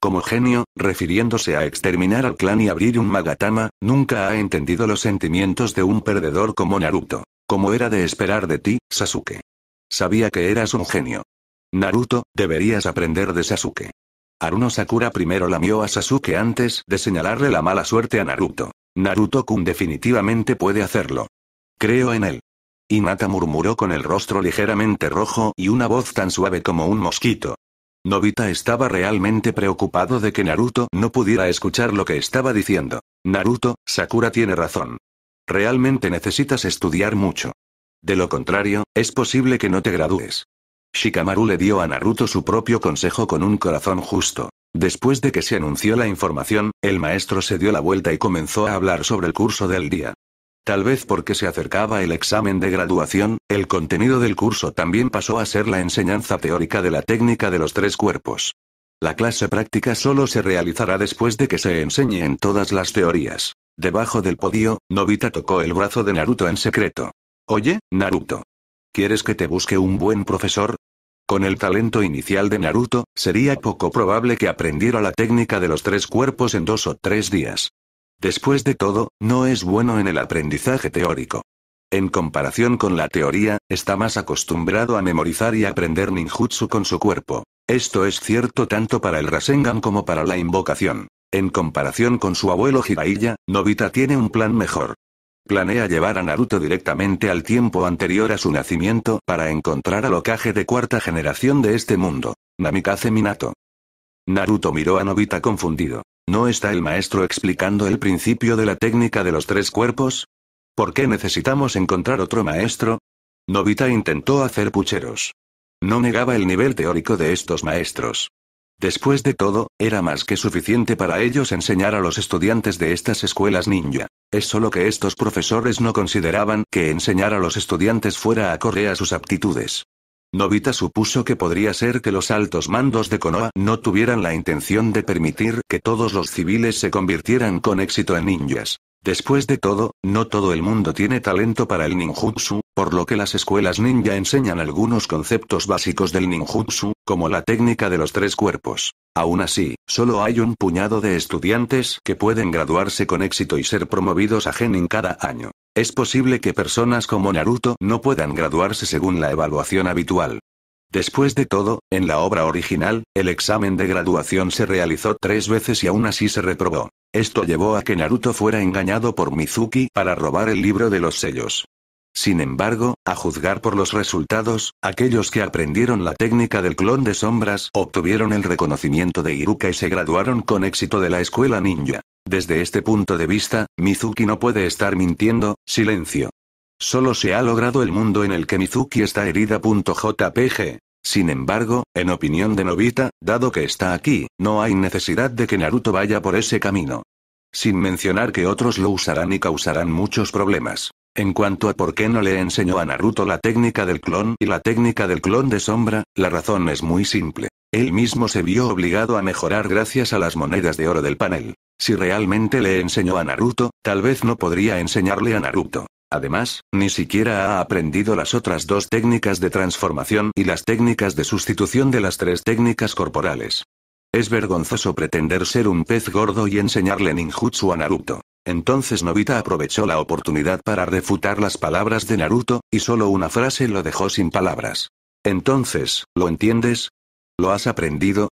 Como genio, refiriéndose a exterminar al clan y abrir un Magatama, nunca ha entendido los sentimientos de un perdedor como Naruto. Como era de esperar de ti, Sasuke. Sabía que eras un genio. Naruto, deberías aprender de Sasuke. Aruno Sakura primero lamió a Sasuke antes de señalarle la mala suerte a Naruto. Naruto-kun definitivamente puede hacerlo. Creo en él. Mata murmuró con el rostro ligeramente rojo y una voz tan suave como un mosquito. Nobita estaba realmente preocupado de que Naruto no pudiera escuchar lo que estaba diciendo. Naruto, Sakura tiene razón. Realmente necesitas estudiar mucho. De lo contrario, es posible que no te gradúes. Shikamaru le dio a Naruto su propio consejo con un corazón justo. Después de que se anunció la información, el maestro se dio la vuelta y comenzó a hablar sobre el curso del día. Tal vez porque se acercaba el examen de graduación, el contenido del curso también pasó a ser la enseñanza teórica de la técnica de los tres cuerpos. La clase práctica solo se realizará después de que se enseñen todas las teorías. Debajo del podio, Nobita tocó el brazo de Naruto en secreto. Oye, Naruto. ¿Quieres que te busque un buen profesor? Con el talento inicial de Naruto, sería poco probable que aprendiera la técnica de los tres cuerpos en dos o tres días. Después de todo, no es bueno en el aprendizaje teórico. En comparación con la teoría, está más acostumbrado a memorizar y aprender ninjutsu con su cuerpo. Esto es cierto tanto para el Rasengan como para la invocación. En comparación con su abuelo Jiraiya, Nobita tiene un plan mejor. Planea llevar a Naruto directamente al tiempo anterior a su nacimiento para encontrar al ocaje de cuarta generación de este mundo, Namikaze Minato. Naruto miró a Nobita confundido. ¿No está el maestro explicando el principio de la técnica de los tres cuerpos? ¿Por qué necesitamos encontrar otro maestro? Novita intentó hacer pucheros. No negaba el nivel teórico de estos maestros. Después de todo, era más que suficiente para ellos enseñar a los estudiantes de estas escuelas ninja. Es solo que estos profesores no consideraban que enseñar a los estudiantes fuera acorde a sus aptitudes. Novita supuso que podría ser que los altos mandos de Konoha no tuvieran la intención de permitir que todos los civiles se convirtieran con éxito en ninjas. Después de todo, no todo el mundo tiene talento para el ninjutsu, por lo que las escuelas ninja enseñan algunos conceptos básicos del ninjutsu, como la técnica de los tres cuerpos. Aún así, solo hay un puñado de estudiantes que pueden graduarse con éxito y ser promovidos a genin cada año. Es posible que personas como Naruto no puedan graduarse según la evaluación habitual. Después de todo, en la obra original, el examen de graduación se realizó tres veces y aún así se reprobó. Esto llevó a que Naruto fuera engañado por Mizuki para robar el libro de los sellos. Sin embargo, a juzgar por los resultados, aquellos que aprendieron la técnica del clon de sombras obtuvieron el reconocimiento de Iruka y se graduaron con éxito de la escuela ninja. Desde este punto de vista, Mizuki no puede estar mintiendo, silencio. Solo se ha logrado el mundo en el que Mizuki está herida. JPG. Sin embargo, en opinión de Novita, dado que está aquí, no hay necesidad de que Naruto vaya por ese camino. Sin mencionar que otros lo usarán y causarán muchos problemas. En cuanto a por qué no le enseñó a Naruto la técnica del clon y la técnica del clon de sombra, la razón es muy simple. Él mismo se vio obligado a mejorar gracias a las monedas de oro del panel. Si realmente le enseñó a Naruto, tal vez no podría enseñarle a Naruto. Además, ni siquiera ha aprendido las otras dos técnicas de transformación y las técnicas de sustitución de las tres técnicas corporales. Es vergonzoso pretender ser un pez gordo y enseñarle ninjutsu a Naruto. Entonces Nobita aprovechó la oportunidad para refutar las palabras de Naruto, y solo una frase lo dejó sin palabras. Entonces, ¿lo entiendes? ¿Lo has aprendido?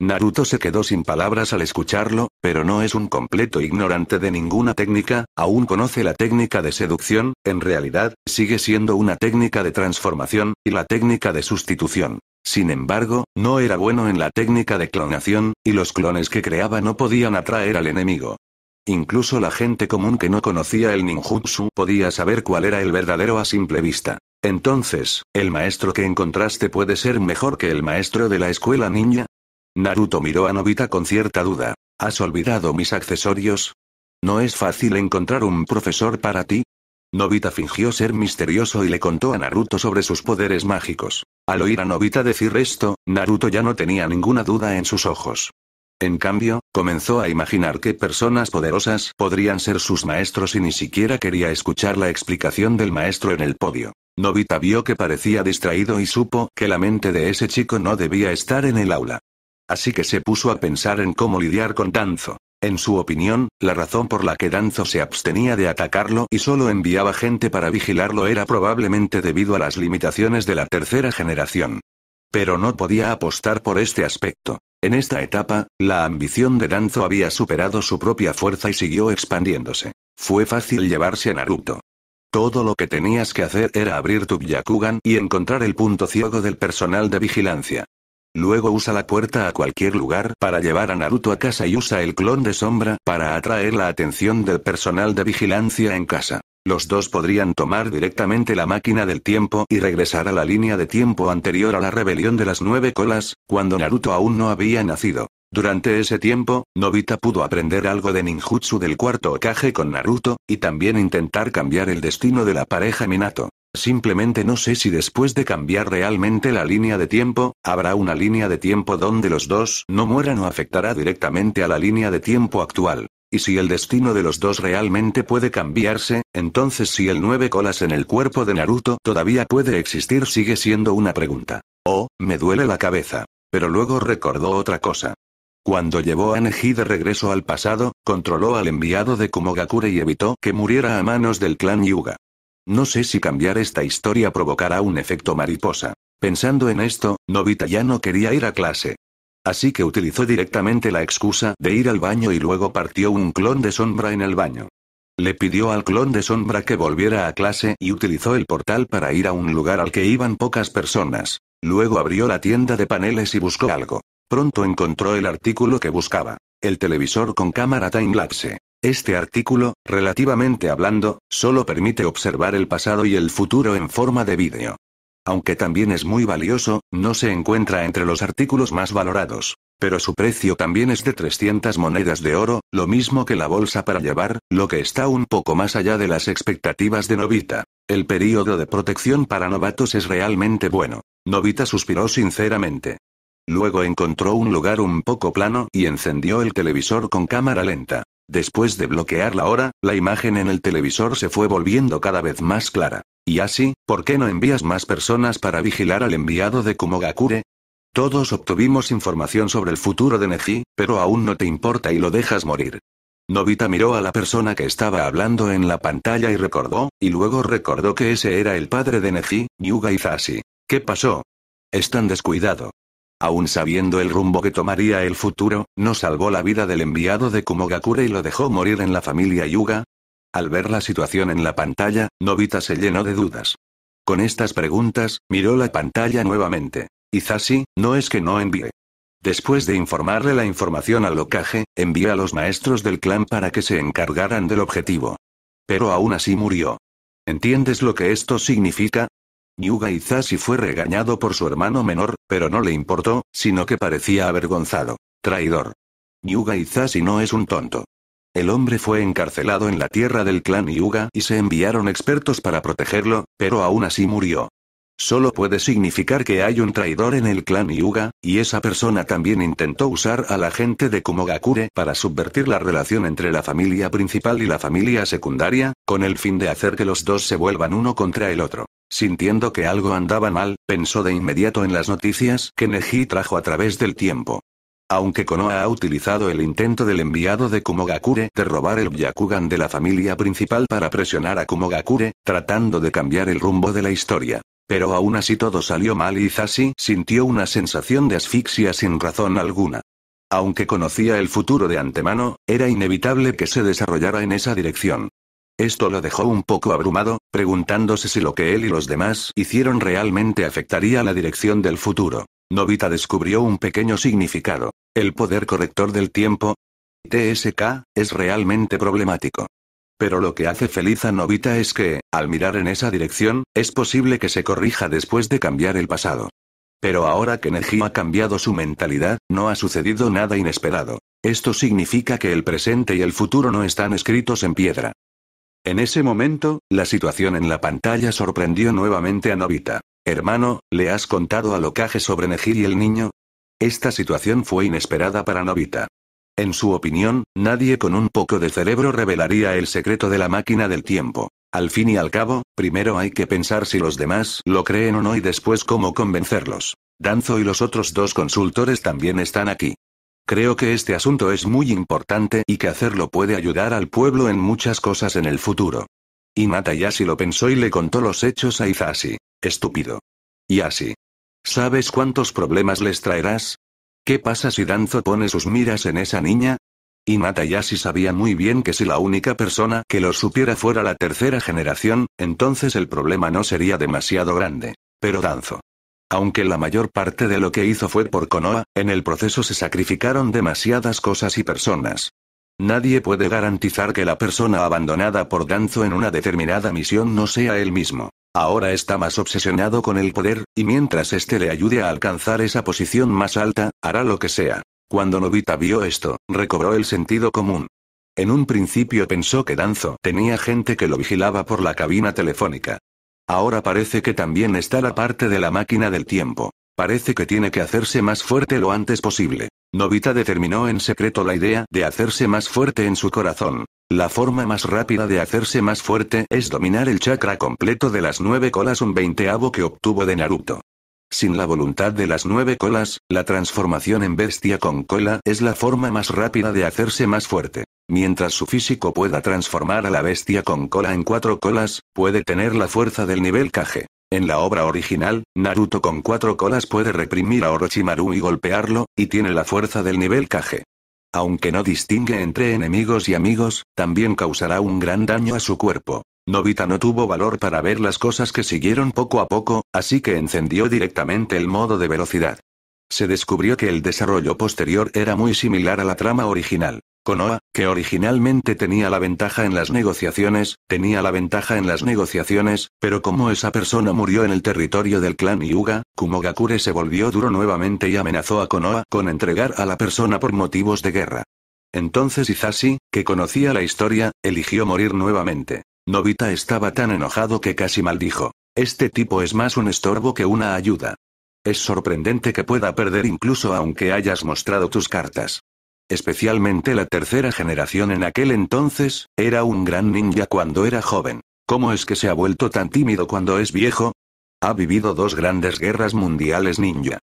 Naruto se quedó sin palabras al escucharlo, pero no es un completo ignorante de ninguna técnica, aún conoce la técnica de seducción, en realidad, sigue siendo una técnica de transformación, y la técnica de sustitución. Sin embargo, no era bueno en la técnica de clonación, y los clones que creaba no podían atraer al enemigo. Incluso la gente común que no conocía el ninjutsu podía saber cuál era el verdadero a simple vista. Entonces, ¿el maestro que encontraste puede ser mejor que el maestro de la escuela ninja? Naruto miró a Nobita con cierta duda. ¿Has olvidado mis accesorios? ¿No es fácil encontrar un profesor para ti? Nobita fingió ser misterioso y le contó a Naruto sobre sus poderes mágicos. Al oír a Nobita decir esto, Naruto ya no tenía ninguna duda en sus ojos. En cambio, comenzó a imaginar qué personas poderosas podrían ser sus maestros y ni siquiera quería escuchar la explicación del maestro en el podio. Novita vio que parecía distraído y supo que la mente de ese chico no debía estar en el aula. Así que se puso a pensar en cómo lidiar con Danzo. En su opinión, la razón por la que Danzo se abstenía de atacarlo y solo enviaba gente para vigilarlo era probablemente debido a las limitaciones de la tercera generación. Pero no podía apostar por este aspecto. En esta etapa, la ambición de Danzo había superado su propia fuerza y siguió expandiéndose. Fue fácil llevarse a Naruto. Todo lo que tenías que hacer era abrir tu Byakugan y encontrar el punto ciego del personal de vigilancia. Luego usa la puerta a cualquier lugar para llevar a Naruto a casa y usa el clon de sombra para atraer la atención del personal de vigilancia en casa. Los dos podrían tomar directamente la máquina del tiempo y regresar a la línea de tiempo anterior a la rebelión de las nueve colas, cuando Naruto aún no había nacido. Durante ese tiempo, Nobita pudo aprender algo de ninjutsu del cuarto Okage con Naruto, y también intentar cambiar el destino de la pareja Minato. Simplemente no sé si después de cambiar realmente la línea de tiempo, habrá una línea de tiempo donde los dos no mueran o afectará directamente a la línea de tiempo actual. Y si el destino de los dos realmente puede cambiarse, entonces si el nueve colas en el cuerpo de Naruto todavía puede existir sigue siendo una pregunta. Oh, me duele la cabeza. Pero luego recordó otra cosa. Cuando llevó a Neji de regreso al pasado, controló al enviado de Kumogakure y evitó que muriera a manos del clan Yuga. No sé si cambiar esta historia provocará un efecto mariposa. Pensando en esto, Nobita ya no quería ir a clase. Así que utilizó directamente la excusa de ir al baño y luego partió un clon de sombra en el baño. Le pidió al clon de sombra que volviera a clase y utilizó el portal para ir a un lugar al que iban pocas personas. Luego abrió la tienda de paneles y buscó algo. Pronto encontró el artículo que buscaba. El televisor con cámara time lapse. Este artículo, relativamente hablando, solo permite observar el pasado y el futuro en forma de vídeo. Aunque también es muy valioso, no se encuentra entre los artículos más valorados. Pero su precio también es de 300 monedas de oro, lo mismo que la bolsa para llevar, lo que está un poco más allá de las expectativas de Novita. El período de protección para novatos es realmente bueno. Novita suspiró sinceramente. Luego encontró un lugar un poco plano y encendió el televisor con cámara lenta. Después de bloquear la hora, la imagen en el televisor se fue volviendo cada vez más clara. Y así, ¿por qué no envías más personas para vigilar al enviado de Kumogakure? Todos obtuvimos información sobre el futuro de Neji, pero aún no te importa y lo dejas morir. Novita miró a la persona que estaba hablando en la pantalla y recordó, y luego recordó que ese era el padre de Neji, Yuga Izashi. ¿Qué pasó? Es tan descuidado. Aún sabiendo el rumbo que tomaría el futuro, no salvó la vida del enviado de Kumogakure y lo dejó morir en la familia Yuga, al ver la situación en la pantalla, Novita se llenó de dudas. Con estas preguntas, miró la pantalla nuevamente. Izasi, no es que no envíe. Después de informarle la información al locaje, envía a los maestros del clan para que se encargaran del objetivo. Pero aún así murió. ¿Entiendes lo que esto significa? Yuga Izasi fue regañado por su hermano menor, pero no le importó, sino que parecía avergonzado. Traidor. Yuga Izasi no es un tonto. El hombre fue encarcelado en la tierra del clan Yuga y se enviaron expertos para protegerlo, pero aún así murió. Solo puede significar que hay un traidor en el clan Yuga, y esa persona también intentó usar a la gente de Kumogakure para subvertir la relación entre la familia principal y la familia secundaria, con el fin de hacer que los dos se vuelvan uno contra el otro. Sintiendo que algo andaba mal, pensó de inmediato en las noticias que Neji trajo a través del tiempo. Aunque Konoha ha utilizado el intento del enviado de Kumogakure de robar el Byakugan de la familia principal para presionar a Kumogakure, tratando de cambiar el rumbo de la historia. Pero aún así todo salió mal y Zashi sintió una sensación de asfixia sin razón alguna. Aunque conocía el futuro de antemano, era inevitable que se desarrollara en esa dirección. Esto lo dejó un poco abrumado, preguntándose si lo que él y los demás hicieron realmente afectaría la dirección del futuro. Novita descubrió un pequeño significado. El poder corrector del tiempo, TSK, es realmente problemático. Pero lo que hace feliz a Novita es que, al mirar en esa dirección, es posible que se corrija después de cambiar el pasado. Pero ahora que Neji ha cambiado su mentalidad, no ha sucedido nada inesperado. Esto significa que el presente y el futuro no están escritos en piedra. En ese momento, la situación en la pantalla sorprendió nuevamente a Novita. Hermano, ¿le has contado a Locaje sobre negir y el niño? Esta situación fue inesperada para Novita. En su opinión, nadie con un poco de cerebro revelaría el secreto de la máquina del tiempo. Al fin y al cabo, primero hay que pensar si los demás lo creen o no y después cómo convencerlos. Danzo y los otros dos consultores también están aquí. Creo que este asunto es muy importante y que hacerlo puede ayudar al pueblo en muchas cosas en el futuro. Y Matayashi lo pensó y le contó los hechos a Izasi. Estúpido. Y así. ¿Sabes cuántos problemas les traerás? ¿Qué pasa si Danzo pone sus miras en esa niña? Y Matayashi sabía muy bien que si la única persona que lo supiera fuera la tercera generación, entonces el problema no sería demasiado grande. Pero Danzo. Aunque la mayor parte de lo que hizo fue por Konoha, en el proceso se sacrificaron demasiadas cosas y personas. Nadie puede garantizar que la persona abandonada por Danzo en una determinada misión no sea él mismo. Ahora está más obsesionado con el poder, y mientras este le ayude a alcanzar esa posición más alta, hará lo que sea. Cuando Novita vio esto, recobró el sentido común. En un principio pensó que Danzo tenía gente que lo vigilaba por la cabina telefónica, Ahora parece que también está la parte de la máquina del tiempo. Parece que tiene que hacerse más fuerte lo antes posible. Novita determinó en secreto la idea de hacerse más fuerte en su corazón. La forma más rápida de hacerse más fuerte es dominar el chakra completo de las nueve colas, un veinteavo que obtuvo de Naruto. Sin la voluntad de las nueve colas, la transformación en bestia con cola es la forma más rápida de hacerse más fuerte. Mientras su físico pueda transformar a la bestia con cola en cuatro colas, puede tener la fuerza del nivel Kage. En la obra original, Naruto con cuatro colas puede reprimir a Orochimaru y golpearlo, y tiene la fuerza del nivel Kage. Aunque no distingue entre enemigos y amigos, también causará un gran daño a su cuerpo. Nobita no tuvo valor para ver las cosas que siguieron poco a poco, así que encendió directamente el modo de velocidad. Se descubrió que el desarrollo posterior era muy similar a la trama original. Konoha, que originalmente tenía la ventaja en las negociaciones, tenía la ventaja en las negociaciones, pero como esa persona murió en el territorio del clan Yuga, Kumogakure se volvió duro nuevamente y amenazó a Konoha con entregar a la persona por motivos de guerra. Entonces Izashi, que conocía la historia, eligió morir nuevamente. Nobita estaba tan enojado que casi maldijo. Este tipo es más un estorbo que una ayuda. Es sorprendente que pueda perder incluso aunque hayas mostrado tus cartas especialmente la tercera generación en aquel entonces, era un gran ninja cuando era joven. ¿Cómo es que se ha vuelto tan tímido cuando es viejo? Ha vivido dos grandes guerras mundiales ninja.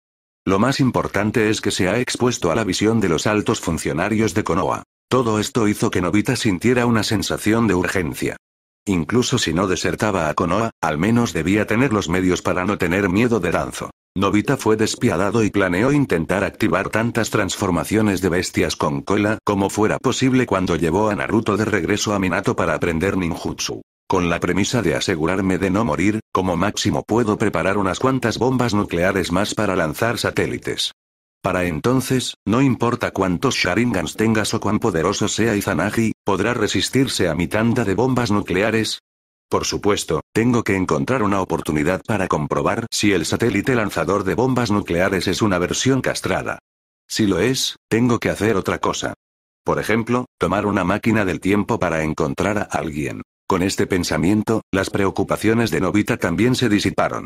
Lo más importante es que se ha expuesto a la visión de los altos funcionarios de Konoha. Todo esto hizo que Nobita sintiera una sensación de urgencia. Incluso si no desertaba a Konoha, al menos debía tener los medios para no tener miedo de Danzo. Novita fue despiadado y planeó intentar activar tantas transformaciones de bestias con cola como fuera posible cuando llevó a Naruto de regreso a Minato para aprender ninjutsu. Con la premisa de asegurarme de no morir, como máximo puedo preparar unas cuantas bombas nucleares más para lanzar satélites. Para entonces, no importa cuántos Sharingans tengas o cuán poderoso sea Izanagi, podrá resistirse a mi tanda de bombas nucleares, por supuesto, tengo que encontrar una oportunidad para comprobar si el satélite lanzador de bombas nucleares es una versión castrada. Si lo es, tengo que hacer otra cosa. Por ejemplo, tomar una máquina del tiempo para encontrar a alguien. Con este pensamiento, las preocupaciones de Novita también se disiparon.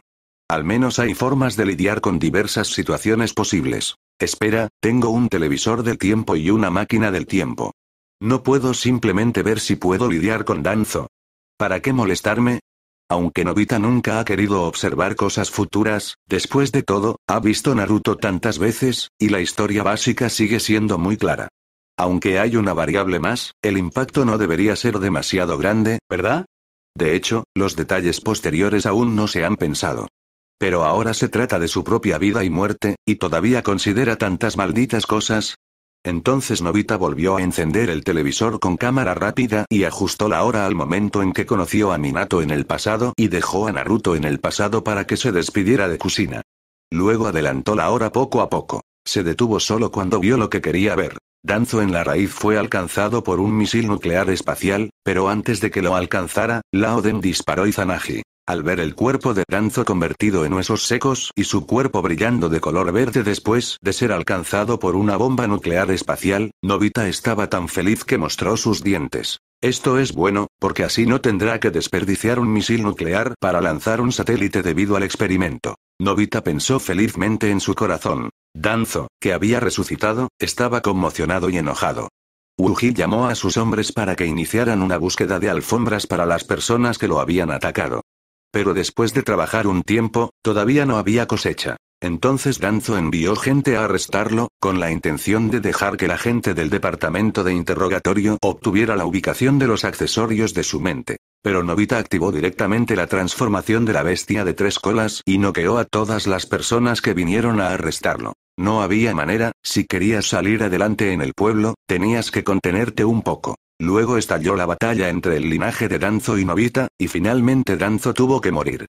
Al menos hay formas de lidiar con diversas situaciones posibles. Espera, tengo un televisor del tiempo y una máquina del tiempo. No puedo simplemente ver si puedo lidiar con Danzo, ¿Para qué molestarme? Aunque Novita nunca ha querido observar cosas futuras, después de todo, ha visto Naruto tantas veces, y la historia básica sigue siendo muy clara. Aunque hay una variable más, el impacto no debería ser demasiado grande, ¿verdad? De hecho, los detalles posteriores aún no se han pensado. Pero ahora se trata de su propia vida y muerte, y todavía considera tantas malditas cosas, entonces Novita volvió a encender el televisor con cámara rápida y ajustó la hora al momento en que conoció a Minato en el pasado y dejó a Naruto en el pasado para que se despidiera de Kusina. Luego adelantó la hora poco a poco. Se detuvo solo cuando vio lo que quería ver. Danzo en la raíz fue alcanzado por un misil nuclear espacial, pero antes de que lo alcanzara, Laoden disparó Izanagi al ver el cuerpo de Danzo convertido en huesos secos y su cuerpo brillando de color verde después de ser alcanzado por una bomba nuclear espacial, Novita estaba tan feliz que mostró sus dientes. Esto es bueno, porque así no tendrá que desperdiciar un misil nuclear para lanzar un satélite debido al experimento. Novita pensó felizmente en su corazón. Danzo, que había resucitado, estaba conmocionado y enojado. Uji llamó a sus hombres para que iniciaran una búsqueda de alfombras para las personas que lo habían atacado. Pero después de trabajar un tiempo, todavía no había cosecha. Entonces Danzo envió gente a arrestarlo, con la intención de dejar que la gente del departamento de interrogatorio obtuviera la ubicación de los accesorios de su mente. Pero Novita activó directamente la transformación de la bestia de tres colas y noqueó a todas las personas que vinieron a arrestarlo. No había manera, si querías salir adelante en el pueblo, tenías que contenerte un poco. Luego estalló la batalla entre el linaje de Danzo y Novita, y finalmente Danzo tuvo que morir.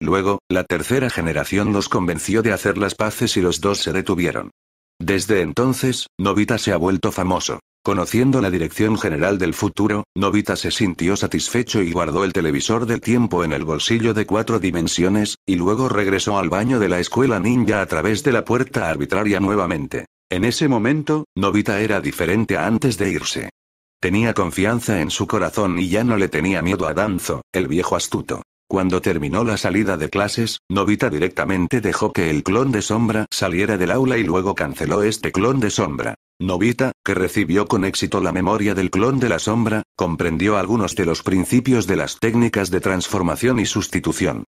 Luego, la tercera generación los convenció de hacer las paces y los dos se detuvieron. Desde entonces, Novita se ha vuelto famoso. Conociendo la dirección general del futuro, Novita se sintió satisfecho y guardó el televisor del tiempo en el bolsillo de cuatro dimensiones, y luego regresó al baño de la escuela ninja a través de la puerta arbitraria nuevamente. En ese momento, Novita era diferente a antes de irse. Tenía confianza en su corazón y ya no le tenía miedo a Danzo, el viejo astuto. Cuando terminó la salida de clases, Novita directamente dejó que el clon de sombra saliera del aula y luego canceló este clon de sombra. Novita, que recibió con éxito la memoria del clon de la sombra, comprendió algunos de los principios de las técnicas de transformación y sustitución.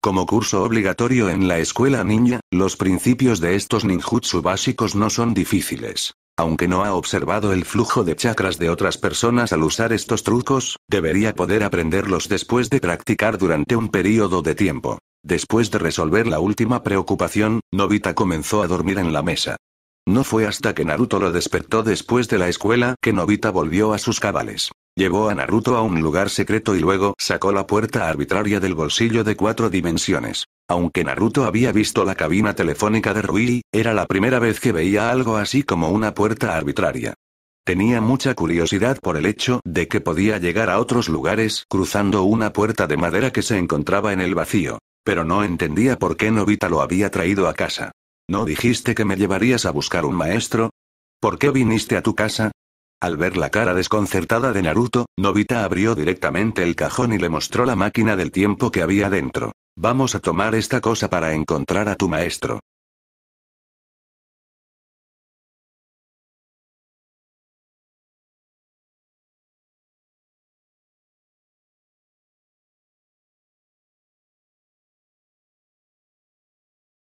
Como curso obligatorio en la escuela ninja, los principios de estos ninjutsu básicos no son difíciles. Aunque no ha observado el flujo de chakras de otras personas al usar estos trucos, debería poder aprenderlos después de practicar durante un periodo de tiempo. Después de resolver la última preocupación, Nobita comenzó a dormir en la mesa. No fue hasta que Naruto lo despertó después de la escuela que Nobita volvió a sus cabales. Llevó a Naruto a un lugar secreto y luego sacó la puerta arbitraria del bolsillo de cuatro dimensiones. Aunque Naruto había visto la cabina telefónica de Rui, era la primera vez que veía algo así como una puerta arbitraria. Tenía mucha curiosidad por el hecho de que podía llegar a otros lugares cruzando una puerta de madera que se encontraba en el vacío. Pero no entendía por qué Novita lo había traído a casa. ¿No dijiste que me llevarías a buscar un maestro? ¿Por qué viniste a tu casa? Al ver la cara desconcertada de Naruto, Nobita abrió directamente el cajón y le mostró la máquina del tiempo que había dentro. Vamos a tomar esta cosa para encontrar a tu maestro.